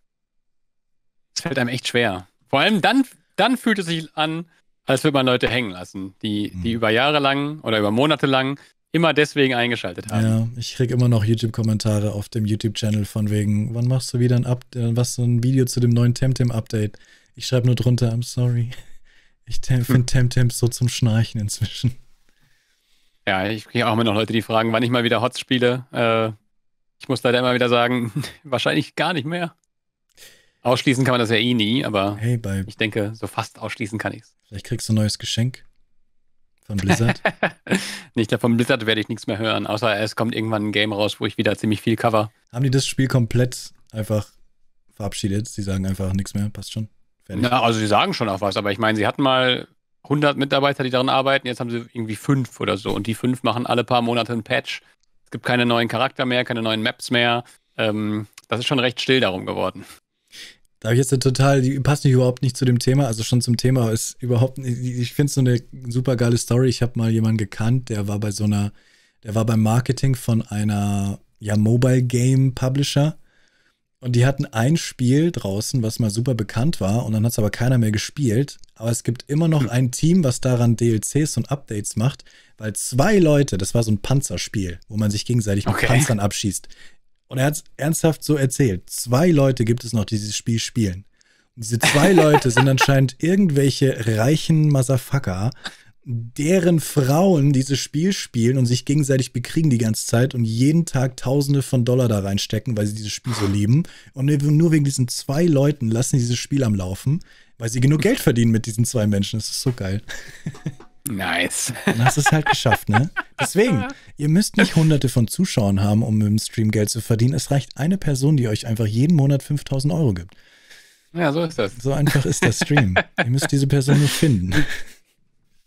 [SPEAKER 2] Das fällt einem echt schwer. Vor allem dann, dann fühlt es sich an, als würde man Leute hängen lassen, die, die mhm. über Jahre lang oder über Monate lang immer deswegen eingeschaltet haben.
[SPEAKER 1] Ja, ich kriege immer noch YouTube-Kommentare auf dem YouTube-Channel von wegen, wann machst du wieder ein Update, äh, was so ein Video zu dem neuen Temtem-Update? Ich schreibe nur drunter, I'm sorry. Ich finde Temtems so zum Schnarchen inzwischen.
[SPEAKER 2] Ja, ich kriege auch immer noch Leute, die fragen, wann ich mal wieder Hots spiele. Äh, ich muss leider immer wieder sagen, wahrscheinlich gar nicht mehr. Ausschließen kann man das ja eh nie, aber hey, bei ich denke, so fast ausschließen kann ich es.
[SPEAKER 1] Vielleicht kriegst du ein neues Geschenk von Blizzard.
[SPEAKER 2] nicht, von Blizzard werde ich nichts mehr hören, außer es kommt irgendwann ein Game raus, wo ich wieder ziemlich viel cover.
[SPEAKER 1] Haben die das Spiel komplett einfach verabschiedet? Sie sagen einfach nichts mehr, passt schon. Fertig. Na,
[SPEAKER 2] also sie sagen schon auch was, aber ich meine, sie hatten mal 100 Mitarbeiter, die daran arbeiten, jetzt haben sie irgendwie fünf oder so und die fünf machen alle paar Monate ein Patch. Es gibt keine neuen Charakter mehr, keine neuen Maps mehr. Ähm, das ist schon recht still darum geworden.
[SPEAKER 1] Da habe ich jetzt eine total, die passt nicht überhaupt nicht zu dem Thema, also schon zum Thema ist überhaupt nicht, ich finde es so eine super geile Story. Ich habe mal jemanden gekannt, der war bei so einer, der war beim Marketing von einer, ja, Mobile Game Publisher und die hatten ein Spiel draußen, was mal super bekannt war und dann hat es aber keiner mehr gespielt. Aber es gibt immer noch hm. ein Team, was daran DLCs und Updates macht, weil zwei Leute, das war so ein Panzerspiel, wo man sich gegenseitig okay. mit Panzern abschießt. Und er hat es ernsthaft so erzählt. Zwei Leute gibt es noch, die dieses Spiel spielen. Und diese zwei Leute sind anscheinend irgendwelche reichen Motherfucker, deren Frauen dieses Spiel spielen und sich gegenseitig bekriegen die ganze Zeit und jeden Tag Tausende von Dollar da reinstecken, weil sie dieses Spiel so lieben. Und nur wegen diesen zwei Leuten lassen sie dieses Spiel am Laufen, weil sie genug Geld verdienen mit diesen zwei Menschen. Das ist so geil. Nice. Dann hast du es halt geschafft, ne? Deswegen, ihr müsst nicht hunderte von Zuschauern haben, um mit dem Stream Geld zu verdienen. Es reicht eine Person, die euch einfach jeden Monat 5000 Euro gibt. Ja, so ist das. So einfach ist das Stream. ihr müsst diese Person nur finden.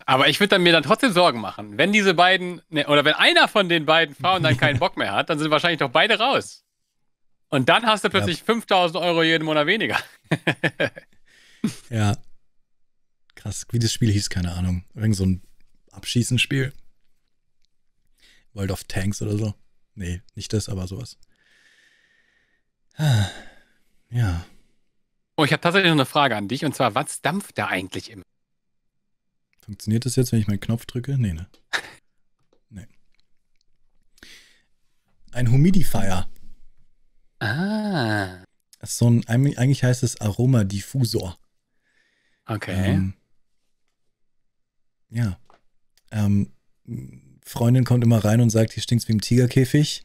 [SPEAKER 2] Aber ich würde mir dann trotzdem Sorgen machen. Wenn diese beiden, ne, oder wenn einer von den beiden Frauen dann keinen Bock mehr hat, dann sind wahrscheinlich doch beide raus. Und dann hast du plötzlich ja. 5000 Euro jeden Monat weniger.
[SPEAKER 1] ja, Krass, wie das Spiel hieß, keine Ahnung. Irgend so ein Abschießenspiel. World of Tanks oder so. Nee, nicht das, aber sowas. Ah, ja. Oh, ich
[SPEAKER 2] habe tatsächlich noch eine Frage an dich und zwar, was dampft da eigentlich immer?
[SPEAKER 1] Funktioniert das jetzt, wenn ich meinen Knopf drücke? Nee, ne? nee. Ein Humidifier. Ah. Das ist so ein, eigentlich heißt es Aromadiffusor. Okay. Ähm, ja, ähm, Freundin kommt immer rein und sagt, hier stinkt es wie im Tigerkäfig.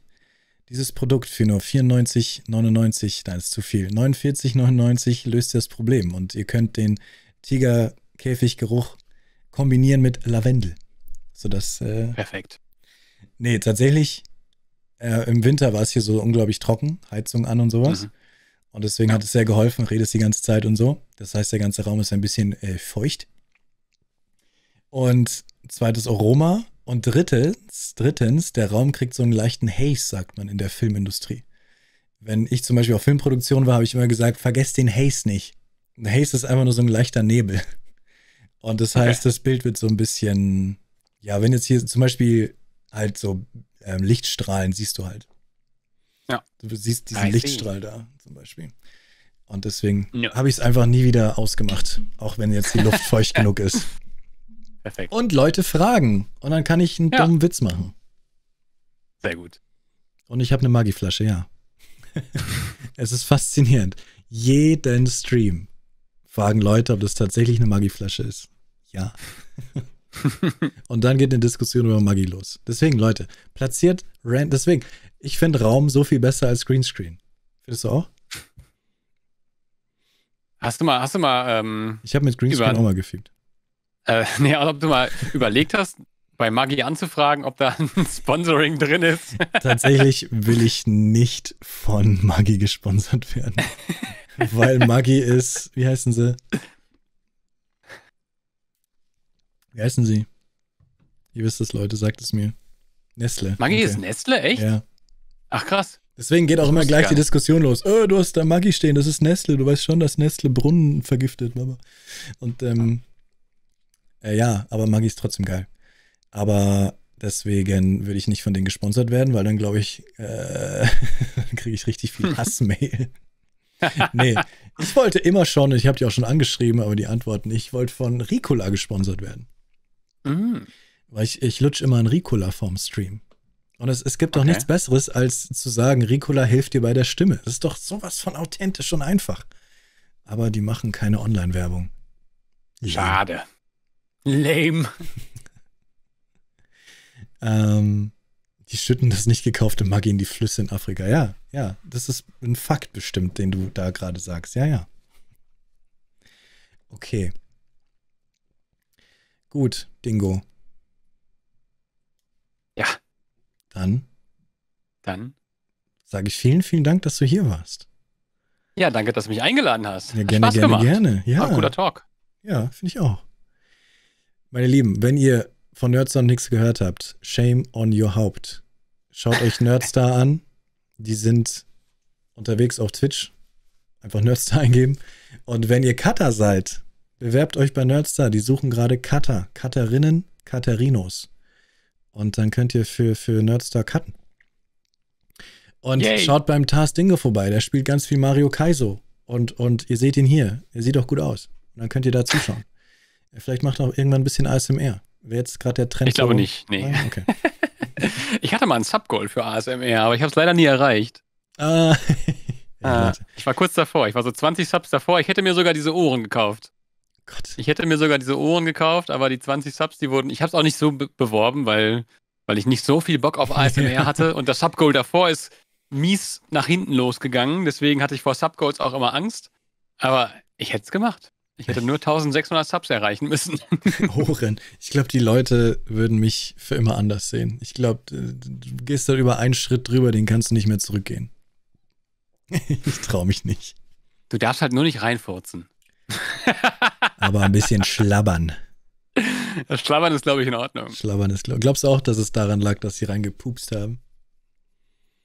[SPEAKER 1] Dieses Produkt für nur 94,99, nein, ist zu viel. 49,99 löst das Problem und ihr könnt den Tigerkäfiggeruch kombinieren mit Lavendel. Sodass. Äh, Perfekt. Nee, tatsächlich, äh, im Winter war es hier so unglaublich trocken, Heizung an und sowas. Mhm. Und deswegen ja. hat es sehr geholfen, redest die ganze Zeit und so. Das heißt, der ganze Raum ist ein bisschen äh, feucht. Und zweites Aroma. Und drittens, drittens, der Raum kriegt so einen leichten Haze, sagt man in der Filmindustrie. Wenn ich zum Beispiel auf Filmproduktion war, habe ich immer gesagt, vergesst den Haze nicht. Ein Haze ist einfach nur so ein leichter Nebel. Und das heißt, okay. das Bild wird so ein bisschen, ja, wenn jetzt hier zum Beispiel halt so ähm, Lichtstrahlen siehst du halt. Ja. Du siehst diesen Lichtstrahl da zum Beispiel. Und deswegen no. habe ich es einfach nie wieder ausgemacht, auch wenn jetzt die Luft feucht genug ist. Perfekt. Und Leute fragen. Und dann kann ich einen ja. dummen Witz machen. Sehr gut. Und ich habe eine Magieflasche, ja. es ist faszinierend. Jeden Stream fragen Leute, ob das tatsächlich eine Magieflasche ist. Ja. und dann geht eine Diskussion über Magie los. Deswegen, Leute, platziert Rand. Deswegen, ich finde Raum so viel besser als Greenscreen. Findest du auch?
[SPEAKER 2] Hast du mal, hast du mal. Ähm, ich
[SPEAKER 1] habe mit Greenscreen auch mal gefilmt.
[SPEAKER 2] Äh, nee, also ob du mal überlegt hast, bei Maggi anzufragen, ob da ein Sponsoring drin ist. Tatsächlich
[SPEAKER 1] will ich nicht von Maggi gesponsert werden. weil Maggi ist, wie heißen sie? Wie heißen sie? Ihr wisst es, Leute, sagt es mir. Nestle. Maggi okay. ist Nestle, echt? Ja. Ach krass. Deswegen geht auch immer gleich die Diskussion los. Oh, du hast da Maggi stehen, das ist Nestle. Du weißt schon, dass Nestle Brunnen vergiftet. Und ähm, äh, ja, aber Maggi ist trotzdem geil. Aber deswegen würde ich nicht von denen gesponsert werden, weil dann glaube ich, äh, kriege ich richtig viel Hassmail. nee, ich wollte immer schon, ich habe die auch schon angeschrieben, aber die Antworten, ich wollte von Ricola gesponsert werden. Mm. Weil ich, ich lutsche immer einen Ricola vorm Stream. Und es, es gibt doch okay. nichts Besseres, als zu sagen, Ricola hilft dir bei der Stimme. Das ist doch sowas von authentisch und einfach. Aber die machen keine Online-Werbung. Schade. Lame. ähm, die schütten das nicht gekaufte Maggi in die Flüsse in Afrika. Ja, ja, das ist ein Fakt bestimmt, den du da gerade sagst. Ja, ja. Okay. Gut, Dingo. Ja. Dann. Dann. Sage ich vielen, vielen Dank, dass du hier warst.
[SPEAKER 2] Ja, danke, dass du mich eingeladen hast. Ja, gerne, gerne, gerne. Ja. War ein guter Talk.
[SPEAKER 1] Ja, finde ich auch. Meine Lieben, wenn ihr von Nerdstar nichts gehört habt, shame on your Haupt. Schaut euch Nerdstar an. Die sind unterwegs auf Twitch. Einfach Nerdstar eingeben. Und wenn ihr Cutter seid, bewerbt euch bei Nerdstar. Die suchen gerade Cutter, Cutterinnen, Cutterinos. Und dann könnt ihr für, für Nerdstar cutten. Und Yay. schaut beim Tars Dinge vorbei. Der spielt ganz viel Mario Kaiso. Und, und ihr seht ihn hier. Er sieht auch gut aus. Und dann könnt ihr da zuschauen. Vielleicht macht er auch irgendwann ein bisschen ASMR. Wäre jetzt gerade der Trend. Ich glaube so nicht, nee. Ah, okay.
[SPEAKER 2] ich hatte mal ein Subgoal für ASMR, aber ich habe es leider nie erreicht. Ah. ah. ich war kurz davor. Ich war so 20 Subs davor. Ich hätte mir sogar diese Ohren gekauft. Gott. Ich hätte mir sogar diese Ohren gekauft, aber die 20 Subs, die wurden. Ich habe es auch nicht so be beworben, weil, weil ich nicht so viel Bock auf ASMR hatte. Und das Subgoal davor ist mies nach hinten losgegangen. Deswegen hatte ich vor Subgoals auch immer Angst. Aber ich hätte es gemacht. Ich hätte nur 1600 Subs erreichen müssen.
[SPEAKER 1] Hochrennen. Ich glaube, die Leute würden mich für immer anders sehen. Ich glaube, äh, du gehst da über einen Schritt drüber, den kannst du nicht mehr zurückgehen. ich traue mich nicht.
[SPEAKER 2] Du darfst halt nur nicht reinfurzen.
[SPEAKER 1] Aber ein bisschen schlabbern.
[SPEAKER 2] Das Schlabbern ist, glaube ich, in Ordnung.
[SPEAKER 1] Schlabbern ist, glaub, glaubst du auch, dass es daran lag, dass sie reingepupst haben?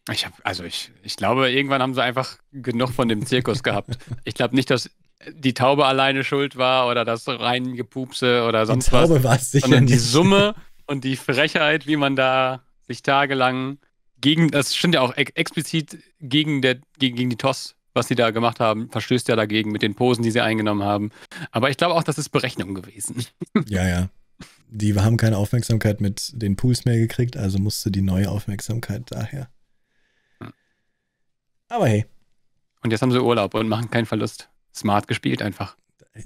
[SPEAKER 1] Ich habe, also ich,
[SPEAKER 2] ich glaube, irgendwann haben sie einfach genug von dem Zirkus gehabt. Ich glaube nicht, dass die Taube alleine schuld war oder das Reingepupse oder sonst die Taube was. War es sicher sondern nicht. die Summe und die Frechheit, wie man da sich tagelang gegen, das stimmt ja auch ex explizit gegen, der, gegen, gegen die TOS, was sie da gemacht haben, verstößt ja dagegen mit den Posen, die sie eingenommen haben. Aber ich glaube auch, das ist Berechnung gewesen.
[SPEAKER 1] Ja, ja. Die haben keine Aufmerksamkeit mit den Pools mehr gekriegt, also musste die neue Aufmerksamkeit daher. Aber hey.
[SPEAKER 2] Und jetzt haben sie Urlaub und machen keinen Verlust smart gespielt
[SPEAKER 1] einfach.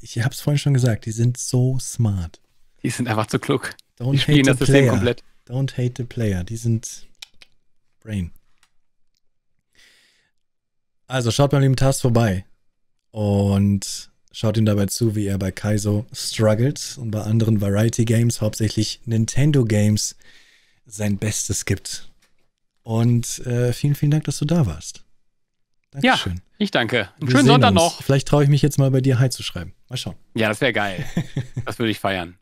[SPEAKER 1] Ich hab's vorhin schon gesagt, die sind so smart. Die sind einfach zu klug. Don't die spielen das System komplett. Don't hate the player. Die sind Brain. Also schaut beim lieben Tast vorbei und schaut ihm dabei zu, wie er bei Kaizo struggelt und bei anderen Variety Games, hauptsächlich Nintendo Games, sein Bestes gibt. Und äh, vielen, vielen Dank, dass du da warst. Dankeschön. Ja, ich danke. Einen schönen Sonntag uns. noch. Vielleicht traue ich mich jetzt mal bei dir Hi zu schreiben. Mal schauen.
[SPEAKER 2] Ja, das wäre geil. das würde ich feiern.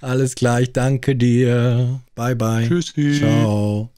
[SPEAKER 1] Alles klar, ich danke dir. Bye, bye. Tschüssi. Ciao.